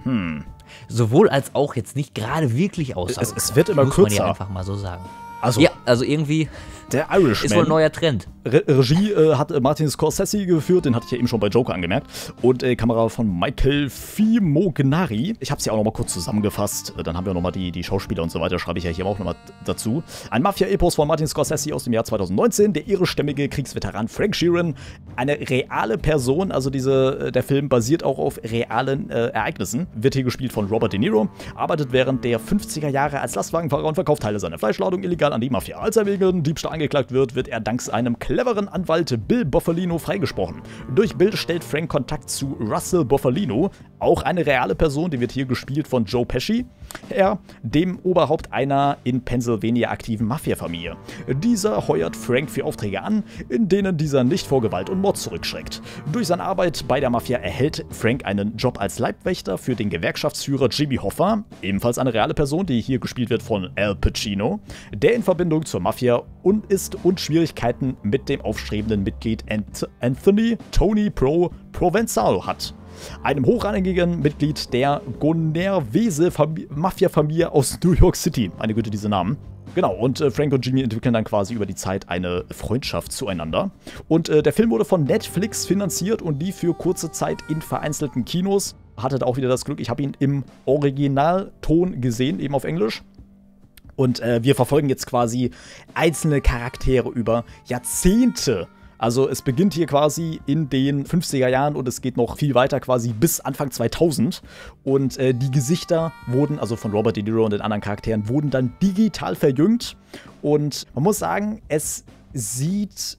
Hm sowohl als auch jetzt nicht gerade wirklich aus. Es, es, wird immer kürzer. Muss man ja einfach mal so sagen. Also, ja, also irgendwie der Irishman. Ist wohl ein neuer Trend. Re Regie äh, hat äh, Martin Scorsese geführt, den hatte ich ja eben schon bei Joker angemerkt. Und äh, Kamera von Michael Fimognari. Ich habe es ja auch nochmal kurz zusammengefasst. Äh, dann haben wir nochmal die, die Schauspieler und so weiter, schreibe ich ja hier auch nochmal dazu. Ein Mafia-Epos von Martin Scorsese aus dem Jahr 2019. Der irischstämmige Kriegsveteran Frank Sheeran. Eine reale Person, also diese, äh, der Film basiert auch auf realen äh, Ereignissen. Wird hier gespielt von Robert De Niro. Arbeitet während der 50er Jahre als Lastwagenfahrer und verkauft Teile seiner Fleischladung illegal an die Mafia. Als er wegen Diebstahl angeklagt wird, wird er dank seinem cleveren Anwalt Bill Boffolino freigesprochen. Durch Bill stellt Frank Kontakt zu Russell Boffolino, auch eine reale Person, die wird hier gespielt von Joe Pesci, her, dem Oberhaupt einer in Pennsylvania aktiven Mafia-Familie. Dieser heuert Frank für Aufträge an, in denen dieser nicht vor Gewalt und Mord zurückschreckt. Durch seine Arbeit bei der Mafia erhält Frank einen Job als Leibwächter für den Gewerkschaftsführer Jimmy Hoffa, ebenfalls eine reale Person, die hier gespielt wird von Al Pacino, der in Verbindung zur Mafia und ist und Schwierigkeiten mit dem aufstrebenden Mitglied Anthony Tony Pro Provenzalo hat. Einem hochrangigen Mitglied der Gonervese-Mafia-Familie aus New York City. Meine Güte, diese Namen. Genau, und äh, Frank und Jimmy entwickeln dann quasi über die Zeit eine Freundschaft zueinander. Und äh, der Film wurde von Netflix finanziert und lief für kurze Zeit in vereinzelten Kinos. Hatte da auch wieder das Glück, ich habe ihn im Originalton gesehen, eben auf Englisch. Und äh, wir verfolgen jetzt quasi einzelne Charaktere über Jahrzehnte. Also es beginnt hier quasi in den 50er Jahren und es geht noch viel weiter quasi bis Anfang 2000. Und äh, die Gesichter wurden, also von Robert De Niro und den anderen Charakteren, wurden dann digital verjüngt. Und man muss sagen, es sieht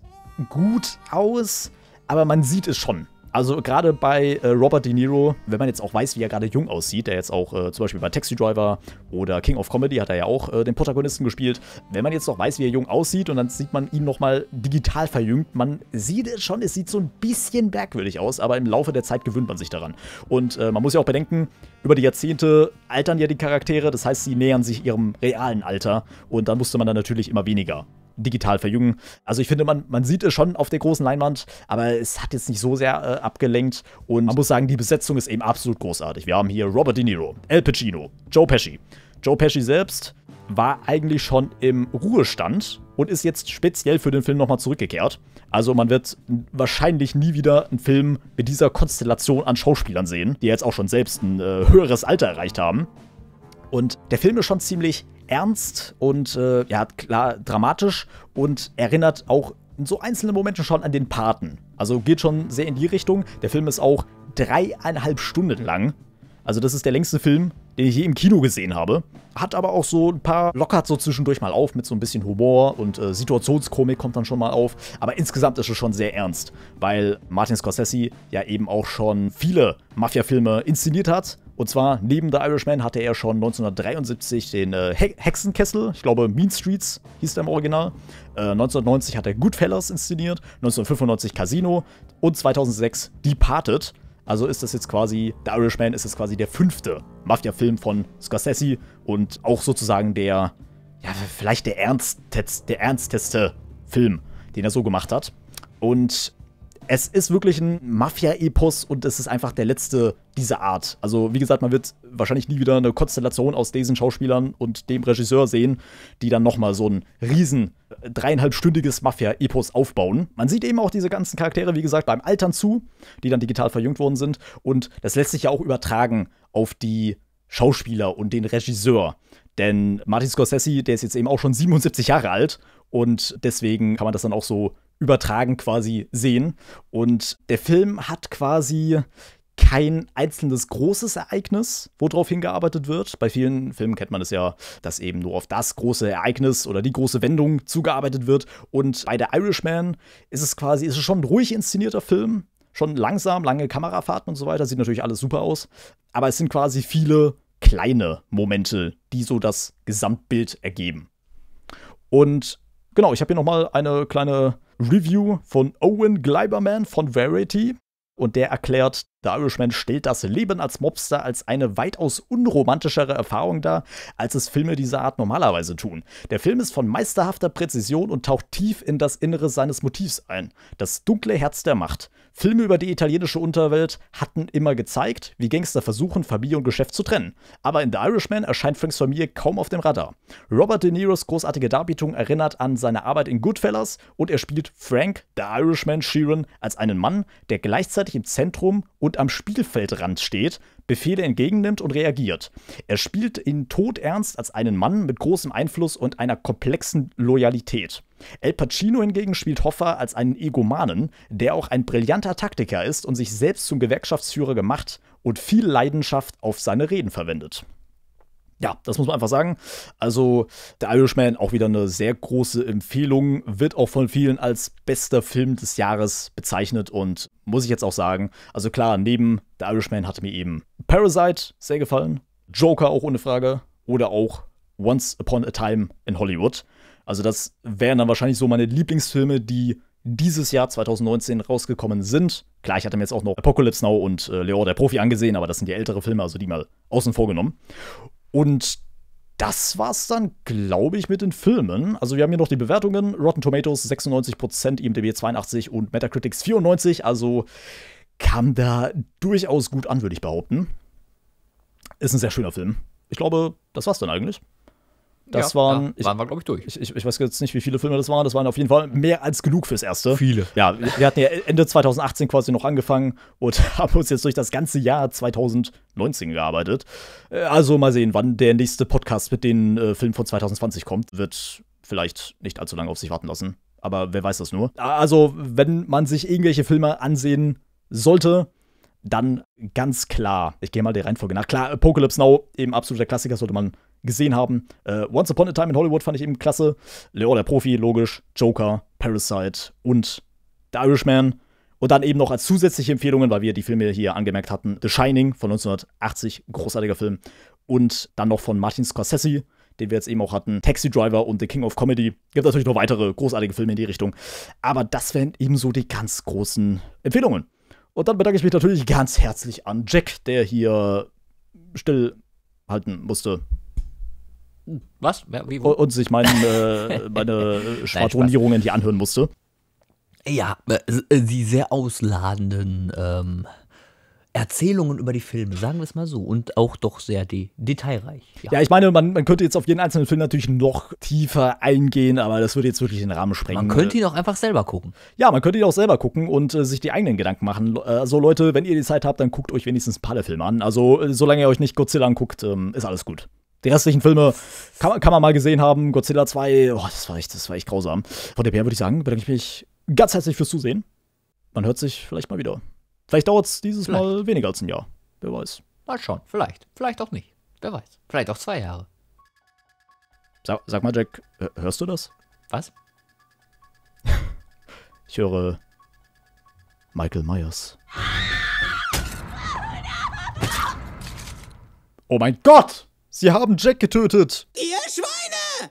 gut aus, aber man sieht es schon. Also gerade bei äh, Robert De Niro, wenn man jetzt auch weiß, wie er gerade jung aussieht, der jetzt auch äh, zum Beispiel bei Taxi Driver oder King of Comedy hat er ja auch äh, den Protagonisten gespielt. Wenn man jetzt noch weiß, wie er jung aussieht und dann sieht man ihn nochmal digital verjüngt, man sieht es schon, es sieht so ein bisschen merkwürdig aus, aber im Laufe der Zeit gewöhnt man sich daran. Und äh, man muss ja auch bedenken, über die Jahrzehnte altern ja die Charaktere, das heißt, sie nähern sich ihrem realen Alter und dann musste man dann natürlich immer weniger digital verjüngen. Also ich finde, man, man sieht es schon auf der großen Leinwand, aber es hat jetzt nicht so sehr äh, abgelenkt. Und man muss sagen, die Besetzung ist eben absolut großartig. Wir haben hier Robert De Niro, El Pacino, Joe Pesci. Joe Pesci selbst war eigentlich schon im Ruhestand und ist jetzt speziell für den Film nochmal zurückgekehrt. Also man wird wahrscheinlich nie wieder einen Film mit dieser Konstellation an Schauspielern sehen, die jetzt auch schon selbst ein äh, höheres Alter erreicht haben. Und der Film ist schon ziemlich ernst und äh, ja, klar dramatisch und erinnert auch in so einzelnen Momenten schon an den Paten. Also geht schon sehr in die Richtung. Der Film ist auch dreieinhalb Stunden lang. Also das ist der längste Film, den ich je im Kino gesehen habe. Hat aber auch so ein paar, lockert so zwischendurch mal auf mit so ein bisschen Humor und äh, Situationskomik kommt dann schon mal auf. Aber insgesamt ist es schon sehr ernst, weil Martin Scorsese ja eben auch schon viele Mafia-Filme inszeniert hat und zwar neben The Irishman hatte er schon 1973 den äh, He Hexenkessel, ich glaube Mean Streets hieß der im Original. Äh, 1990 hat er Goodfellas inszeniert, 1995 Casino und 2006 Departed. Also ist das jetzt quasi, The Irishman ist jetzt quasi der fünfte Mafia-Film von Scorsese und auch sozusagen der, ja, vielleicht der, ernstest, der ernsteste Film, den er so gemacht hat. Und es ist wirklich ein Mafia-Epos und es ist einfach der letzte dieser Art. Also, wie gesagt, man wird wahrscheinlich nie wieder eine Konstellation aus diesen Schauspielern und dem Regisseur sehen, die dann nochmal so ein riesen äh, dreieinhalbstündiges Mafia-Epos aufbauen. Man sieht eben auch diese ganzen Charaktere, wie gesagt, beim Altern zu, die dann digital verjüngt worden sind. Und das lässt sich ja auch übertragen auf die Schauspieler und den Regisseur. Denn Martin Scorsese, der ist jetzt eben auch schon 77 Jahre alt und deswegen kann man das dann auch so übertragen quasi sehen. Und der Film hat quasi kein einzelnes großes Ereignis, worauf hingearbeitet wird. Bei vielen Filmen kennt man es das ja, dass eben nur auf das große Ereignis oder die große Wendung zugearbeitet wird. Und bei The Irishman ist es quasi, ist es schon ein ruhig inszenierter Film. Schon langsam, lange Kamerafahrten und so weiter. Sieht natürlich alles super aus. Aber es sind quasi viele kleine Momente, die so das Gesamtbild ergeben. Und genau, ich habe hier nochmal eine kleine Review von Owen Gleiberman von Verity und der erklärt The Irishman stellt das Leben als Mobster als eine weitaus unromantischere Erfahrung dar, als es Filme dieser Art normalerweise tun. Der Film ist von meisterhafter Präzision und taucht tief in das Innere seines Motivs ein. Das dunkle Herz der Macht. Filme über die italienische Unterwelt hatten immer gezeigt, wie Gangster versuchen, Familie und Geschäft zu trennen. Aber in The Irishman erscheint Franks Familie kaum auf dem Radar. Robert De Niros großartige Darbietung erinnert an seine Arbeit in Goodfellas und er spielt Frank, The Irishman Sheeran, als einen Mann, der gleichzeitig im Zentrum und und am Spielfeldrand steht, Befehle entgegennimmt und reagiert. Er spielt ihn todernst als einen Mann mit großem Einfluss und einer komplexen Loyalität. El Pacino hingegen spielt Hoffa als einen Egomanen, der auch ein brillanter Taktiker ist und sich selbst zum Gewerkschaftsführer gemacht und viel Leidenschaft auf seine Reden verwendet. Ja, das muss man einfach sagen. Also, The Irishman auch wieder eine sehr große Empfehlung, wird auch von vielen als bester Film des Jahres bezeichnet und muss ich jetzt auch sagen. Also klar, neben The Irishman hatte mir eben Parasite sehr gefallen, Joker auch ohne Frage oder auch Once Upon a Time in Hollywood. Also das wären dann wahrscheinlich so meine Lieblingsfilme, die dieses Jahr 2019 rausgekommen sind. Klar, ich hatte mir jetzt auch noch Apocalypse Now und äh, Leo der Profi angesehen, aber das sind die ältere Filme, also die mal außen vor genommen. Und das war's dann, glaube ich, mit den Filmen. Also wir haben hier noch die Bewertungen. Rotten Tomatoes 96%, IMDb 82% und Metacritics 94%. Also kam da durchaus gut an, würde ich behaupten. Ist ein sehr schöner Film. Ich glaube, das war's dann eigentlich. Das ja, waren, ja, ich, wir, glaube ich, durch. Ich, ich, ich, weiß jetzt nicht, wie viele Filme das waren. Das waren auf jeden Fall mehr als genug fürs Erste. Viele. Ja, wir, wir hatten ja Ende 2018 quasi noch angefangen und (laughs) haben uns jetzt durch das ganze Jahr 2019 gearbeitet. Äh, also mal sehen, wann der nächste Podcast mit den äh, Filmen von 2020 kommt. Wird vielleicht nicht allzu lange auf sich warten lassen. Aber wer weiß das nur. Also, wenn man sich irgendwelche Filme ansehen sollte, dann ganz klar, ich gehe mal der Reihenfolge nach. Klar, Apocalypse Now, eben absoluter Klassiker, sollte man gesehen haben. Äh, Once Upon a Time in Hollywood fand ich eben klasse. Leo der Profi, logisch. Joker, Parasite und The Irishman. Und dann eben noch als zusätzliche Empfehlungen, weil wir die Filme hier angemerkt hatten, The Shining von 1980, großartiger Film. Und dann noch von Martin Scorsese, den wir jetzt eben auch hatten, Taxi Driver und The King of Comedy. Gibt natürlich noch weitere großartige Filme in die Richtung. Aber das wären eben so die ganz großen Empfehlungen. Und dann bedanke ich mich natürlich ganz herzlich an Jack, der hier stillhalten musste was? Wie, und sich mein, äh, (laughs) meine äh, Schwadronierungen hier anhören musste. Ja, äh, äh, die sehr ausladenden ähm, Erzählungen über die Filme, sagen wir es mal so, und auch doch sehr de detailreich. Ja. ja, ich meine, man, man, könnte jetzt auf jeden einzelnen Film natürlich noch tiefer eingehen, aber das würde jetzt wirklich den Rahmen sprengen. Man könnte ihn auch einfach selber gucken. Ja, man könnte ihn auch selber gucken und äh, sich die eigenen Gedanken machen. Also Leute, wenn ihr die Zeit habt, dann guckt euch wenigstens ein paar der Filme an. Also solange ihr euch nicht Godzilla anguckt, ähm, ist alles gut. Die restlichen Filme kann man, kann man mal gesehen haben. Godzilla 2, oh, das, war echt, das war echt grausam. Von der Bär würde ich sagen, bedanke ich mich ganz herzlich fürs Zusehen. Man hört sich vielleicht mal wieder. Vielleicht dauert es dieses vielleicht. Mal weniger als ein Jahr. Wer weiß. Mal schauen, vielleicht. Vielleicht auch nicht. Wer weiß. Vielleicht auch zwei Jahre. Sag, sag mal, Jack, hörst du das? Was? (laughs) ich höre Michael Myers. Oh mein Gott! Sie haben Jack getötet! Ihr Schweine!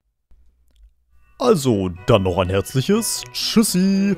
Also, dann noch ein herzliches Tschüssi!